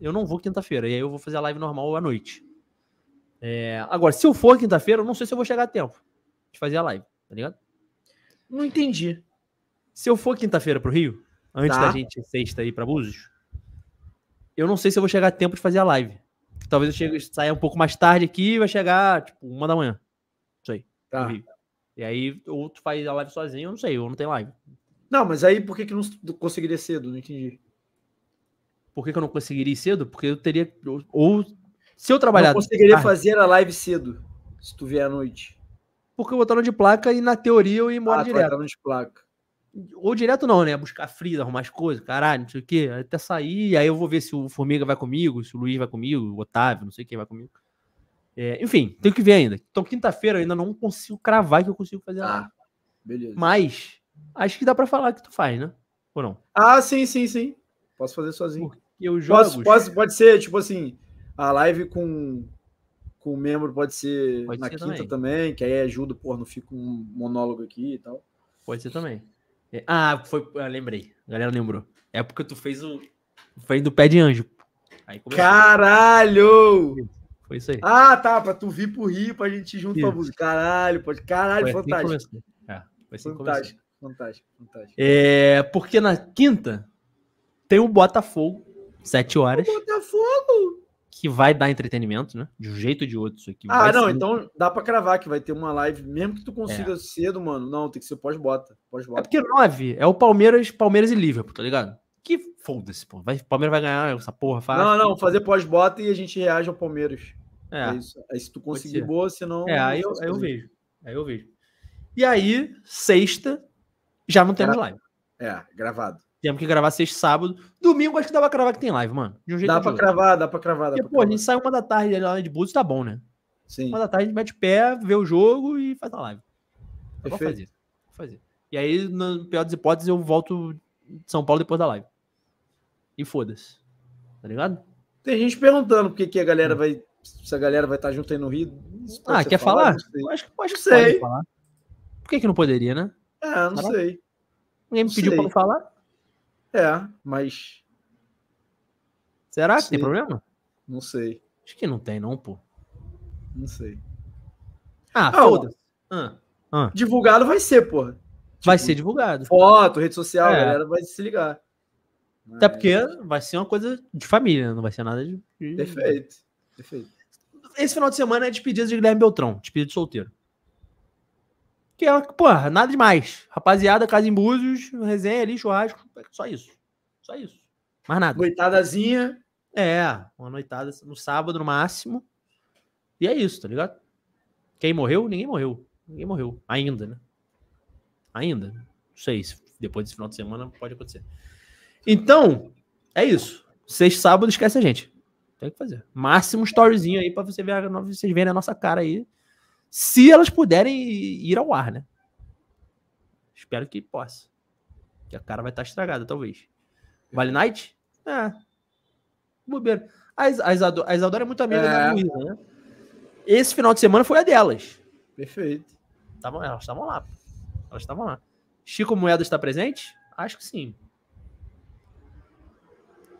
eu não vou quinta-feira. E aí eu vou fazer a live normal à noite. É, agora, se eu for quinta-feira, eu não sei se eu vou chegar a tempo de fazer a live, tá ligado? Não entendi. Se eu for quinta-feira pro Rio, antes tá. da gente sexta aí pra Búzios, eu não sei se eu vou chegar a tempo de fazer a live. Talvez eu chegue, saia um pouco mais tarde aqui e vai chegar, tipo, uma da manhã. Isso aí. Tá. E aí, ou tu faz a live sozinho, eu não sei, ou não tem live. Não, mas aí por que, que não conseguiria cedo? Não entendi. Por que, que eu não conseguiria ir cedo? Porque eu teria. Ou se eu trabalhar. Eu conseguiria tarde, fazer a live cedo, se tu vier à noite. Porque eu vou estar no de placa e na teoria eu ia embora ah, direto. no de placa. Ou direto não, né? Buscar frio, arrumar as coisas, caralho, não sei o quê. Até sair, aí eu vou ver se o Formiga vai comigo, se o Luiz vai comigo, o Otávio, não sei quem vai comigo. É, enfim, tenho que ver ainda. Então, quinta-feira eu ainda não consigo cravar que eu consigo fazer nada. Ah, beleza. Mas, acho que dá para falar que tu faz, né? Ou não? Ah, sim, sim, sim. Posso fazer sozinho. eu jogo. Posso, posso, pode ser, tipo assim, a live com, com o membro pode ser pode na ser quinta também. também. que aí ajuda, pô, não fica um monólogo aqui e tal. Pode ser também. É, ah, foi. Ah, lembrei. A galera lembrou. É porque tu fez o. Foi do pé de anjo. Caralho! Foi isso aí. Ah, tá. Pra tu vir pro Rio, pra gente ir junto pra música. Caralho, pode. Caralho, foi assim fantástico. Assim é, foi assim fantástico, fantástico, fantástico, fantástico. É, porque na quinta tem o Botafogo, 7 horas. O Botafogo! Que vai dar entretenimento, né? De um jeito ou de outro, isso aqui. Ah, não, ser... então dá pra cravar que vai ter uma live, mesmo que tu consiga é. cedo, mano. Não, tem que ser pós-bota. Pós -bota. É porque 9 é o Palmeiras, Palmeiras e Liverpool, tá ligado? Que foda-se, pô. Vai, Palmeiras vai ganhar essa porra, faz. Não, não, fazer pós-bota e a gente reage ao Palmeiras. É. é isso. Aí se tu conseguir boa, senão. É, aí é eu, aí eu é vejo. Aí eu vejo. E aí, sexta, já não temos Era... live. É, gravado. Temos que gravar sexta sábado. Domingo acho que dá pra cravar que tem live, mano. De um jeito dá pra gravar cravar, dá pra cravar. Dá pra pô, cravar. a gente sai uma da tarde lá de Búzios, tá bom, né? Sim. Uma da tarde a gente mete pé, vê o jogo e faz a live. Vou fazer. Vou fazer. E aí, na pior das hipóteses, eu volto de São Paulo depois da live. E foda-se. Tá ligado? Tem gente perguntando porque que a galera hum. vai. Se a galera vai estar tá junto aí no Rio. Ah, quer falar? falar? Acho, acho que sei. Por que, que não poderia, né? Ah, não sei. Ninguém me pediu sei. pra falar? É, mas. Será que sei. tem problema? Não sei. Acho que não tem, não, pô. Não sei. Ah, ah foda-se. Ah, ah. Divulgado vai ser, porra. Tipo, vai ser divulgado. Foto, rede social, é. a galera vai se ligar. Até mas... porque vai ser uma coisa de família, não vai ser nada de. Perfeito. Perfeito. Esse final de semana é despedida de Guilherme Beltrão, despedida de solteiro. Que é, porra, nada demais. Rapaziada, casa em Búzios, resenha ali, churrasco, só isso. Só isso. Mais nada. Noitadazinha. É, uma noitada no sábado no máximo. E é isso, tá ligado? Quem morreu? Ninguém morreu. Ninguém morreu. Ainda, né? Ainda. Não sei se depois desse final de semana pode acontecer. Então, é isso. Sexta, sábado, esquece a gente. Tem que fazer. Máximo storyzinho aí pra você ver, vocês verem a nossa cara aí se elas puderem ir ao ar, né? Espero que possa. Que a cara vai estar tá estragada, talvez. Vale Night? É. Bobeira. A, Isadora, a Isadora é muito amiga é. da Luísa, né? Esse final de semana foi a delas. Perfeito. Tavam, elas estavam lá. Elas estavam lá. Chico Moeda está presente? Acho que sim.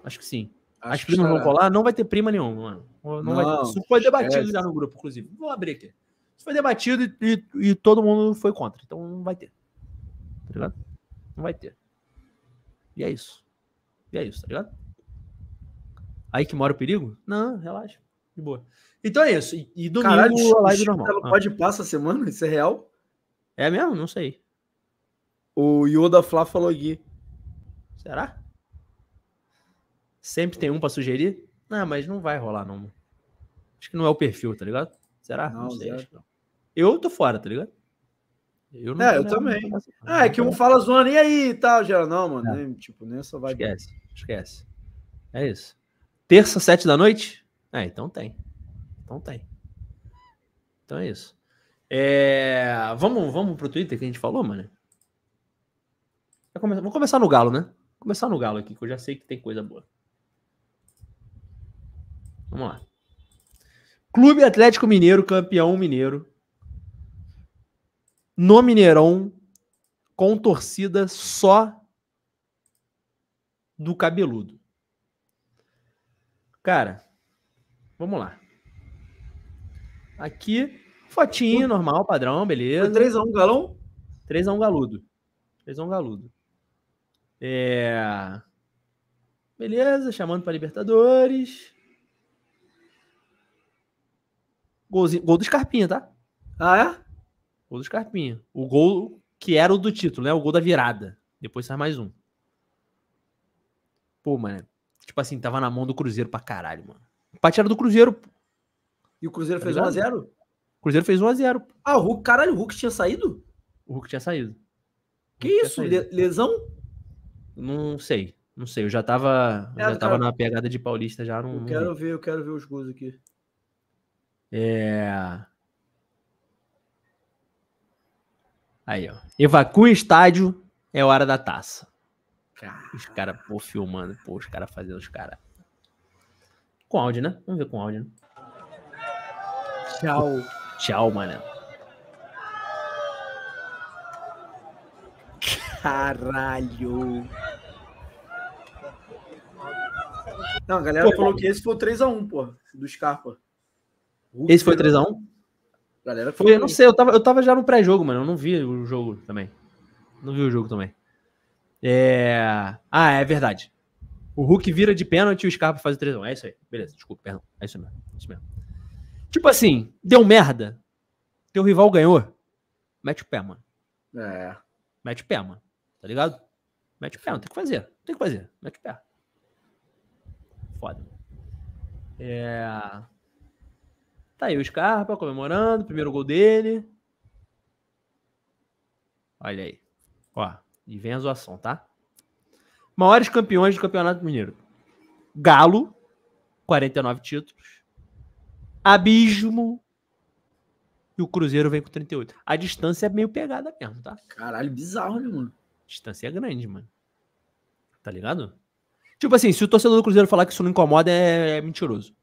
Acho que sim. Acho As primas vão tá. colar? Não vai ter prima nenhuma, mano. Não, não vai ter. Isso foi debatido já no grupo, inclusive. Vou abrir aqui. Isso foi debatido e, e, e todo mundo foi contra. Então não vai ter. Tá ligado? Não vai ter. E é isso. E é isso, tá ligado? Aí que mora o perigo? Não, relaxa. De boa. Então é isso. E, e domingo Caralho, a live normal. Ela ah. pode passar a semana? Isso é real? É mesmo? Não sei. O Yoda Fla falou aqui. Será? Sempre tem um pra sugerir? Não, ah, mas não vai rolar, não. Acho que não é o perfil, tá ligado? Será? Não, não sei. Acho que não. Eu tô fora, tá ligado? Eu não é, eu também. Ah, é que um fala zoando, e aí e tal, geral. Não, mano, nem, tipo, nem só vai. Esquece, esquece. É isso. Terça, sete da noite? Ah, então tem. Então tem. Então é isso. É... Vamos, vamos pro Twitter que a gente falou, mano? Vou começar no Galo, né? Vou começar no Galo aqui, que eu já sei que tem coisa boa. Vamos lá. Clube Atlético Mineiro, campeão mineiro no Mineirão, com torcida só do cabeludo. Cara, vamos lá. Aqui, fotinho o... normal, padrão, beleza. 3x1 galão? 3x1 galudo. 3x1 galudo. É... Beleza, chamando para Libertadores. Golzinho, gol do Scarpinha, tá? Ah, é? Gol do Scarpinha. O gol que era o do título, né? O gol da virada. Depois sai mais um. Pô, mano. Tipo assim, tava na mão do Cruzeiro pra caralho, mano. O empate era do Cruzeiro. E o Cruzeiro tá fez 1x0? O Cruzeiro fez 1x0. Ah, o Hulk, caralho, o Hulk tinha saído? O Hulk tinha saído. que isso? Saído. Lesão? Não sei. Não sei. Eu já tava, é, eu já é, tava cara... na pegada de Paulista já. Não, eu quero ver, eu quero ver os gols aqui. É. Aí, ó. Evacua o estádio, é hora da taça. Caramba. Os caras, pô, filmando, pô, os caras fazendo os caras. Com áudio, né? Vamos ver com áudio, né? Tchau. Tchau, mané. Caralho. Não, a galera pô, tá falou pô. que esse foi o 3x1, pô, do Scarpa. Esse foi 3x1? Galera foi, eu não sei, eu tava, eu tava já no pré-jogo, mano. Eu não vi o jogo também. Não vi o jogo também. É... Ah, é verdade. O Hulk vira de pênalti e o Scarpa faz o 3 É isso aí. Beleza, desculpa, perdão. É isso mesmo. É isso mesmo. Tipo assim, deu merda. Teu rival ganhou. Mete o pé, mano. É. Mete o pé, mano. Tá ligado? Mete o pé, não tem que fazer. Não tem que fazer. Mete o pé. Foda. É. Tá aí o Scarpa comemorando, primeiro gol dele. Olha aí. Ó, e vem a zoação, tá? Maiores campeões do Campeonato Mineiro. Galo, 49 títulos. Abismo. E o Cruzeiro vem com 38. A distância é meio pegada mesmo, tá? Caralho, bizarro, né, mano? distância é grande, mano. Tá ligado? Tipo assim, se o torcedor do Cruzeiro falar que isso não incomoda, é, é mentiroso.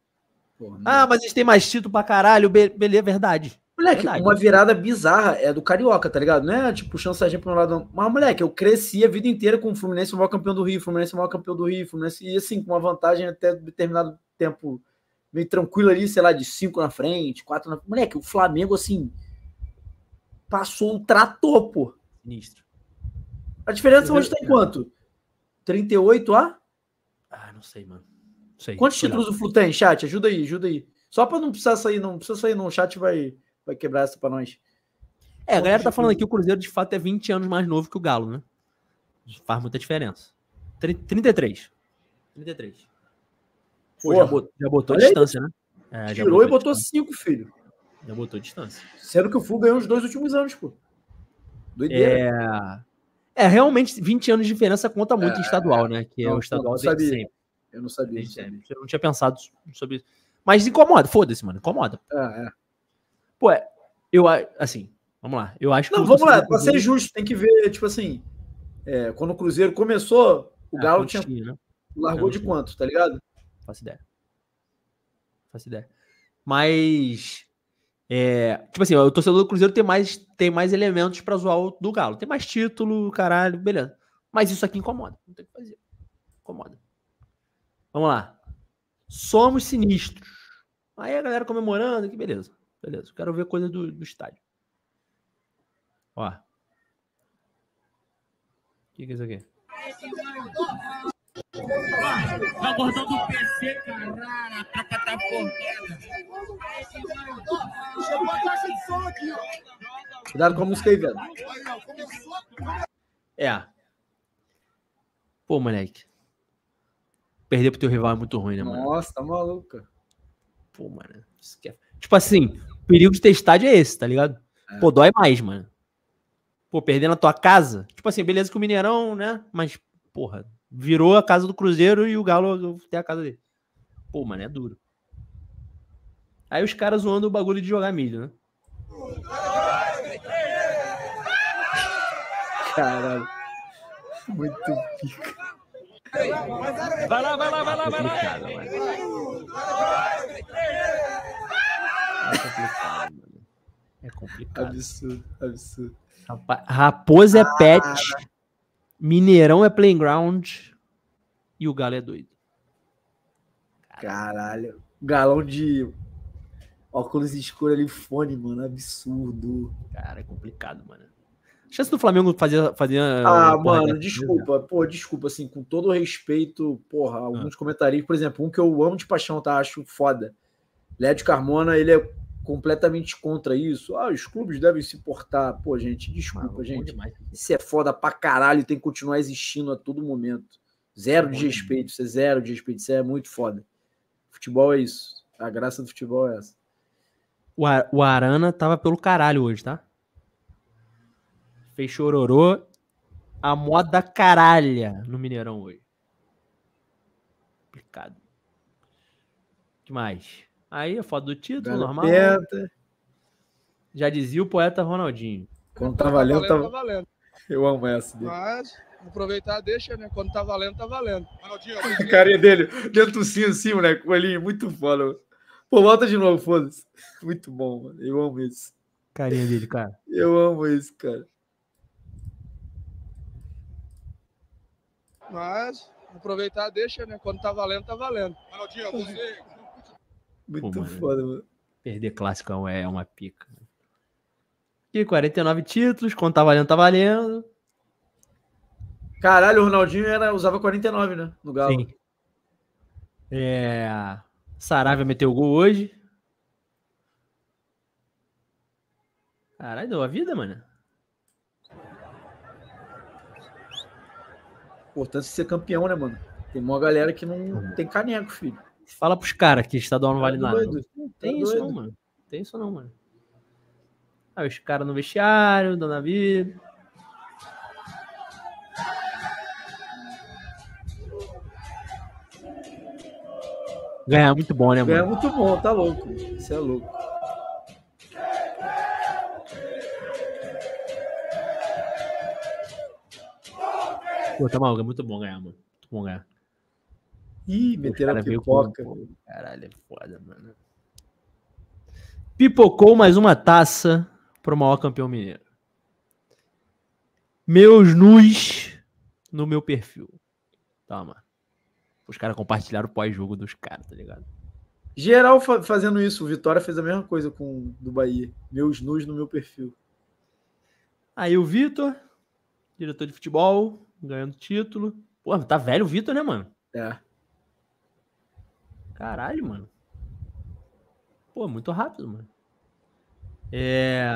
Porra, ah, mas eles têm mais título pra caralho. Beleza, é verdade. Moleque, verdade. uma virada bizarra é do Carioca, tá ligado? Não é tipo puxando gente pra um lado, Mas, moleque, eu cresci a vida inteira com o Fluminense o maior campeão do Rio, Fluminense o maior campeão do Rio, Fluminense, e assim, com uma vantagem até determinado tempo meio tranquilo ali, sei lá, de cinco na frente, quatro na. Moleque, o Flamengo, assim, passou um trator, pô. Ministro. A diferença hoje tá em quanto? 38 a? Ah, não sei, mano. Sei, Quantos títulos o Flu tem, chat? Ajuda aí, ajuda aí. Só para não precisar sair, não precisa sair, não. O chat vai, vai quebrar essa para nós.
É, a galera tá falando aqui que
o Cruzeiro de fato é 20 anos mais novo que o Galo, né? Faz muita diferença. 33. 33.
Pô, já botou, já botou distância,
né? É, Tirou botou e botou 5, filho. Já botou distância. Sendo que o Flu ganhou os dois últimos anos, pô. Doideira. É... é, realmente 20 anos de diferença conta muito é... em estadual, né? Que é não, é o estadual desde sempre. Eu não sabia. Não sabia. Eu não tinha pensado sobre isso. Mas incomoda, foda-se, mano, incomoda. É, é. Pô, é, eu assim, vamos lá. Eu acho Não, vamos lá, pra ser justo, tem que ver, tipo assim, é, quando o Cruzeiro começou, o ah, Galo tinha. Né? Largou de quanto, tá ligado? Faço ideia. Faço ideia. Mas. É, tipo assim, o torcedor do Cruzeiro tem mais, tem mais elementos para zoar o do Galo. Tem mais título, caralho, beleza. Mas isso aqui incomoda. Não tem o que fazer. Incomoda. Vamos lá. Somos sinistros. Aí a galera comemorando, que beleza. Beleza. Quero ver coisa do, do estádio. Ó. O que, que é isso aqui? É o
PC, caralho. A placa tá formada. Chegou a caixa de som aqui, ó.
Cuidado com a música aí, velho. É. Pô, moleque perder pro teu rival é muito ruim, né, mano? Nossa, tá maluca. Pô, mano, Tipo assim, o perigo de ter estádio é esse, tá ligado? É. Pô, dói mais, mano. Pô, perdendo a tua casa. Tipo assim, beleza que o Mineirão, né? Mas, porra, virou a casa do Cruzeiro e o Galo tem a casa dele. Pô, mano, é duro. Aí os caras zoando o bagulho de jogar milho, né? Caralho.
Muito pica. Vai lá, vai lá, vai lá, vai lá.
É complicado, mano. É Absurdo, absurdo. Raposa é ah. pet, Mineirão é playground e o Galo é doido. Caralho. Galão de óculos escuro ali, fone, mano. Absurdo. Cara, é complicado, mano chance do Flamengo fazer. fazer ah, ah mano, né? desculpa. Pô, desculpa, assim, com todo respeito, porra, ah. alguns ah. por exemplo, um que eu amo de paixão, tá? Acho foda. de Carmona, ele é completamente contra isso. Ah, os clubes devem se portar. Pô, gente, desculpa, gente. Isso é foda pra caralho, tem que continuar existindo a todo momento. Zero de respeito, isso é zero de respeito, isso é muito foda. Futebol é isso. A graça do futebol é essa. O, o Arana tava pelo caralho hoje, tá? fez chororô a moda caralha no Mineirão hoje. Complicado. Demais. Aí a foto do título, normal. Né? Já dizia o poeta Ronaldinho. Quando tá, tá, tá valendo, tá valendo. Eu amo essa. Dele. Mas aproveitar, deixa, né? Quando tá valendo, tá valendo. Ronaldinho, a carinha dele, dentro do cinto assim, moleque, com muito foda. Mano. Pô, volta de novo, foda-se. Muito bom, mano. Eu amo isso. Carinha dele, cara. Eu amo isso, cara. Mas aproveitar, deixa, né? Quando tá valendo, tá valendo. Ronaldinho, é você. Muito Pô, foda, mano. Perder clássico é, é uma pica. E 49 títulos, quando tá valendo, tá valendo. Caralho, o Ronaldinho era, usava 49, né? No Galo. Sim. É... Saravia meteu gol hoje. Caralho, deu a vida, mano. importância de ser campeão, né, mano? Tem uma galera que não uhum. tem caneco, filho. Fala pros caras que estadual não vale tá nada. não tem tá isso, não, mano. Tem isso, não, mano. Aí ah, os caras no vestiário, Dona vida. Ganhar é muito bom, né, mano? Ganhar é muito bom, tá louco. Isso é louco. Pô, tá maluco, é muito bom ganhar, mano. Muito bom ganhar. Ih, meteram a pipoca. Com... Caralho, é foda, mano. Pipocou mais uma taça pro maior campeão mineiro. Meus nus no meu perfil. Toma. Os caras compartilharam o pós-jogo dos caras, tá ligado? Geral fa fazendo isso. O Vitória fez a mesma coisa com do Bahia. Meus nus no meu perfil. Aí o Vitor, diretor de futebol, ganhando título. Pô, tá velho o Vitor, né, mano? É. Caralho, mano. Pô, muito rápido, mano. É.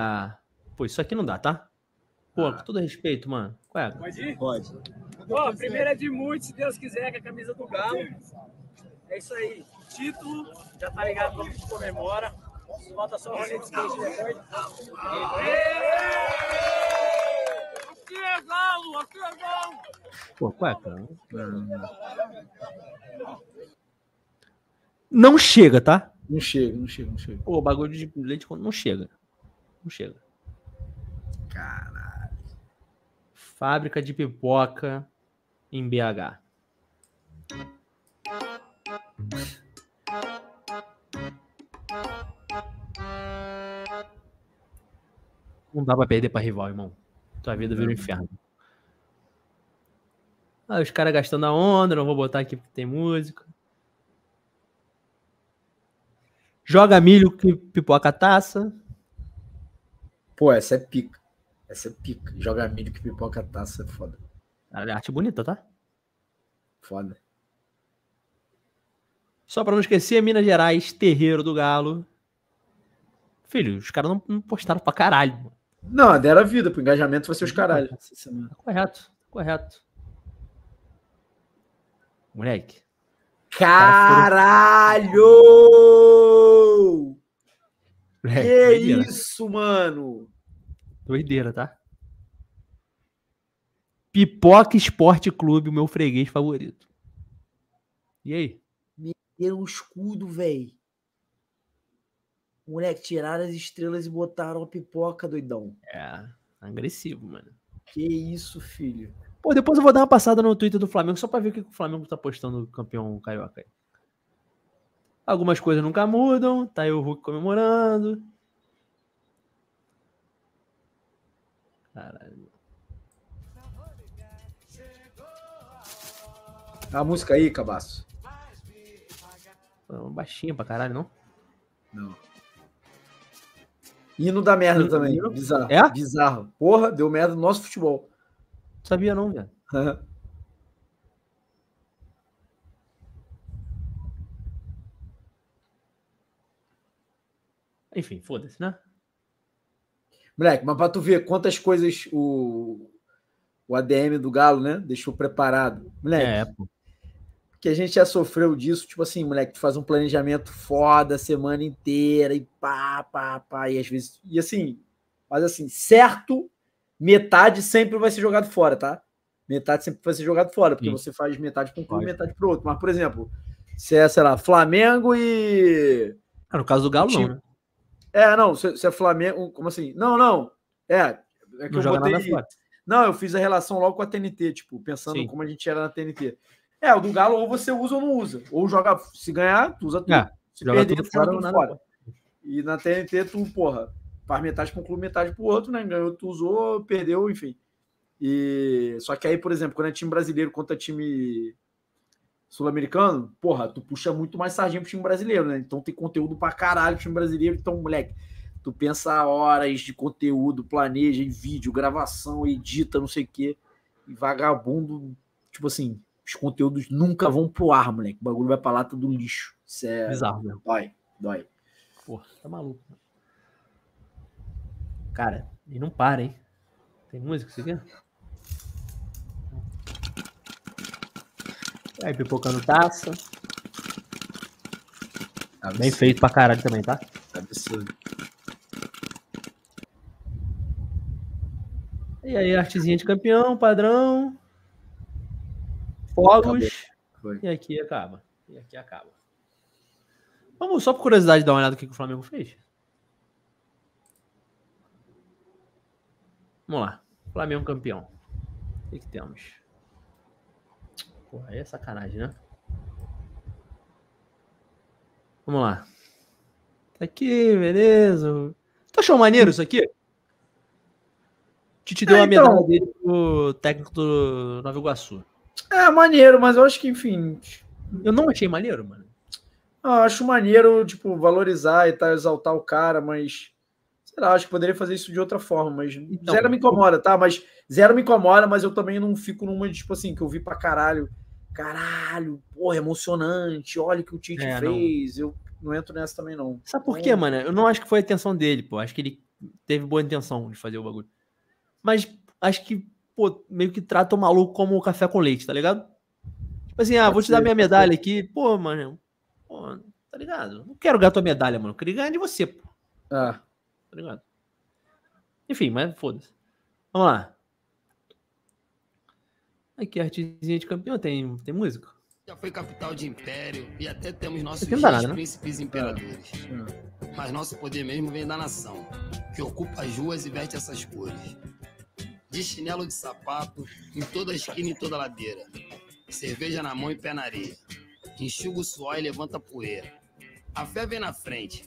Pô, isso aqui não dá, tá? Pô, ah. com todo respeito, mano. Qual
é? Pode ir? Pode. Pô, primeira é de muitos, se Deus quiser, com a camisa do Galo. É isso
aí. Título, já tá ligado como comemora. Falta só o rolê de skate depois.
Acervão, acervão!
Pô, cueca.
É
não chega, tá? Não chega, não chega, não chega. Pô, bagulho de leite não chega. Não chega. Caralho. Fábrica de pipoca em BH. Não dá pra perder pra rival, irmão. Tua vida vira um inferno. Ah, os caras gastando a onda, não vou botar aqui porque tem música. Joga milho que pipoca taça. Pô, essa é pica. Essa é pica. Joga milho que pipoca taça é foda. É arte bonita, tá? Foda. Só pra não esquecer, Minas Gerais, terreiro do galo. Filho, os caras não, não postaram pra caralho, mano. Não, deram é a vida, pro engajamento vai ser os caralho. Tá correto, tá correto. Moleque. Caralho! Moleque, que doideira. isso, mano? Doideira, tá? Pipoca Esporte Clube, o meu freguês favorito. E aí? Meteram um escudo, velho. Moleque, tiraram as estrelas e botaram a pipoca, doidão. É, agressivo, mano. Que isso, filho. Pô, depois eu vou dar uma passada no Twitter do Flamengo só pra ver o que o Flamengo tá postando campeão carioca aí. Algumas coisas nunca mudam, tá aí o Hulk comemorando. Caralho. Tá a música aí, cabaço. É baixinha pra caralho, não? Não. Hino da merda Hino também. Hino? Bizarro. É? Bizarro. Porra, deu merda no nosso futebol. sabia não, velho. Enfim, foda-se, né? Moleque, mas pra tu ver quantas coisas o, o ADM do Galo, né? Deixou preparado. Moleque. É, pô que a gente já sofreu disso, tipo assim, moleque, tu faz um planejamento foda a semana inteira e pá, pá, pá, e às vezes. E assim, mas assim, certo, metade sempre vai ser jogado fora, tá? Metade sempre vai ser jogado fora, porque Sim. você faz metade para um clube, metade para outro. Mas, por exemplo, se é, sei lá, Flamengo e. Ah, no caso do Galo, não, né? É, não, se, se, é Flamengo. Como assim? Não, não. É, é que não eu botei. Não, eu fiz a relação logo com a TNT, tipo, pensando Sim. como a gente era na TNT. É, o do Galo ou você usa ou não usa. Ou joga, se ganhar, tu usa tudo. É, se perder, tudo tu joga tudo fora. E na TNT, tu, porra, faz metade pra um clube, metade para o outro, né? Ganhou, tu usou, perdeu, enfim. E só que aí, por exemplo, quando é time brasileiro contra time sul-americano, porra, tu puxa muito mais sargento pro time brasileiro, né? Então tem conteúdo pra caralho pro time brasileiro, então, moleque, tu pensa horas de conteúdo, planeja em vídeo, gravação, edita, não sei o quê. E vagabundo, tipo assim, os conteúdos nunca vão pro ar, moleque. O bagulho vai pra lata do lixo. Isso é. Bizarro, né? Dói, dói. Porra, tá maluco. Cara, e não para, hein? Tem música, você quer? Aí, pipocando taça. Tá absurdo. Bem feito pra caralho também, tá? tá? Absurdo. E aí, artezinha de campeão, padrão fogos. E aqui acaba. E aqui acaba. Vamos só por curiosidade dar uma olhada no que o Flamengo fez. Vamos lá. Flamengo campeão. O que, que temos? Pô, aí é sacanagem, né? Vamos lá. Tá aqui, beleza. Tu achou maneiro isso aqui? Tite deu é, a então. medalha então... dele pro técnico do Nova Iguaçu. É maneiro, mas eu acho que, enfim. Eu não achei maneiro, mano. Ah, eu acho maneiro, tipo, valorizar e tá, exaltar o cara, mas. Sei lá, acho que poderia fazer isso de outra forma, mas. Então, zero me incomoda, tá? Mas zero me incomoda, mas eu também não fico numa, tipo assim, que eu vi pra caralho. Caralho, porra, emocionante, olha o que o Tite é, fez. Não. Eu não entro nessa também, não. Sabe por então quê, mano? Eu não acho que foi a intenção dele, pô. Acho que ele teve boa intenção de fazer o bagulho. Mas acho que pô, meio que trata o maluco como café com leite, tá ligado? Tipo assim, ah, vou te dar minha medalha aqui, pô, mano, pô, tá ligado? Não quero ganhar tua medalha, mano, eu queria ganhar de você, pô. Ah. Tá ligado? Enfim, mas foda-se. Vamos lá. Aqui, artesinha de campeão, tem, tem música?
Já foi capital de império e até temos nossos reis, nada, né? príncipes e é, imperadores. Ah. Mas nosso poder mesmo vem da nação,
que ocupa as ruas e veste essas cores de chinelo de sapato, em toda esquina e toda ladeira. Cerveja na mão e pé na areia. Enxuga o suor e levanta a poeira. A fé vem na frente.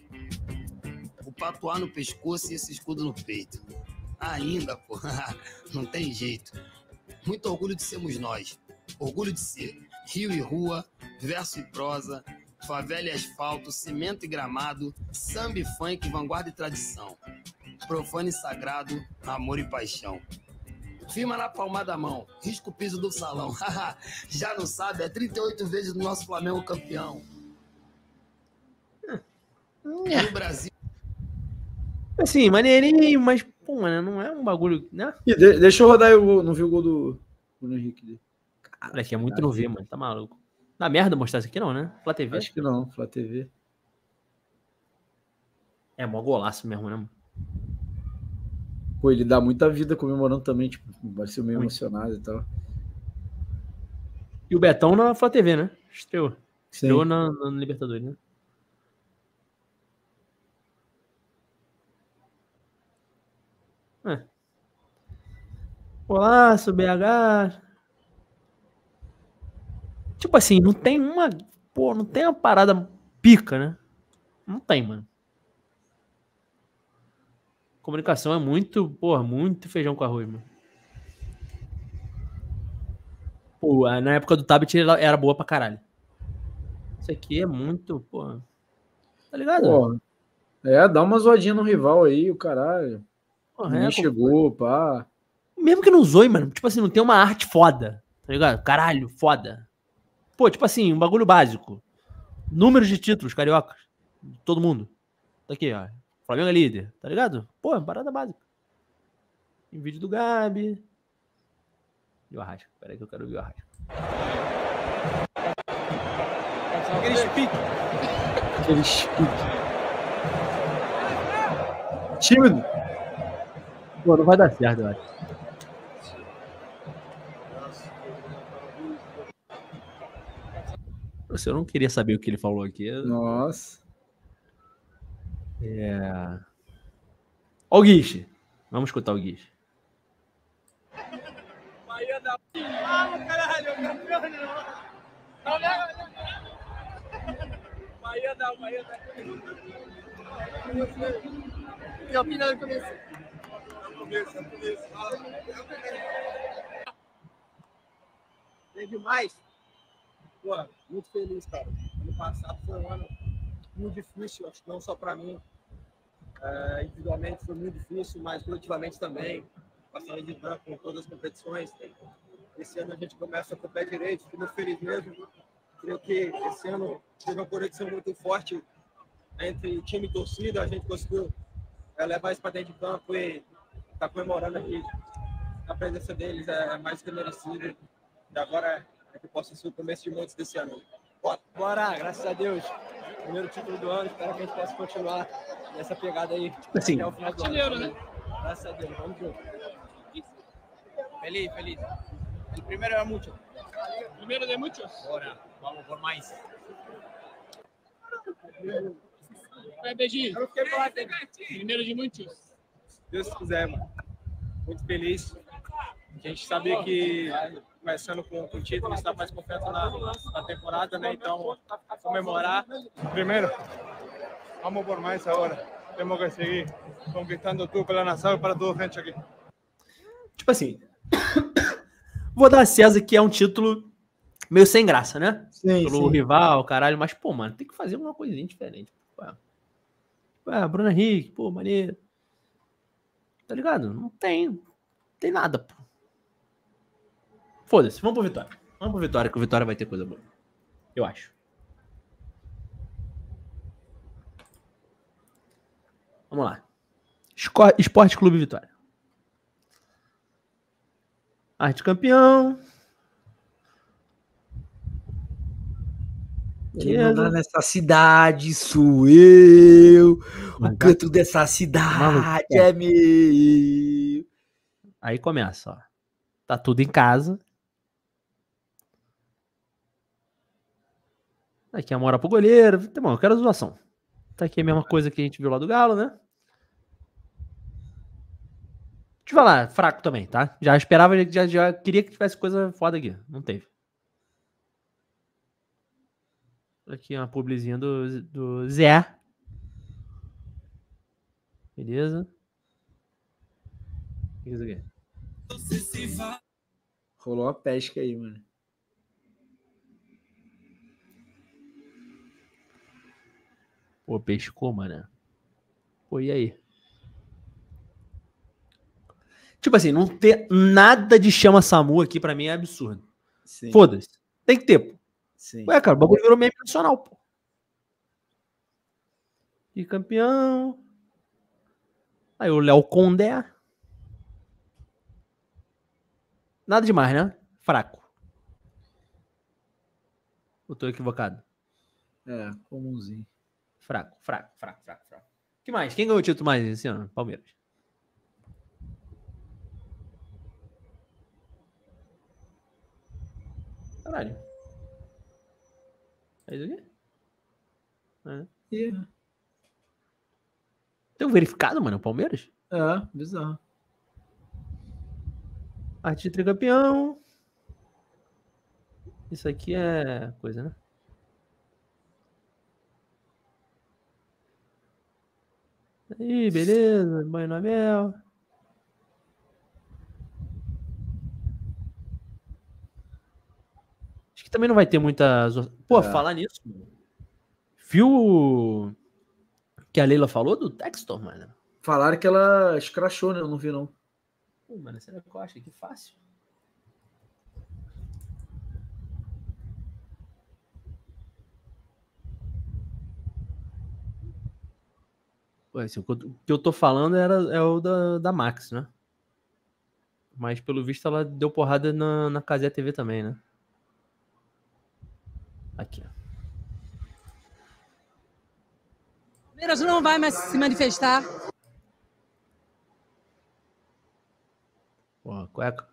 O patoar no pescoço e esse escudo no peito. Ainda, ah, porra <laughs> não tem jeito. Muito orgulho de sermos nós. Orgulho de ser rio e rua, verso e prosa, favela e asfalto, cimento e gramado, samba e funk, vanguarda e tradição. Profano e sagrado, amor e paixão firma na palma da mão, risco piso do salão. <laughs> Já não sabe, é 38 vezes do nosso Flamengo campeão. É. No Brasil. Assim, maneirinho, mas, pô, mano, não é um bagulho, né? E de, deixa eu rodar o gol, não vi o gol do Bruno Henrique. Cara, aqui é muito Cara, não ver, mano, tá maluco. Dá merda mostrar isso aqui não, né? Flá TV? Acho que não, Flá TV. É, mó golaço mesmo, né, mano? Pô, ele dá muita vida comemorando também, tipo, vai ser meio emocionado e tal. E o Betão na Flá TV, né? Estreou. Estreou na, na Libertadores, né? É. Olá, sou BH. Tipo assim, não tem uma. Pô, não tem uma parada pica, né? Não tem, mano comunicação é muito, porra, muito feijão com arroz, mano. Pô, na época do tablet era boa pra caralho. Isso aqui é muito, porra. Tá ligado? Porra. É, dá uma zoadinha no rival aí, o caralho. Correto, Nem é, chegou, pá. Mesmo que não zoe, mano. Tipo assim, não tem uma arte foda. Tá ligado? Caralho, foda. Pô, tipo assim, um bagulho básico. Números de títulos cariocas. Todo mundo. Tá aqui, ó. Flamengo é líder, tá ligado? Pô, parada básica. Em vídeo do Gabi. E o Arrasca. Peraí que eu quero ver o Arrasca. Aquele speak. Aquele speak. Tímido. Pô, não vai dar certo, eu acho. eu não queria saber o que ele falou aqui. Nossa. É... Ó o Guiche. Vamos escutar o Guiche.
Bahia da... Ah, caralho, campeão não. Bahia da... Bahia da... E a É
começo, é demais? Pô, muito feliz, cara. Ano passado foi um ano muito difícil, acho que não só pra mim, é, individualmente foi muito difícil, mas coletivamente também. Passando de branco em todas as competições. Esse ano a gente começa com o pé direito, fico feliz mesmo. Creio que esse ano teve uma conexão muito forte entre time e torcida. A gente conseguiu é, levar isso para dentro de campo e está comemorando aqui. A presença deles é mais que merecida. E agora é que possa ser o começo de muitos desse ano. Bora! Bora! Graças a Deus! Primeiro título do ano, espero que a gente possa continuar nessa pegada aí tipo, assim, até o final do ano. né? Graças a Deus, vamos junto. Feliz, feliz. O primeiro de é muito. Primeiro de muitos? Bora, vamos por mais.
Vai, é beijinho. Primeiro de muitos.
Deus quiser, mano. Muito feliz. A gente
sabia que
começando com, com o título, está mais confiante na, na temporada, né? Então, comemorar. Primeiro vamos por mais agora. Temos que seguir conquistando tudo pela nação e para toda gente aqui. Tipo assim, <coughs> vou dar a César que é um título meio sem graça, né? Sim, Pelo sim. rival, caralho, mas, pô, mano, tem que fazer uma coisinha diferente. ah, Bruno Henrique, pô, maneiro. Tá ligado? Não tem. Não tem nada, pô. Foda-se, vamos pro Vitória. Vamos pro Vitória, que o Vitória vai ter coisa boa. Eu acho. Vamos lá. Esporte Clube Vitória. Arte campeão. Quem manda tá nessa cidade sou eu. o canto tá- dessa cidade é, é meu. Aí começa, ó. Tá tudo em casa. Aqui é a mora pro goleiro. Tá bom, eu quero a zoação. Tá aqui a mesma coisa que a gente viu lá do Galo, né? Deixa eu falar, fraco também, tá? Já esperava, já, já queria que tivesse coisa foda aqui. Não teve. Aqui uma publizinha do, do Zé. Beleza? O que é isso aqui? Rolou a pesca aí, mano. Pô, pescou, mano. Pô, e aí? Tipo assim, não ter nada de chama Samu aqui para mim é absurdo. Foda-se. Tem que ter, pô. Sim. Ué, cara, o bagulho virou meme nacional, pô. E campeão. Aí o Léo Condé. Nada demais, né? Fraco. Eu tô equivocado. É, comumzinho. Fraco, fraco, fraco, fraco, fraco. que mais? Quem ganhou o título mais esse ano? Palmeiras.
Caralho. É isso aqui?
É. Yeah. É. Tem um verificado, mano, o Palmeiras? É, bizarro. Arte de tricampeão. Isso aqui é coisa, né? Aí, beleza, banho na mel. também não vai ter muitas. Pô, é. falar nisso. Viu que a Leila falou do Textor, mano? Falaram que ela escrachou, né? Eu não vi, não. Pô, mano, será que eu acho que é fácil? Ué, assim, o que eu tô falando era, é o da, da Max, né? Mas pelo visto ela deu porrada na, na Casé TV também, né? Aqui.
Palmeiras não vai mais se manifestar. Pô, cueca.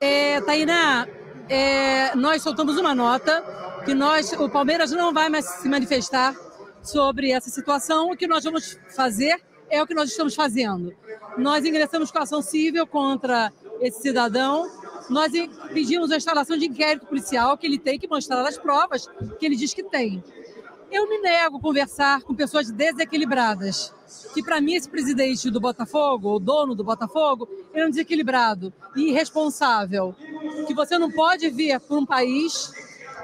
É, Tainá, é, nós soltamos uma nota que nós, o Palmeiras não vai mais se manifestar sobre essa situação. O que nós vamos fazer é o que nós estamos fazendo. Nós ingressamos com ação civil contra esse cidadão nós pedimos a instalação de inquérito policial, que ele tem que mostrar as provas que ele diz que tem. Eu me nego a conversar com pessoas desequilibradas. Que para mim esse presidente do Botafogo, o dono do Botafogo, ele é um desequilibrado e irresponsável. Que você não pode vir para um país,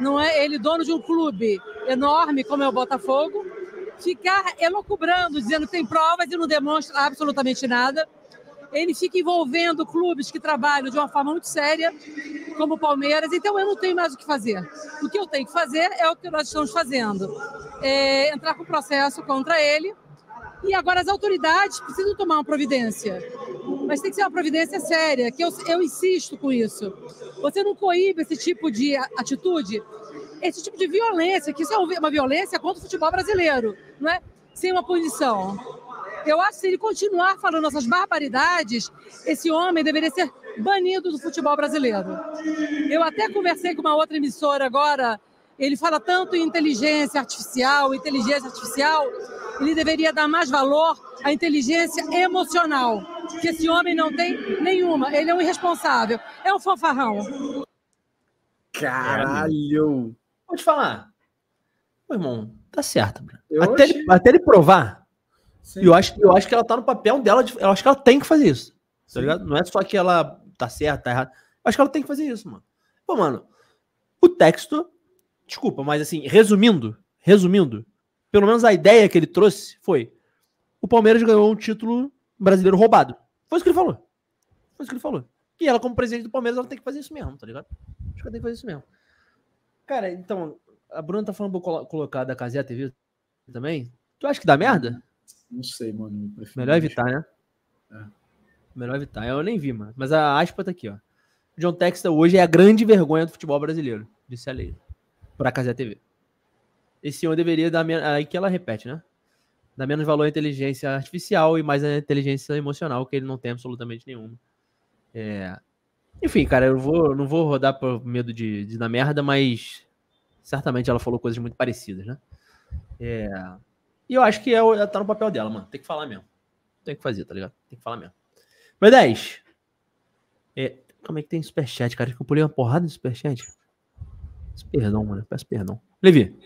não é ele dono de um clube enorme como é o Botafogo, ficar elocubrando, dizendo que tem provas e não demonstra absolutamente nada ele fica envolvendo clubes que trabalham de uma forma muito séria, como o Palmeiras. Então eu não tenho mais o que fazer. O que eu tenho que fazer é o que nós estamos fazendo: é entrar com processo contra ele. E agora as autoridades precisam tomar uma providência. Mas tem que ser uma providência séria, que eu, eu insisto com isso. Você não coíbe esse tipo de atitude, esse tipo de violência, que isso é uma violência contra o futebol brasileiro, não é? Sem uma punição. Eu acho que se ele continuar falando essas barbaridades, esse homem deveria ser banido do futebol brasileiro. Eu até conversei com uma outra emissora agora, ele fala tanto em inteligência artificial, inteligência artificial, ele deveria dar mais valor à inteligência emocional, que esse homem não tem nenhuma, ele é um irresponsável, é um fanfarrão.
Caralho! Pode falar, meu irmão, tá certo, até ele, até ele provar Sim. E eu acho, eu acho que ela tá no papel dela, de, eu acho que ela tem que fazer isso. Tá ligado? Não é só que ela tá certa, tá errada. Eu acho que ela tem que fazer isso, mano. Pô, mano, o texto, desculpa, mas assim, resumindo, resumindo, pelo menos a ideia que ele trouxe foi: o Palmeiras ganhou um título brasileiro roubado. Foi isso que ele falou. Foi isso que ele falou. E ela, como presidente do Palmeiras, ela tem que fazer isso mesmo, tá ligado? Acho que ela tem que fazer isso mesmo. Cara, então, a Bruna tá falando pra colocar da Caseta TV também. Tu acha que dá merda? Não sei, mano. Melhor evitar, né? É. Melhor evitar. Eu nem vi, mano. Mas a aspa tá aqui, ó. John Texta hoje é a grande vergonha do futebol brasileiro, disse a lei. Pra Casé TV. Esse senhor deveria dar menos. Aí que ela repete, né? dá menos valor à inteligência artificial e mais à inteligência emocional, que ele não tem absolutamente nenhuma. É... Enfim, cara, eu vou, não vou rodar por medo de, de dar merda, mas certamente ela falou coisas muito parecidas, né? É. E eu acho que é, é, tá no papel dela, mano. Tem que falar mesmo. Tem que fazer, tá ligado? Tem que falar mesmo. Meu 10. É, como é que tem superchat, cara? Acho que eu pulei uma porrada de superchat. Peço perdão, mano. Peço perdão. Levi.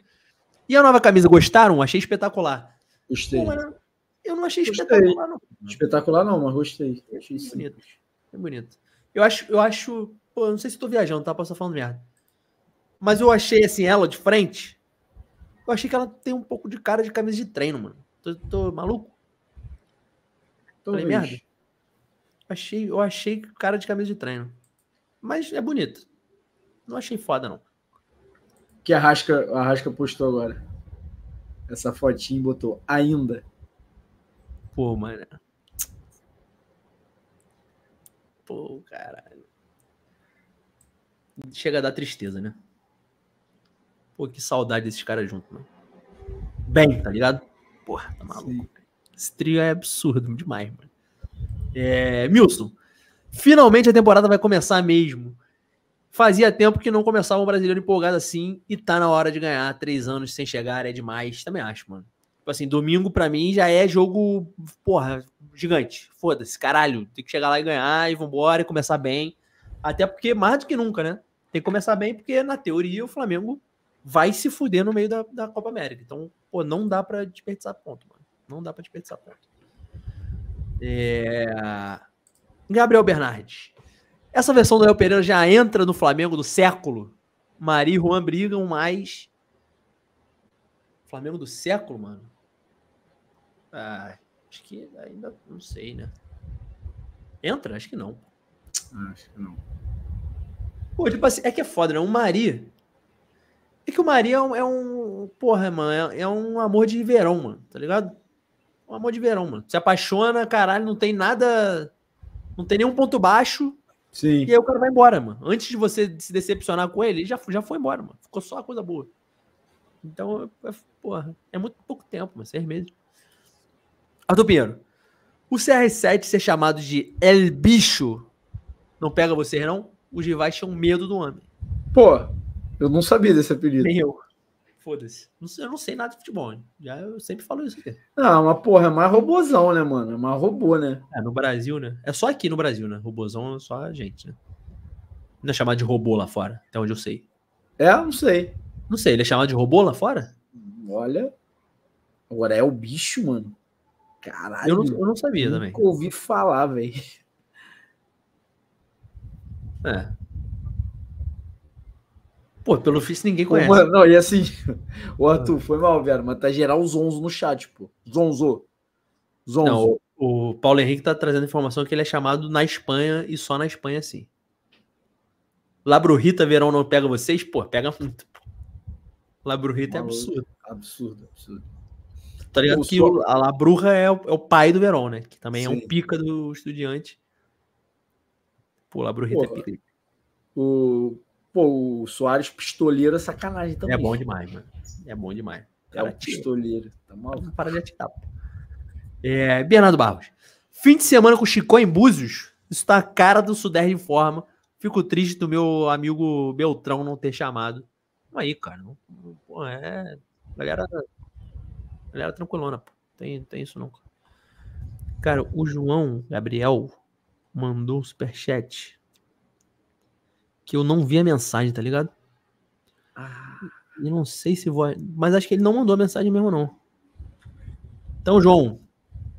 E a nova camisa, gostaram? Achei espetacular. Gostei. Pô, eu não achei gostei. espetacular, não. Espetacular não, mas gostei. Achei é bonito. É bonito. Eu acho, eu acho. Pô, eu não sei se tô viajando, tá? Posso estar falando merda. Mas eu achei assim, ela de frente eu achei que ela tem um pouco de cara de camisa de treino, mano. Tô, tô maluco? tô então Falei, merda. Achei, eu achei cara de camisa de treino. Mas é bonito. Não achei foda, não. Que a Rasca, a Rasca postou agora. Essa fotinha botou ainda. Pô, mano. Pô, caralho. Chega a dar tristeza, né? Pô, que saudade desses caras juntos, mano. Bem, tá ligado? Porra, tá maluco. Sim. Esse trio é absurdo demais, mano. É, Milson, finalmente a temporada vai começar mesmo. Fazia tempo que não começava um brasileiro empolgado assim e tá na hora de ganhar. Três anos sem chegar é demais, também acho, mano. Tipo assim, domingo para mim já é jogo, porra, gigante. Foda-se, caralho. Tem que chegar lá e ganhar e vambora e começar bem. Até porque, mais do que nunca, né? Tem que começar bem porque, na teoria, o Flamengo vai se fuder no meio da, da Copa América. Então, pô, não dá para desperdiçar ponto, mano. Não dá para desperdiçar ponto. É... Gabriel Bernardes. Essa versão do Léo Pereira já entra no Flamengo do século. Mari e Juan brigam, mas. Flamengo do século, mano? Ah, acho que ainda não sei, né? Entra? Acho que não. Acho que não. Pô, tipo assim, é que é foda, né? O Mari é que o Maria é um, é um porra, mano, é, é, um amor de verão, mano, tá ligado? Um amor de verão, mano. Se apaixona, caralho, não tem nada, não tem nenhum ponto baixo. Sim. E aí o cara vai embora, mano. Antes de você se decepcionar com ele, ele já, já foi embora, mano. Ficou só a coisa boa. Então, é, porra, é muito pouco tempo, mano, seis meses. Arthur Pinheiro, o CR7 ser chamado de El Bicho não pega você, não? Os rivais tinham medo do homem. Pô, eu não sabia desse apelido. Nem eu. Foda-se. Eu não sei nada de futebol. Já eu sempre falo isso aqui. Ah, mas porra, é mais robozão, né, mano? É mais robô, né? É, no Brasil, né? É só aqui no Brasil, né? Robozão é só a gente, né? Não é chamado de robô lá fora, até onde eu sei. É, não sei. Não sei, ele é chamado de robô lá fora? Olha. Agora é o bicho, mano. Caralho. Eu não, eu não sabia também. Nunca ouvi falar, velho. É. Pô, pelo visto ninguém conhece. Mano, não, e assim, <laughs> o ah. Arthur, foi mal, velho, mas tá geral zonzo no chat, pô. Zonzo. Zonzo. Não, o, Paulo Henrique tá trazendo informação que ele é chamado na Espanha e só na Espanha, sim. Labrurita, verão não pega vocês? Pô, pega muito. Pô. Labrurita é absurdo.
Absurdo, absurdo.
Tá ligado que a Labruja é o, é o, pai do Verão, né? Que também Sim. é um pica do estudiante. Pô, Labrurita é pica. O Pô, o Soares pistoleiro é sacanagem também. É bom demais, mano. É bom demais. é um pistoleiro. Tá maluco? Para de atirar. É, Bernardo Barros. Fim de semana com o Chicó em Búzios. Isso tá a cara do Sudeste em forma. Fico triste do meu amigo Beltrão não ter chamado. Aí, cara. Não, pô, é. Galera. Galera tranquilona, pô. Tem, tem isso não. Cara, o João Gabriel mandou um superchat que eu não vi a mensagem, tá ligado? Ah. Eu não sei se vou. Mas acho que ele não mandou a mensagem mesmo, não. Então, João,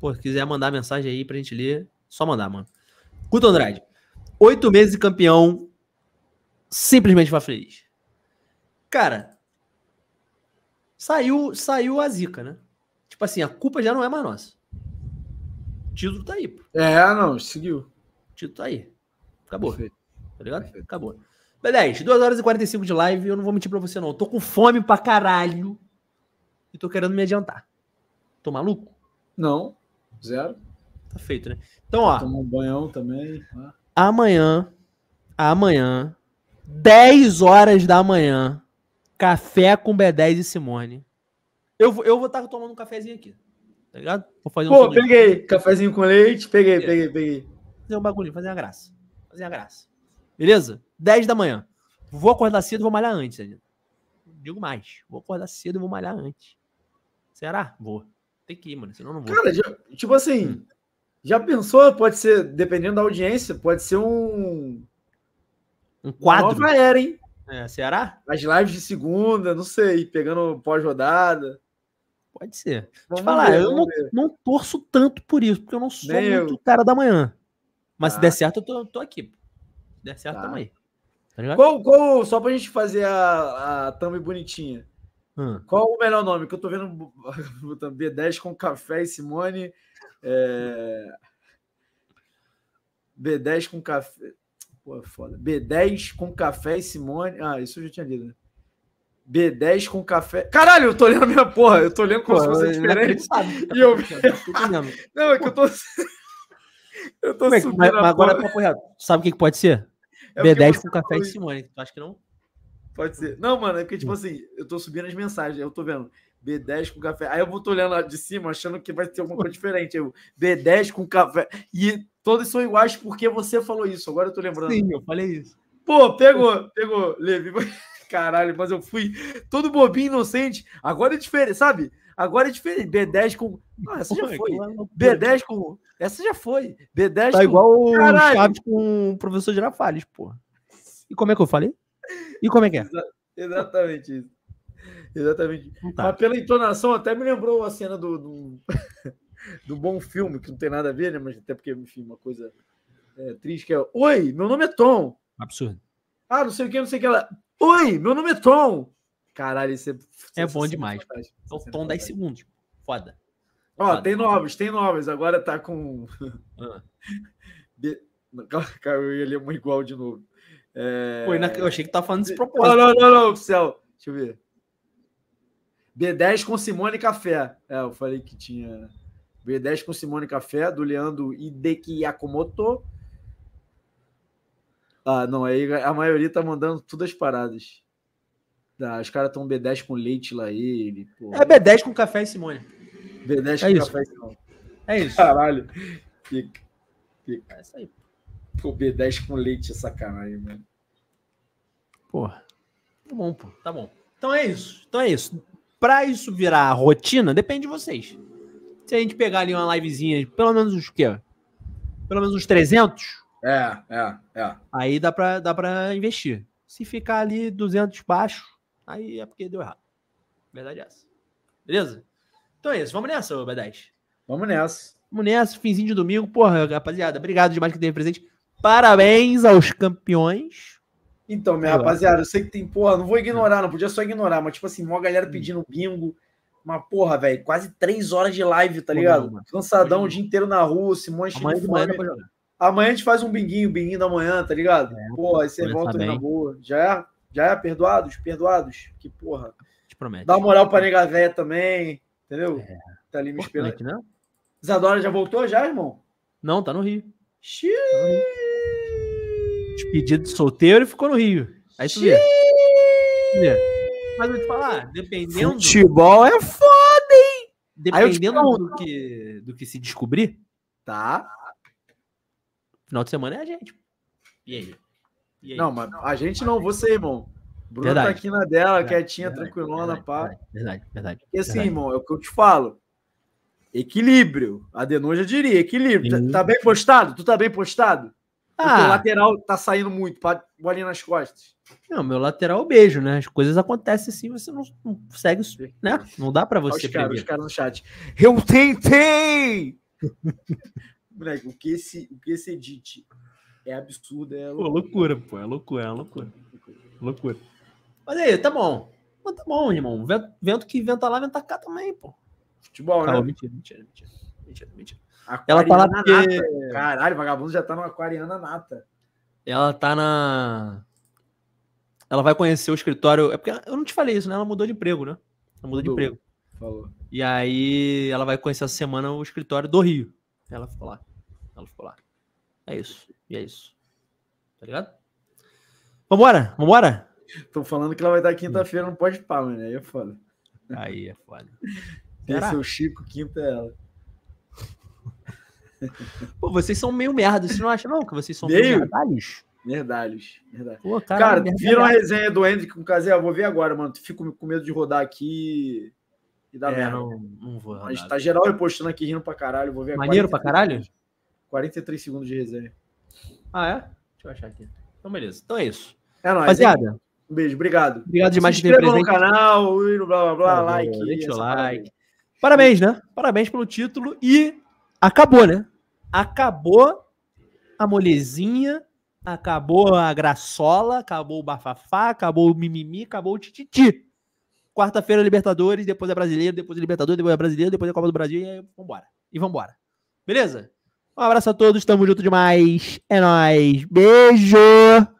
pô, se quiser mandar a mensagem aí pra gente ler, só mandar, mano. Guto Andrade. Oito meses de campeão. Simplesmente vai feliz. Cara, saiu, saiu a zica, né? Tipo assim, a culpa já não é mais nossa. O título tá aí. Pô. É, não, seguiu. O título tá aí. Acabou. Perfeito tá ligado? Perfeito. Acabou. beleza 10, 2 horas e 45 de live, eu não vou mentir pra você, não. Eu tô com fome pra caralho e tô querendo me adiantar. Tô maluco? Não, zero. Tá feito, né? Então, ó. Tomar um banhão também. Tá? Amanhã, amanhã, 10 horas da manhã, café com B10 e Simone. Eu, eu vou estar tá tomando um cafezinho aqui. Tá ligado? Vou fazer um. Pô, peguei. Cafezinho com leite. Peguei, é. peguei, peguei. Fazer um bagulho, fazer uma graça. Fazer uma graça. Beleza? 10 da manhã. Vou acordar cedo e vou malhar antes, ainda. Digo mais. Vou acordar cedo e vou malhar antes. Será? Vou. Tem que ir, mano. Senão não vou. Cara, já, tipo assim. Hum. Já pensou? Pode ser, dependendo da audiência, pode ser um. Um quadro. Uma nova era, hein? É, será? As lives de segunda, não sei, pegando pós-rodada. Pode ser. Vamos Te falar, ver, eu não, não, torço tanto por isso, porque eu não sou Nem muito eu. cara da manhã. Mas ah. se der certo, eu tô, tô aqui. Se der certo, tá. tamo aí. Tá ligado? Qual, qual, só pra gente fazer a, a thumb bonitinha. Hum. Qual o melhor nome? Que eu tô vendo B10 <laughs> com café e Simone. É... B10 com café. Pô, é foda. B10 com café e Simone. Ah, isso eu já tinha lido, né? B10 com café. Caralho, eu tô lendo a minha porra. Eu tô lendo como se fosse diferente. E tá eu. <laughs> Não, é que eu tô. <laughs> eu tô mas, é mas, mas agora é papo reto. Sabe o que, que pode ser? É B10 com café de Simone, tu acha que não? Pode ser. Não, mano, é porque, tipo hum. assim, eu tô subindo as mensagens, eu tô vendo B10 com café. Aí eu vou tô olhando lá de cima, achando que vai ter alguma coisa diferente. Eu, B10 com café. E todos são iguais porque você falou isso. Agora eu tô lembrando. Sim, eu falei isso. Pô, pegou, pegou, Levi. <laughs> Caralho, mas eu fui todo bobinho, inocente. Agora é diferente, sabe? Agora é diferente. B10 com. Ah, essa já é foi. B10 com. Essa já foi. B10 tá com... igual o Caralho. Chaves com o professor Girafales, porra. E como é que eu falei? E como é que é? Exatamente isso. Exatamente. Então tá. Mas pela entonação, até me lembrou a cena do, do, <laughs> do, bom filme, que não tem nada a ver, né? Mas até porque, enfim, uma coisa é, triste que é. Oi, meu nome é Tom. Absurdo. Ah, não sei o que, não sei o que ela. Oi, meu nome é Tom. Caralho, isso é, é. É bom é demais. Então é o tom 10 segundos. Foda. Ó, tem novos, tem novos. Agora tá com. Ah. De... <laughs> <laughs> Eu uma igual de novo. É... Pô, eu achei que tá falando desse propósito. Não, não, não, não, céu. Deixa eu ver. B10 com Simone Café. É, eu falei que tinha. Né? B10 com Simone Café, do Leandro Hideki Yakumoto. Ah, não, aí a maioria tá mandando todas as paradas. Tá, os caras estão B10 com leite lá ele. Pô. É B10 com café e Simone. B10 é com isso. café e Simone. É isso. Caralho. Fica. Fica. É isso aí. Pô, B10 com leite é sacanagem, mano. Porra. Tá bom, pô. Tá bom. Então é isso. Então é isso. Pra isso virar rotina, depende de vocês. Se a gente pegar ali uma livezinha, pelo menos uns quê? Pelo menos uns 300? É, é, é. Aí dá pra, dá pra investir. Se ficar ali 200 baixo, Aí é porque deu errado. Verdade é essa. Beleza? Então é isso. Vamos nessa, B10. Vamos nessa. Vamos nessa, finzinho de domingo. Porra, rapaziada, obrigado demais que teve presente. Parabéns aos campeões. Então, minha Agora. rapaziada, eu sei que tem, porra, não vou ignorar, não podia só ignorar, mas tipo assim, uma galera hum. pedindo bingo. Uma porra, velho, quase três horas de live, tá ligado? Não, Cansadão o dia inteiro na rua, Simões Amanhã de manhã Amanhã a gente faz um binguinho, binguinho da manhã, tá ligado? É, porra, aí você volta na boa. Já é? Já é perdoados? Perdoados? Que porra. Te prometo Dá uma moral pra nega véia também, entendeu? É. Tá ali me esperando. que não? Né? Isadora já voltou já, irmão? Não, tá no Rio. Xiii. Tá Despedido de solteiro e ficou no Rio. Aí tu vê. Mas vou te falar, dependendo. Futebol é foda, hein? Dependendo do, que, do que se descobrir, tá? Final de semana é a gente. E aí? Não, mas a gente não, você, irmão. Bruno tá verdade, tá aqui na dela, verdade, quietinha, verdade, tranquilona, pá. Verdade, verdade, verdade. E assim, irmão, é o que eu te falo. Equilíbrio. A Denon já diria, equilíbrio. Tá, tá, bem postado? Tu tá bem postado? Ah. O lateral tá saindo muito, pá, bolinha nas costas. Não, meu lateral é beijo, né? As coisas acontecem assim, você não, não segue, né? Não dá para você Olha os cara, caras no chat. Eu tentei! <laughs> Moleque, o que esse, o que esse edit é absurdo, é loucura. Pô, loucura, pô, é loucura, é loucura. Loucura. Mas aí, tá bom. Mas tá bom, irmão. Vento, vento que venta lá, venta cá também, pô. Futebol, Calma, né? Mentira, mentira, mentira. Mentira, mentira. Aquariana Ela tá lá porque... nata. Caralho, vagabundo já tá no aquariana nata. Ela tá na. Ela vai conhecer o escritório. É porque eu não te falei isso, né? Ela mudou de emprego, né? Ela mudou, mudou. de emprego. Falou. E aí ela vai conhecer essa semana o escritório do Rio. Ela ficou lá. Ela ficou lá. É isso. E é isso. Tá ligado? Vambora, vambora. Tô falando que ela vai estar quinta-feira, não pode pá, mano. Aí é foda. Aí é foda. Tem seu Chico, quinta é ela. Pô, vocês são meio merda, você não acha não? Que vocês são meio, meio merdalhos? Merdalhos. Pô, cara, cara merdalhos. viram a resenha do Hendrick com o Casé? Vou ver agora, mano. Fico com medo de rodar aqui e dar é, merda. Não, não vou rodar. gente tá geral repostando aqui rindo pra caralho. Vou ver Maneiro 43, pra caralho? 43 segundos de resenha. Ah, é? Deixa eu achar aqui. Então, beleza. Então é isso. É nóis. Rapaziada. Um beijo, obrigado. Obrigado demais de ter presente. no canal, blá blá blá, ah, like. Deixa o like. Parabéns, né? Parabéns pelo título e acabou, né? Acabou a molezinha, acabou a graçola, acabou o bafafá, acabou o mimimi, acabou o tititi. Quarta-feira Libertadores, depois é brasileiro, depois é Libertadores, depois é brasileiro, depois é Copa do Brasil e aí vambora. E vambora. Beleza? Um abraço a todos, tamo junto demais. É nóis. Beijo!